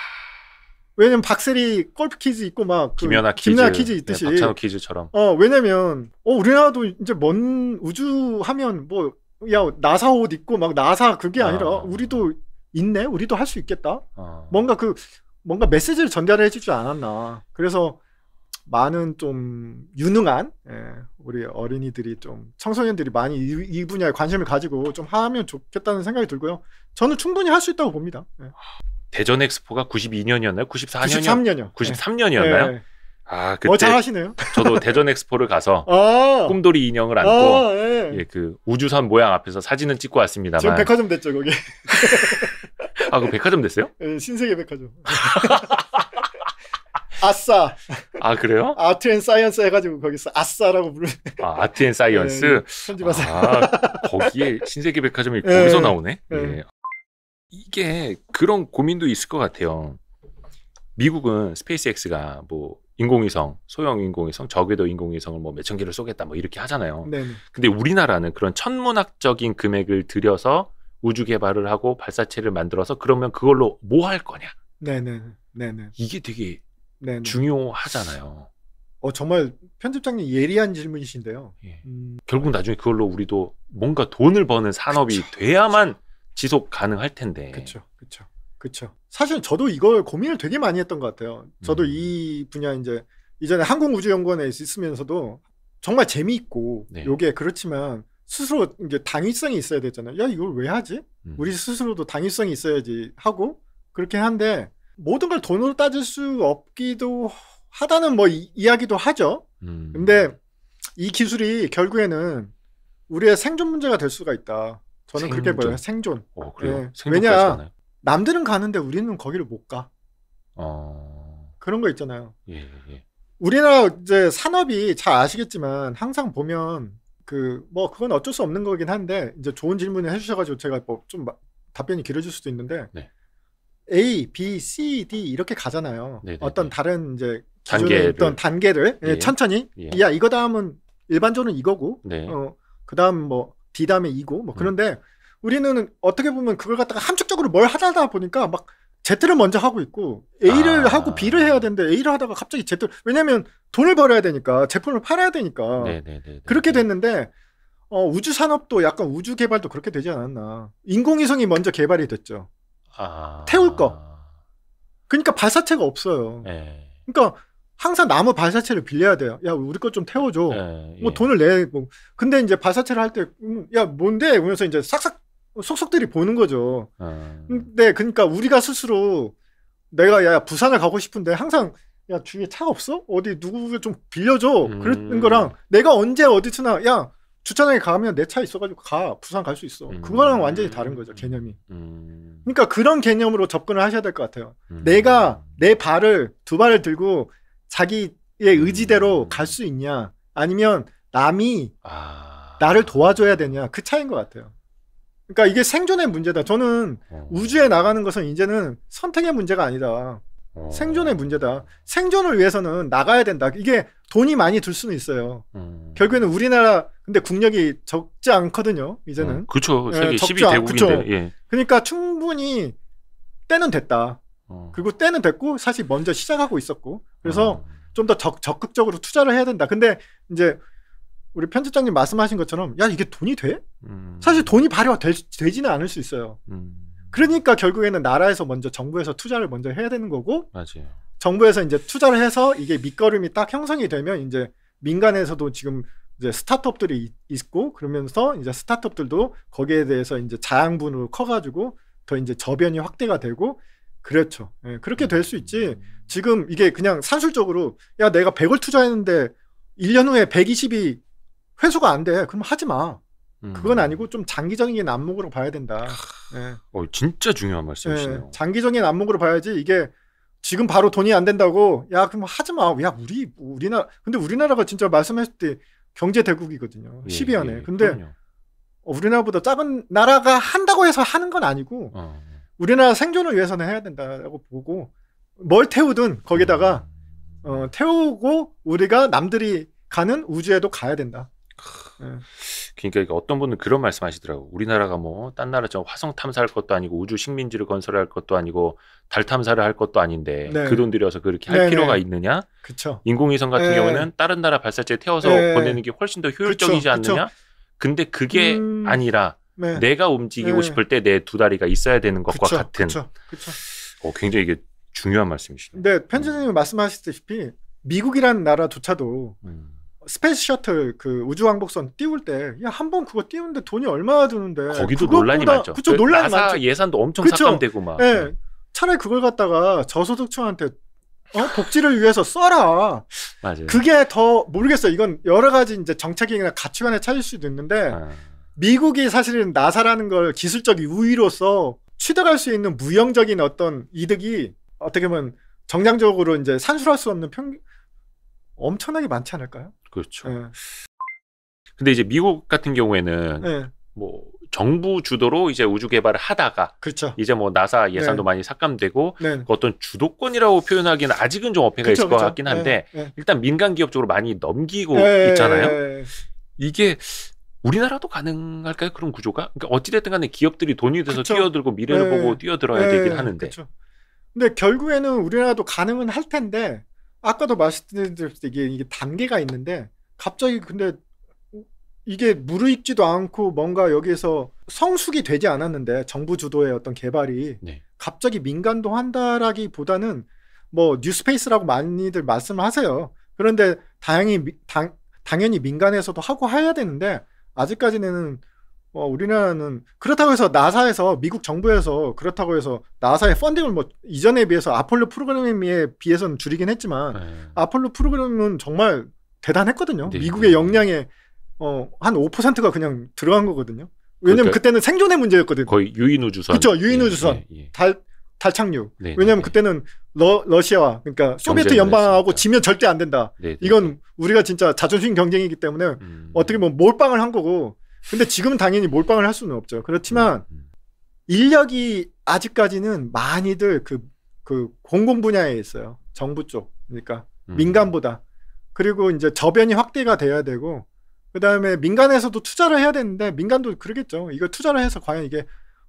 왜냐면 박세리 골프 키즈 있고 막그 김연아 키즈, 키즈 있듯이 네, 박찬호 키즈처럼. 어 왜냐면 어 우리나라도 이제 먼 우주 하면 뭐야 나사 옷 입고 막 나사 그게 아니라 어. 우리도 있네 우리도 할 수 있겠다 어. 뭔가 그 뭔가 메시지를 전달해 주지 않았나 그래서 많은 좀 유능한 예, 우리 어린이들이 좀 청소년들이 많이 이, 이, 분야에 관심을 가지고 좀 하면 좋겠다는 생각이 들고요 저는 충분히 할 수 있다고 봅니다 예. 대전 엑스포가 92년이었나요 94년이요 9년이요 93년이었나요 예. 아, 어, 그때 어, 잘하시네요. 저도 대전 엑스포를 가서 아~ 꿈돌이 인형을 아, 안고 아, 예. 예, 그 우주선 모양 앞에서 사진은 찍고 왔습니다만. 지금 백화점 됐죠, 거기. 아, 그 백화점 됐어요? 예, 신세계 백화점. 아싸. 아, 그래요? 아트 앤 사이언스 해가지고 거기서 아싸라고 부르는. 아, 아트 앤 사이언스? 편 예, 예. 아, 거기에 신세계 백화점이 예. 거기서 나오네? 예. 예. 이게 그런 고민도 있을 것 같아요. 미국은 스페이스X가 뭐 인공위성, 소형 인공위성, 저궤도 인공위성을 뭐 몇 천 개를 쏘겠다 뭐 이렇게 하잖아요. 네 근데 우리나라는 그런 천문학적인 금액을 들여서 우주 개발을 하고 발사체를 만들어서 그러면 그걸로 뭐 할 거냐? 네네. 네네. 이게 되게 네네. 중요하잖아요. 어 정말 편집장님 예리한 질문이신데요. 예. 음... 결국 나중에 그걸로 우리도 뭔가 돈을 버는 산업이 그쵸. 돼야만 지속 가능할 텐데. 그렇죠. 그렇죠. 그렇죠. 사실 저도 이걸 고민을 되게 많이 했던 것 같아요. 저도 음. 이 분야 이제 이전에 항공우주연구원에 있으면서도 정말 재미있고 네. 요게 그렇지만 스스로 이제 당위성이 있어야 되잖아요. 야 이걸 왜 하지? 음. 우리 스스로도 당위성이 있어야지 하고 그렇게 한데 모든 걸 돈으로 따질 수 없기도 하다는 뭐 이, 이 야기도 하죠. 음. 근데 이 기술이 결국에는 우리의 생존 문제가 될 수가 있다. 저는 생존. 그렇게 봐요. 생존. 어, 그래요? 네. 왜냐 하나요? 남들은 가는데 우리는 거기를 못 가. 어... 그런 거 있잖아요. 예, 예. 예. 우리나라 이제 산업이 잘 아시겠지만 항상 보면 그 뭐 그건 어쩔 수 없는 거긴 한데 이제 좋은 질문을 해주셔가지고 제가 뭐좀 답변이 길어질 수도 있는데 네. A, B, C, D 이렇게 가잖아요. 네네 네, 어떤 네. 다른 이제 기존를 어떤 단계를 예. 예. 천천히 예. 야 이거 다음은 일반적으로 이거고 네. 어, 그 다음 뭐 D 다음에 이고 뭐 음. 그런데 음. 우리는 어떻게 보면 그걸 갖다가 함축적으로 뭘 하다 보니까 막 Z를 먼저 하고 있고 A를 아. 하고 B를 해야 되는데 A를 하다가 갑자기 Z를 왜냐면 하 돈을 벌어야 되니까 제품을 팔아야 되니까 네네네네. 그렇게 됐는데 어, 우주 산업도 약간 우주 개발도 그렇게 되지 않았나 인공위성이 먼저 개발이 됐죠 아. 태울 거 그러니까 발사체가 없어요 네. 그러니까 항상 나무 발사체를 빌려야 돼요 야 우리 것 좀 태워줘 네, 뭐 예. 돈을 내 뭐. 근데 이제 발사체를 할 때야 음, 뭔데 그러면서 이제 싹싹 속속들이 보는 거죠. 아. 근데 음, 네, 그러니까 우리가 스스로 내가 야 부산을 가고 싶은데 항상 야 주위에 차 없어? 어디 누구를 좀 빌려줘. 음. 그랬던 거랑 내가 언제 어디서나 야 주차장에 가면 내 차 있어가지고 가 부산 갈 수 있어. 음. 그거랑 완전히 다른 거죠 개념이. 음. 그러니까 그런 개념으로 접근을 하셔야 될 것 같아요. 음. 내가 내 발을 두 발을 들고 자기의 음. 의지대로 갈 수 있냐 아니면 남이 아. 나를 도와줘야 되냐 그 차인 것 같아요. 그러니까 이게 생존의 문제다. 저는 어. 우주에 나가는 것은 이제는 선택의 문제가 아니다. 어. 생존의 문제다. 생존을 위해서는 나가야 된다. 이게 돈이 많이 들 수는 있어요. 음. 결국에는 우리나라 근데 국력이 적지 않거든요. 이제는. 음. 그렇죠. 세계 예, 12대국인데. 예. 그러니까 충분히 때는 됐다. 어. 그리고 때는 됐고 사실 먼저 시작하고 있었고. 그래서 어. 좀더 적극적으로 투자를 해야 된다. 근데 이제 우리 편집장님 말씀하신 것처럼 야 이게 돈이 돼? 음. 사실 돈이 발효되지는 가 않을 수 있어요. 음. 그러니까 결국에는 나라에서 먼저 정부에서 투자를 먼저 해야 되는 거고 맞아요. 정부에서 이제 투자를 해서 이게 밑거름이 딱 형성이 되면 이제 민간에서도 지금 이제 스타트업들이 있고 그러면서 이제 스타트업들도 거기에 대해서 이제 자양분으로 커가지고 더 이제 저변이 확대가 되고 그렇죠. 예, 그렇게 될 수 있지. 음. 지금 이게 그냥 산술적으로 야 내가 100을 투자했는데 1년 후에 120이 회수가 안 돼. 그럼 하지 마. 음. 그건 아니고 좀 장기적인 안목으로 봐야 된다. 네. 어, 진짜 중요한 말씀이시네요. 네. 장기적인 안목으로 봐야지 이게 지금 바로 돈이 안 된다고 야 그럼 하지 마. 야 우리 우리나라 근데 우리나라가 진짜 말씀했을 때 경제 대국이거든요. 예, 10위 안에. 예, 예, 근데 그 우리나라보다 작은 나라가 한다고 해서 하는 건 아니고 어. 어. 우리나라 생존을 위해서는 해야 된다고 라 보고 뭘 태우든 거기다가 음. 어, 태우고 우리가 남들이 가는 우주에도 가야 된다. 네. 그러니까 어떤 분은 그런 말씀하시더라고. 우리나라가 뭐 딴 나라처럼 화성 탐사할 것도 아니고 우주 식민지를 건설할 것도 아니고 달 탐사를 할 것도 아닌데 네. 그돈 들여서 그렇게 할 네네. 필요가 있느냐? 그쵸. 인공위성 같은 네. 경우는 다른 나라 발사체 태워서 네. 보내는 게 훨씬 더 효율적이지 그쵸. 않느냐? 그쵸. 근데 그게 음... 아니라 네. 내가 움직이고 네. 싶을 때 내 두 다리가 있어야 되는 것과 같은. 그쵸. 그 어, 굉장히 이게 중요한 말씀이시네요. 네, 편지님이 음. 말씀하셨다시 미국이라는 나라조차도 음. 스페이스 셔틀 그 우주왕복선 띄울 때 야한 번 그거 띄우는데 돈이 얼마나 드는데 거기도 논란이 많죠. 그쵸 그 논란이 많죠. 예산도 엄청 삭감되고 막. 예. 네. 차라리 그걸 갖다가 저소득층한테 어? 복지를 위해서 써라. 맞아요. 그게 더 모르겠어요. 이건 여러 가지 이제 정책이나 가치관의 찾을 수도 있는데 아. 미국이 사실은 나사라는 걸 기술적인 우위로서 취득할 수 있는 무형적인 어떤 이득이 어떻게 보면 정량적으로 이제 산술할 수 없는 평 엄청나게 많지 않을까요? 그렇죠. 네. 근데 이제 미국 같은 경우에는 네. 뭐 정부 주도로 이제 우주 개발을 하다가 그렇죠. 이제 뭐 나사 예산도 네. 많이 삭감되고 네. 그 어떤 주도권이라고 표현하기는 아직은 좀 어폐가 그렇죠, 있을 그렇죠. 것 같긴 한데 네, 네, 일단 민간 기업 쪽으로 많이 넘기고 네, 예, 있잖아요. 이게 우리나라도 가능할까요? 그런 구조가? 그러니까 어찌됐든 간에 기업들이 돈이 돼서 뛰어들고 미래를 네. 보고 뛰어들어야 되긴 하는데. 근데 결국에는 우리나라도 가능은 할 텐데 아까도 말씀드렸듯이 이게, 이게 단계가 있는데 갑자기 근데 이게 무르익지도 않고 뭔가 여기에서 성숙이 되지 않았는데 정부 주도의 어떤 개발이 네. 갑자기 민간도 한다라기보다는 뭐 뉴스페이스라고 많이들 말씀을 하세요. 그런데 다행히 당, 당연히 민간에서도 하고 해야 되는데 아직까지는 어, 우리나라는 그렇다고 해서 나사에서 미국 정부에서 그렇다고 해서 나사의 펀딩을 뭐 이전에 비해서 아폴로 프로그램에 비해서는 줄이긴 했지만 네. 아폴로 프로그램은 정말 대단했거든요. 네. 미국의 역량에 어, 한 5%가 그냥 들어간 거거든요. 왜냐면 그러니까 그때는 생존의 문제였거든. 거의 유인 우주선. 그렇죠. 유인 우주선. 예, 예, 예, 예. 달 탈착륙. 네, 네 왜냐면 네. 그때는 러, 러시아와 그러니까 소비에트 연방하고 했으니까. 지면 절대 안 된다. 네, 이건 우리가 진짜 자존심 경쟁이기 때문에 음. 어떻게 보면 몰빵을 한 거고 근데 지금 은 당연히 몰빵을 할 수는 없죠. 그렇지만 음, 음. 인력이 아직까지는 많이들 그, 그 공공 분야에 있어요. 정부 쪽. 그러니까 음. 민간보다. 그리고 이제 저변이 확대가 돼야 되고, 그 다음에 민간에서도 투자를 해야 되는데, 민간도 그러겠죠. 이거 투자를 해서 과연 이게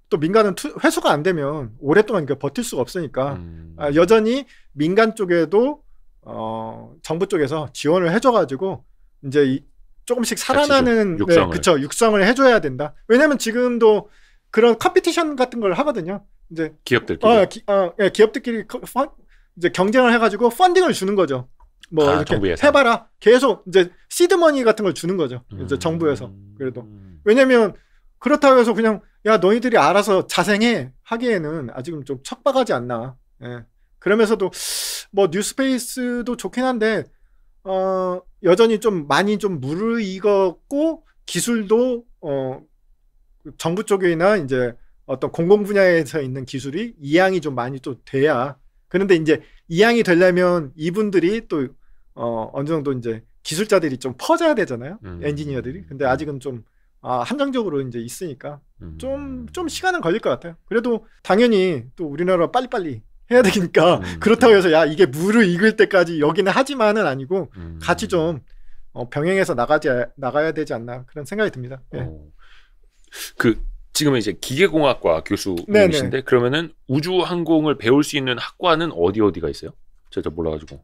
또 민간은 투, 회수가 안 되면 오랫동안 버틸 수가 없으니까, 음. 아, 여전히 민간 쪽에도, 어, 정부 쪽에서 지원을 해줘가지고, 이제 이, 조금씩 살아나는 네, 육성을. 그쵸 육성을 해줘야 된다. 왜냐하면 지금도 그런 컴피티션 같은 걸 하거든요. 이제 기업들끼리 어, 기, 어, 예, 기업들끼리 펀, 이제 경쟁을 해가지고 펀딩을 주는 거죠. 뭐 아, 이렇게 정부에서. 해봐라 계속 이제 시드머니 같은 걸 주는 거죠. 음. 이제 정부에서 그래도 음. 왜냐면 하 그렇다고 해서 그냥 야 너희들이 알아서 자생해 하기에는 아직은 좀 척박하지 않나. 예. 그러면서도 뭐 뉴스페이스도 좋긴 한데 어, 여전히 좀 많이 좀 무르익었고 기술도 어, 정부 쪽이나 이제 어떤 공공 분야에서 있는 기술이 이양이 좀 많이 또 돼야 그런데 이제 이양이 되려면 이분들이 또 어, 어느 정도 이제 기술자들이 좀 퍼져야 되잖아요 음. 엔지니어들이 근데 음. 아직은 좀 아, 한정적으로 이제 있으니까 좀좀 음. 좀 시간은 걸릴 것 같아요 그래도 당연히 또 우리나라 빨리빨리 해야 되니까 음, 그렇다고 음. 해서 야 이게 물을 익을 때까지 여기는 하지만은 아니고 음. 같이 좀 어, 병행해서 나가지 나가야 되지 않나 그런 생각이 듭니다. 예. 어. 그 지금은 이제 기계공학과 교수님이신데 그러면은 우주항공을 배울 수 있는 학과는 어디 어디가 있어요? 제가 몰라가지고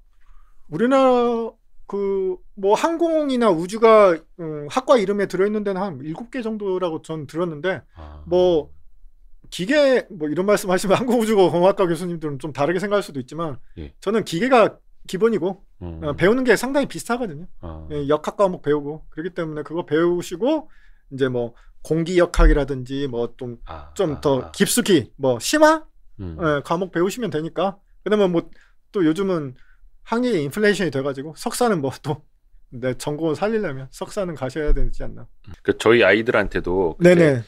우리나라 그 뭐 항공이나 우주가 음, 학과 이름에 들어있는 데는 한 일곱 개 정도라고 전 들었는데 아. 뭐 기계 뭐 이런 말씀하시면 항공우주공학과 교수님들은 좀 다르게 생각할 수도 있지만 예. 저는 기계가 기본이고 음. 어, 배우는 게 상당히 비슷하거든요. 아. 예, 역학 과목 배우고 그렇기 때문에 그거 배우시고 이제 뭐 공기 역학이라든지 뭐좀 좀더 아, 아, 아, 깊숙이 뭐 심화 음. 예, 과목 배우시면 되니까 그다음에 뭐또 요즘은 학력이 인플레이션이 돼가지고 석사는 뭐 또 내 전공을 살리려면 석사는 가셔야 되지 않나. 음. 그 저희 아이들한테도 네네.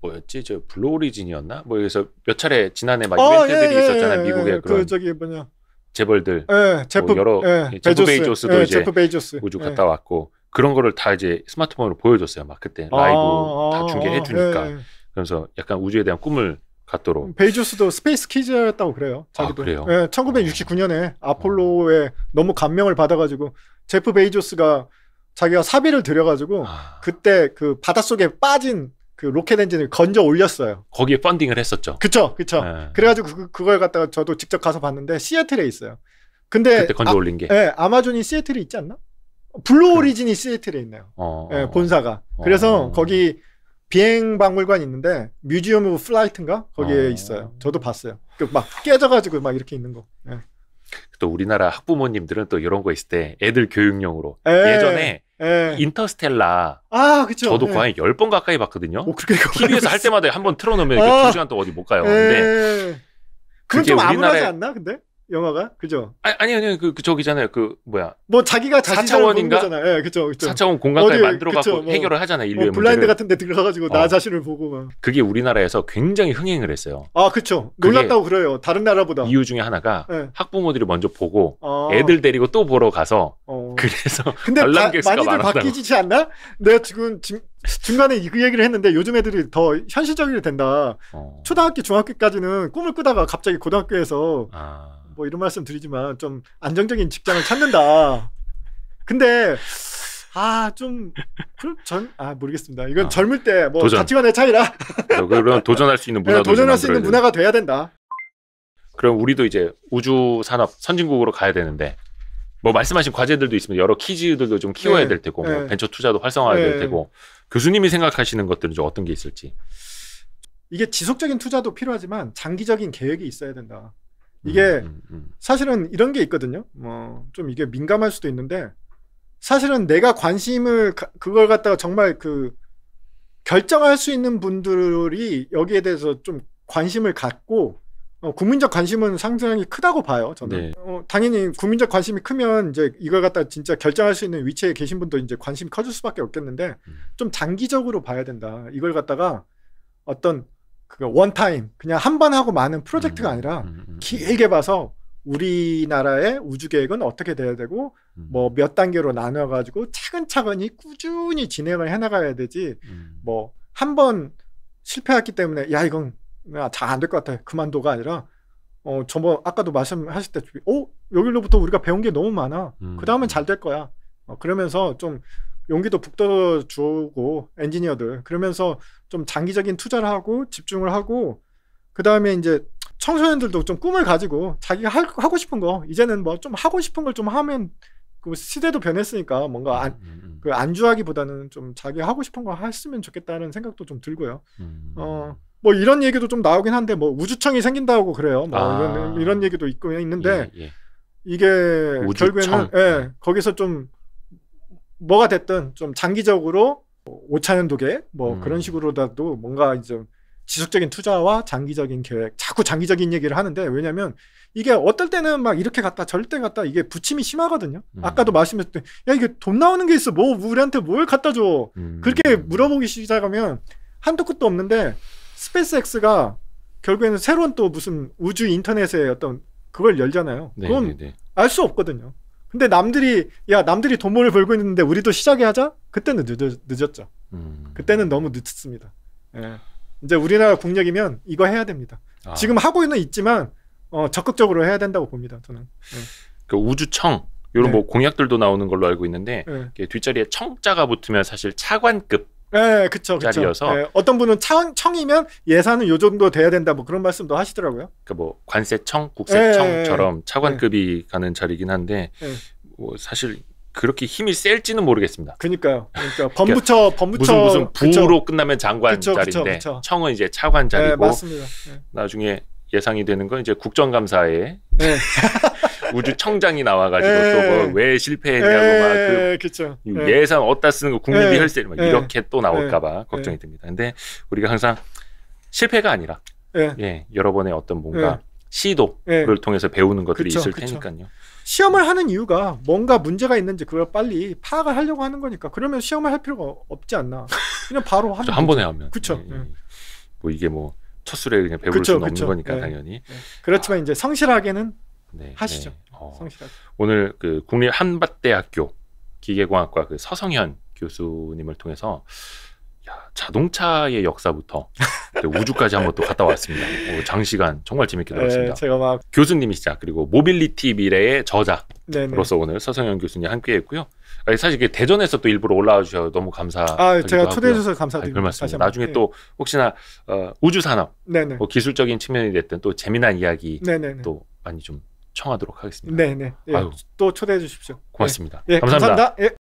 뭐였지 저 블루오리진이었나 뭐 여기서 몇 차례 지난해 막 어, 예, 이벤트들이 예, 있었잖아요 미국의 예, 예. 그 그런 그 저기 뭐냐 재벌들 예, 제프, 뭐 여러 예, 제프 베이조스, 도 예, 이제 베이조스. 우주 갔다 왔고 그런 거를 다 이제 스마트폰으로 보여줬어요 막 그때 아, 라이브 아, 다 중계해 아, 주니까 그래서 약간 우주에 대한 꿈을 갖도록 음, 베이조스도 스페이스 키즈였다고 그래요 아, 자기도 아, 그래요? 예, 1969년에 아폴로에 어. 너무 감명을 받아가지고 제프 베이조스가 자기가 사비를 들여가지고 아. 그때 그 바닷속에 빠진 그 로켓 엔진을 건져 올렸어요. 거기에 펀딩을 했었죠. 그쵸, 그쵸. 네. 그래가지고 그, 그걸 갖다가 저도 직접 가서 봤는데 시애틀에 있어요. 근데 그때 건져 아, 올린 게. 네, 아마존이 시애틀에 있지 않나? 블루 그 오리진이 그... 시애틀에 있네요. 어, 네, 본사가. 어, 그래서 어, 거기 비행 박물관 있는데 뮤지엄 오브 플라이트인가 거기에 어. 있어요. 저도 봤어요. 그 막 깨져가지고 막 이렇게 있는 거. 네. 또 우리나라 학부모님들은 또 이런 거 있을 때 애들 교육용으로 에이. 예전에 예. 인터스텔라. 아, 그쵸. 저도 예. 거의 10번 가까이 봤거든요. 오, 어, 그렇게 TV에서 할 때마다 한 번 틀어놓으면 아. 2시간 동안 어디 못 가요. 예. 근데 그건 좀 우리나라에... 아무나지 않나, 근데? 영화가 그죠? 아니 아니 아니 그, 그 저기잖아요 그 뭐야 뭐 자기가 자신인가 예, 네, 그죠 그죠 4차원 공간까지 만들어 갖고 뭐. 해결을 하잖아 인류의 뭐 블라인드 같은 데 들어가가지고 어. 나 자신을 보고 막 그게 우리나라에서 굉장히 흥행을 했어요 아 그쵸 놀랐다고 그래요 다른 나라보다 이유 중에 하나가 네. 학부모들이 먼저 보고 아. 애들 데리고 또 보러 가서 어. 그래서 근데 바, 많이들 많았다 바뀌지 않나? 내가 지금 중간에 이그 얘기를 했는데 요즘 애들이 더 현실적이 된다 어. 초등학교 중학교까지는 꿈을 꾸다가 갑자기 고등학교에서 아. 뭐 이런 말씀 드리지만 좀 안정적인 직장을 찾는다. 근데 아, 좀, 그럼 전, 아, 모르겠습니다. 이건 아, 젊을 때, 뭐, 가치관의 차이라. 그런 도전할 수 있는 문화 네, 도전할 수 있는 문화가 돼야 된다. 그럼 우리도 이제 우주 산업 선진국으로 가야 되는데, 뭐, 말씀하신 과제들도 있으면 여러 키즈들도 좀 키워야 네, 될 테고, 뭐 네. 뭐 벤처 투자도 활성화해야 될 네. 테고, 교수님이 생각하시는 것들은 좀 어떤 게 있을지. 이게 지속적인 투자도 필요하지만, 장기적인 계획이 있어야 된다. 이게 음, 음, 음. 사실은 이런 게 있거든요. 뭐 좀 이게 민감할 수도 있는데 사실은 내가 관심을 그걸 갖다가 정말 그 결정할 수 있는 분들이 여기에 대해서 좀 관심을 갖고 어, 국민적 관심은 상당히 크다고 봐요. 저는 네. 어, 당연히 국민적 관심이 크면 이제 이걸 갖다 진짜 결정할 수 있는 위치에 계신 분도 이제 관심 이 커질 수밖에 없겠는데 음. 좀 장기적으로 봐야 된다. 이걸 갖다가 어떤 그 원타임 그냥 한 번 하고 마는 프로젝트가 음, 아니라 음, 음. 길게 봐서 우리나라의 우주 계획은 어떻게 돼야 되고 음. 뭐몇 단계로 나눠 가지고 차근차근히 꾸준히 진행을 해 나가야 되지 뭐 한 번 실패했기 때문에 야 이건 잘 안 될 것 같아 그만둬가 아니라 어 저번 아까도 말씀하실 때어 여기로부터 우리가 배운 게 너무 많아 그 다음은 잘 될 거야 어, 그러면서 좀 용기도 북돋아 주고 엔지니어들 그러면서 좀 장기적인 투자를 하고 집중을 하고 그 다음에 이제 청소년들도 좀 꿈을 가지고 자기가 할, 하고 싶은 거 이제는 뭐 좀 하고 싶은 걸 좀 하면 그 시대도 변했으니까 뭔가 안, 음, 음, 음. 그 안주하기보다는 좀 자기 하고 싶은 거 했으면 좋겠다는 생각도 좀 들고요. 음, 음. 어. 뭐 이런 얘기도 좀 나오긴 한데 뭐 우주청이 생긴다고 그래요. 뭐 아. 이런, 이런 얘기도 있고 있는데 예, 예. 이게 우주청. 결국에는 예, 네. 거기서 좀 뭐가 됐든 좀 장기적으로 뭐 오차년 도계 뭐 음. 그런 식으로라도 뭔가 이제 지속적인 투자와 장기적인 계획 자꾸 장기적인 얘기를 하는데 왜냐면 이게 어떨 때는 막 이렇게 갔다 절대 갔다 이게 부침이 심하거든요. 음. 아까도 말씀했듯 야 이게 돈 나오는 게 있어 뭐, 뭐 우리한테 뭘 갖다 줘 음. 그렇게 물어보기 시작하면 한도 끝도 없는데 스페이스X가 결국에는 새로운 또 무슨 우주 인터넷의 어떤 그걸 열잖아요. 네, 그건 네, 네. 알수 없거든요. 근데 남들이 야 남들이 돈모를 벌고 있는데 우리도 시작이 하자? 그때는 늦었, 죠 음. 그때는 너무 늦었습니다. 예. 이제 우리나라 국력이면 이거 해야 됩니다. 아. 지금 하고는 있지만 어, 적극적으로 해야 된다고 봅니다. 저는. 예. 그 우주청 이런 네. 뭐 공약들도 나오는 걸로 알고 있는데 네. 뒷자리에 청자가 붙으면 사실 차관급 네, 그쵸, 그쵸. 자리여서 네, 어떤 분은 청, 청이면 예산은 요 정도 돼야 된다 뭐 그런 말씀도 하시더라고요. 그러니까 뭐 관세청, 국세청처럼 예, 네, 차관급이 가는 자리긴 한데 뭐 사실 그렇게 힘이 셀지는 모르겠습니다. 그러니까요. 그러니까 범부처 그러니까 범부처 무슨 무슨 부로 그쵸. 끝나면 장관 그쵸, 자리인데 그쵸, 청은 이제 차관 자리고 맞습니다. 나중에 예상이 되는 건 이제 국정감사에 네. 우주청장이 나와가지고 예. 또왜 뭐 실패했냐고 예, 막그 예, 예산 어디다 쓰는 거 국민비 혈세 막 이렇게 또 나올까봐 걱정이 됩니다. 근데 우리가 항상 실패가 아니라 예, 여러 번의 어떤 뭔가 시도를 통해서 배우는 것들이 그쵸, 있을 그쵸. 테니까요. 시험을 하는 이유가 뭔가 문제가 있는지 그걸 빨리 파악을 하려고 하는 거니까 그러면 시험을 할 필요가 없지 않나 그냥 바로 하면 한 번에 하면 그쵸 예, 예. 뭐 이게 뭐첫술에 그냥 배울 그쵸, 수는 없는 거니까 예. 당연히 그렇지만 아. 이제 성실하게는 네, 하시죠. 네. 어, 오늘 그 국립 한밭대학교 기계공학과 그 서성현 교수님을 통해서 야, 자동차의 역사부터 우주까지 한번 또 갔다 왔습니다. 오, 장시간 정말 재밌게 들었습니다. 네, 제가 막 교수님이시자 그리고 모빌리티 미래의 저자로서 오늘 서성현 교수님 함께했고요. 아니, 사실 그게 대전에서 또 일부러 올라와 주셔서 너무 감사. 아 제가 초대해 주셔서 감사드립니다. 아, 그 나중에 네. 또 예. 혹시나 어, 우주 산업, 뭐 기술적인 측면이 됐든 또 재미난 이야기 네네네. 또 많이 좀 청하도록 하겠습니다. 네네. 네. 예, 또 초대해 주십시오. 예. 고맙습니다. 예. 감사합니다. 감사합니다. 예.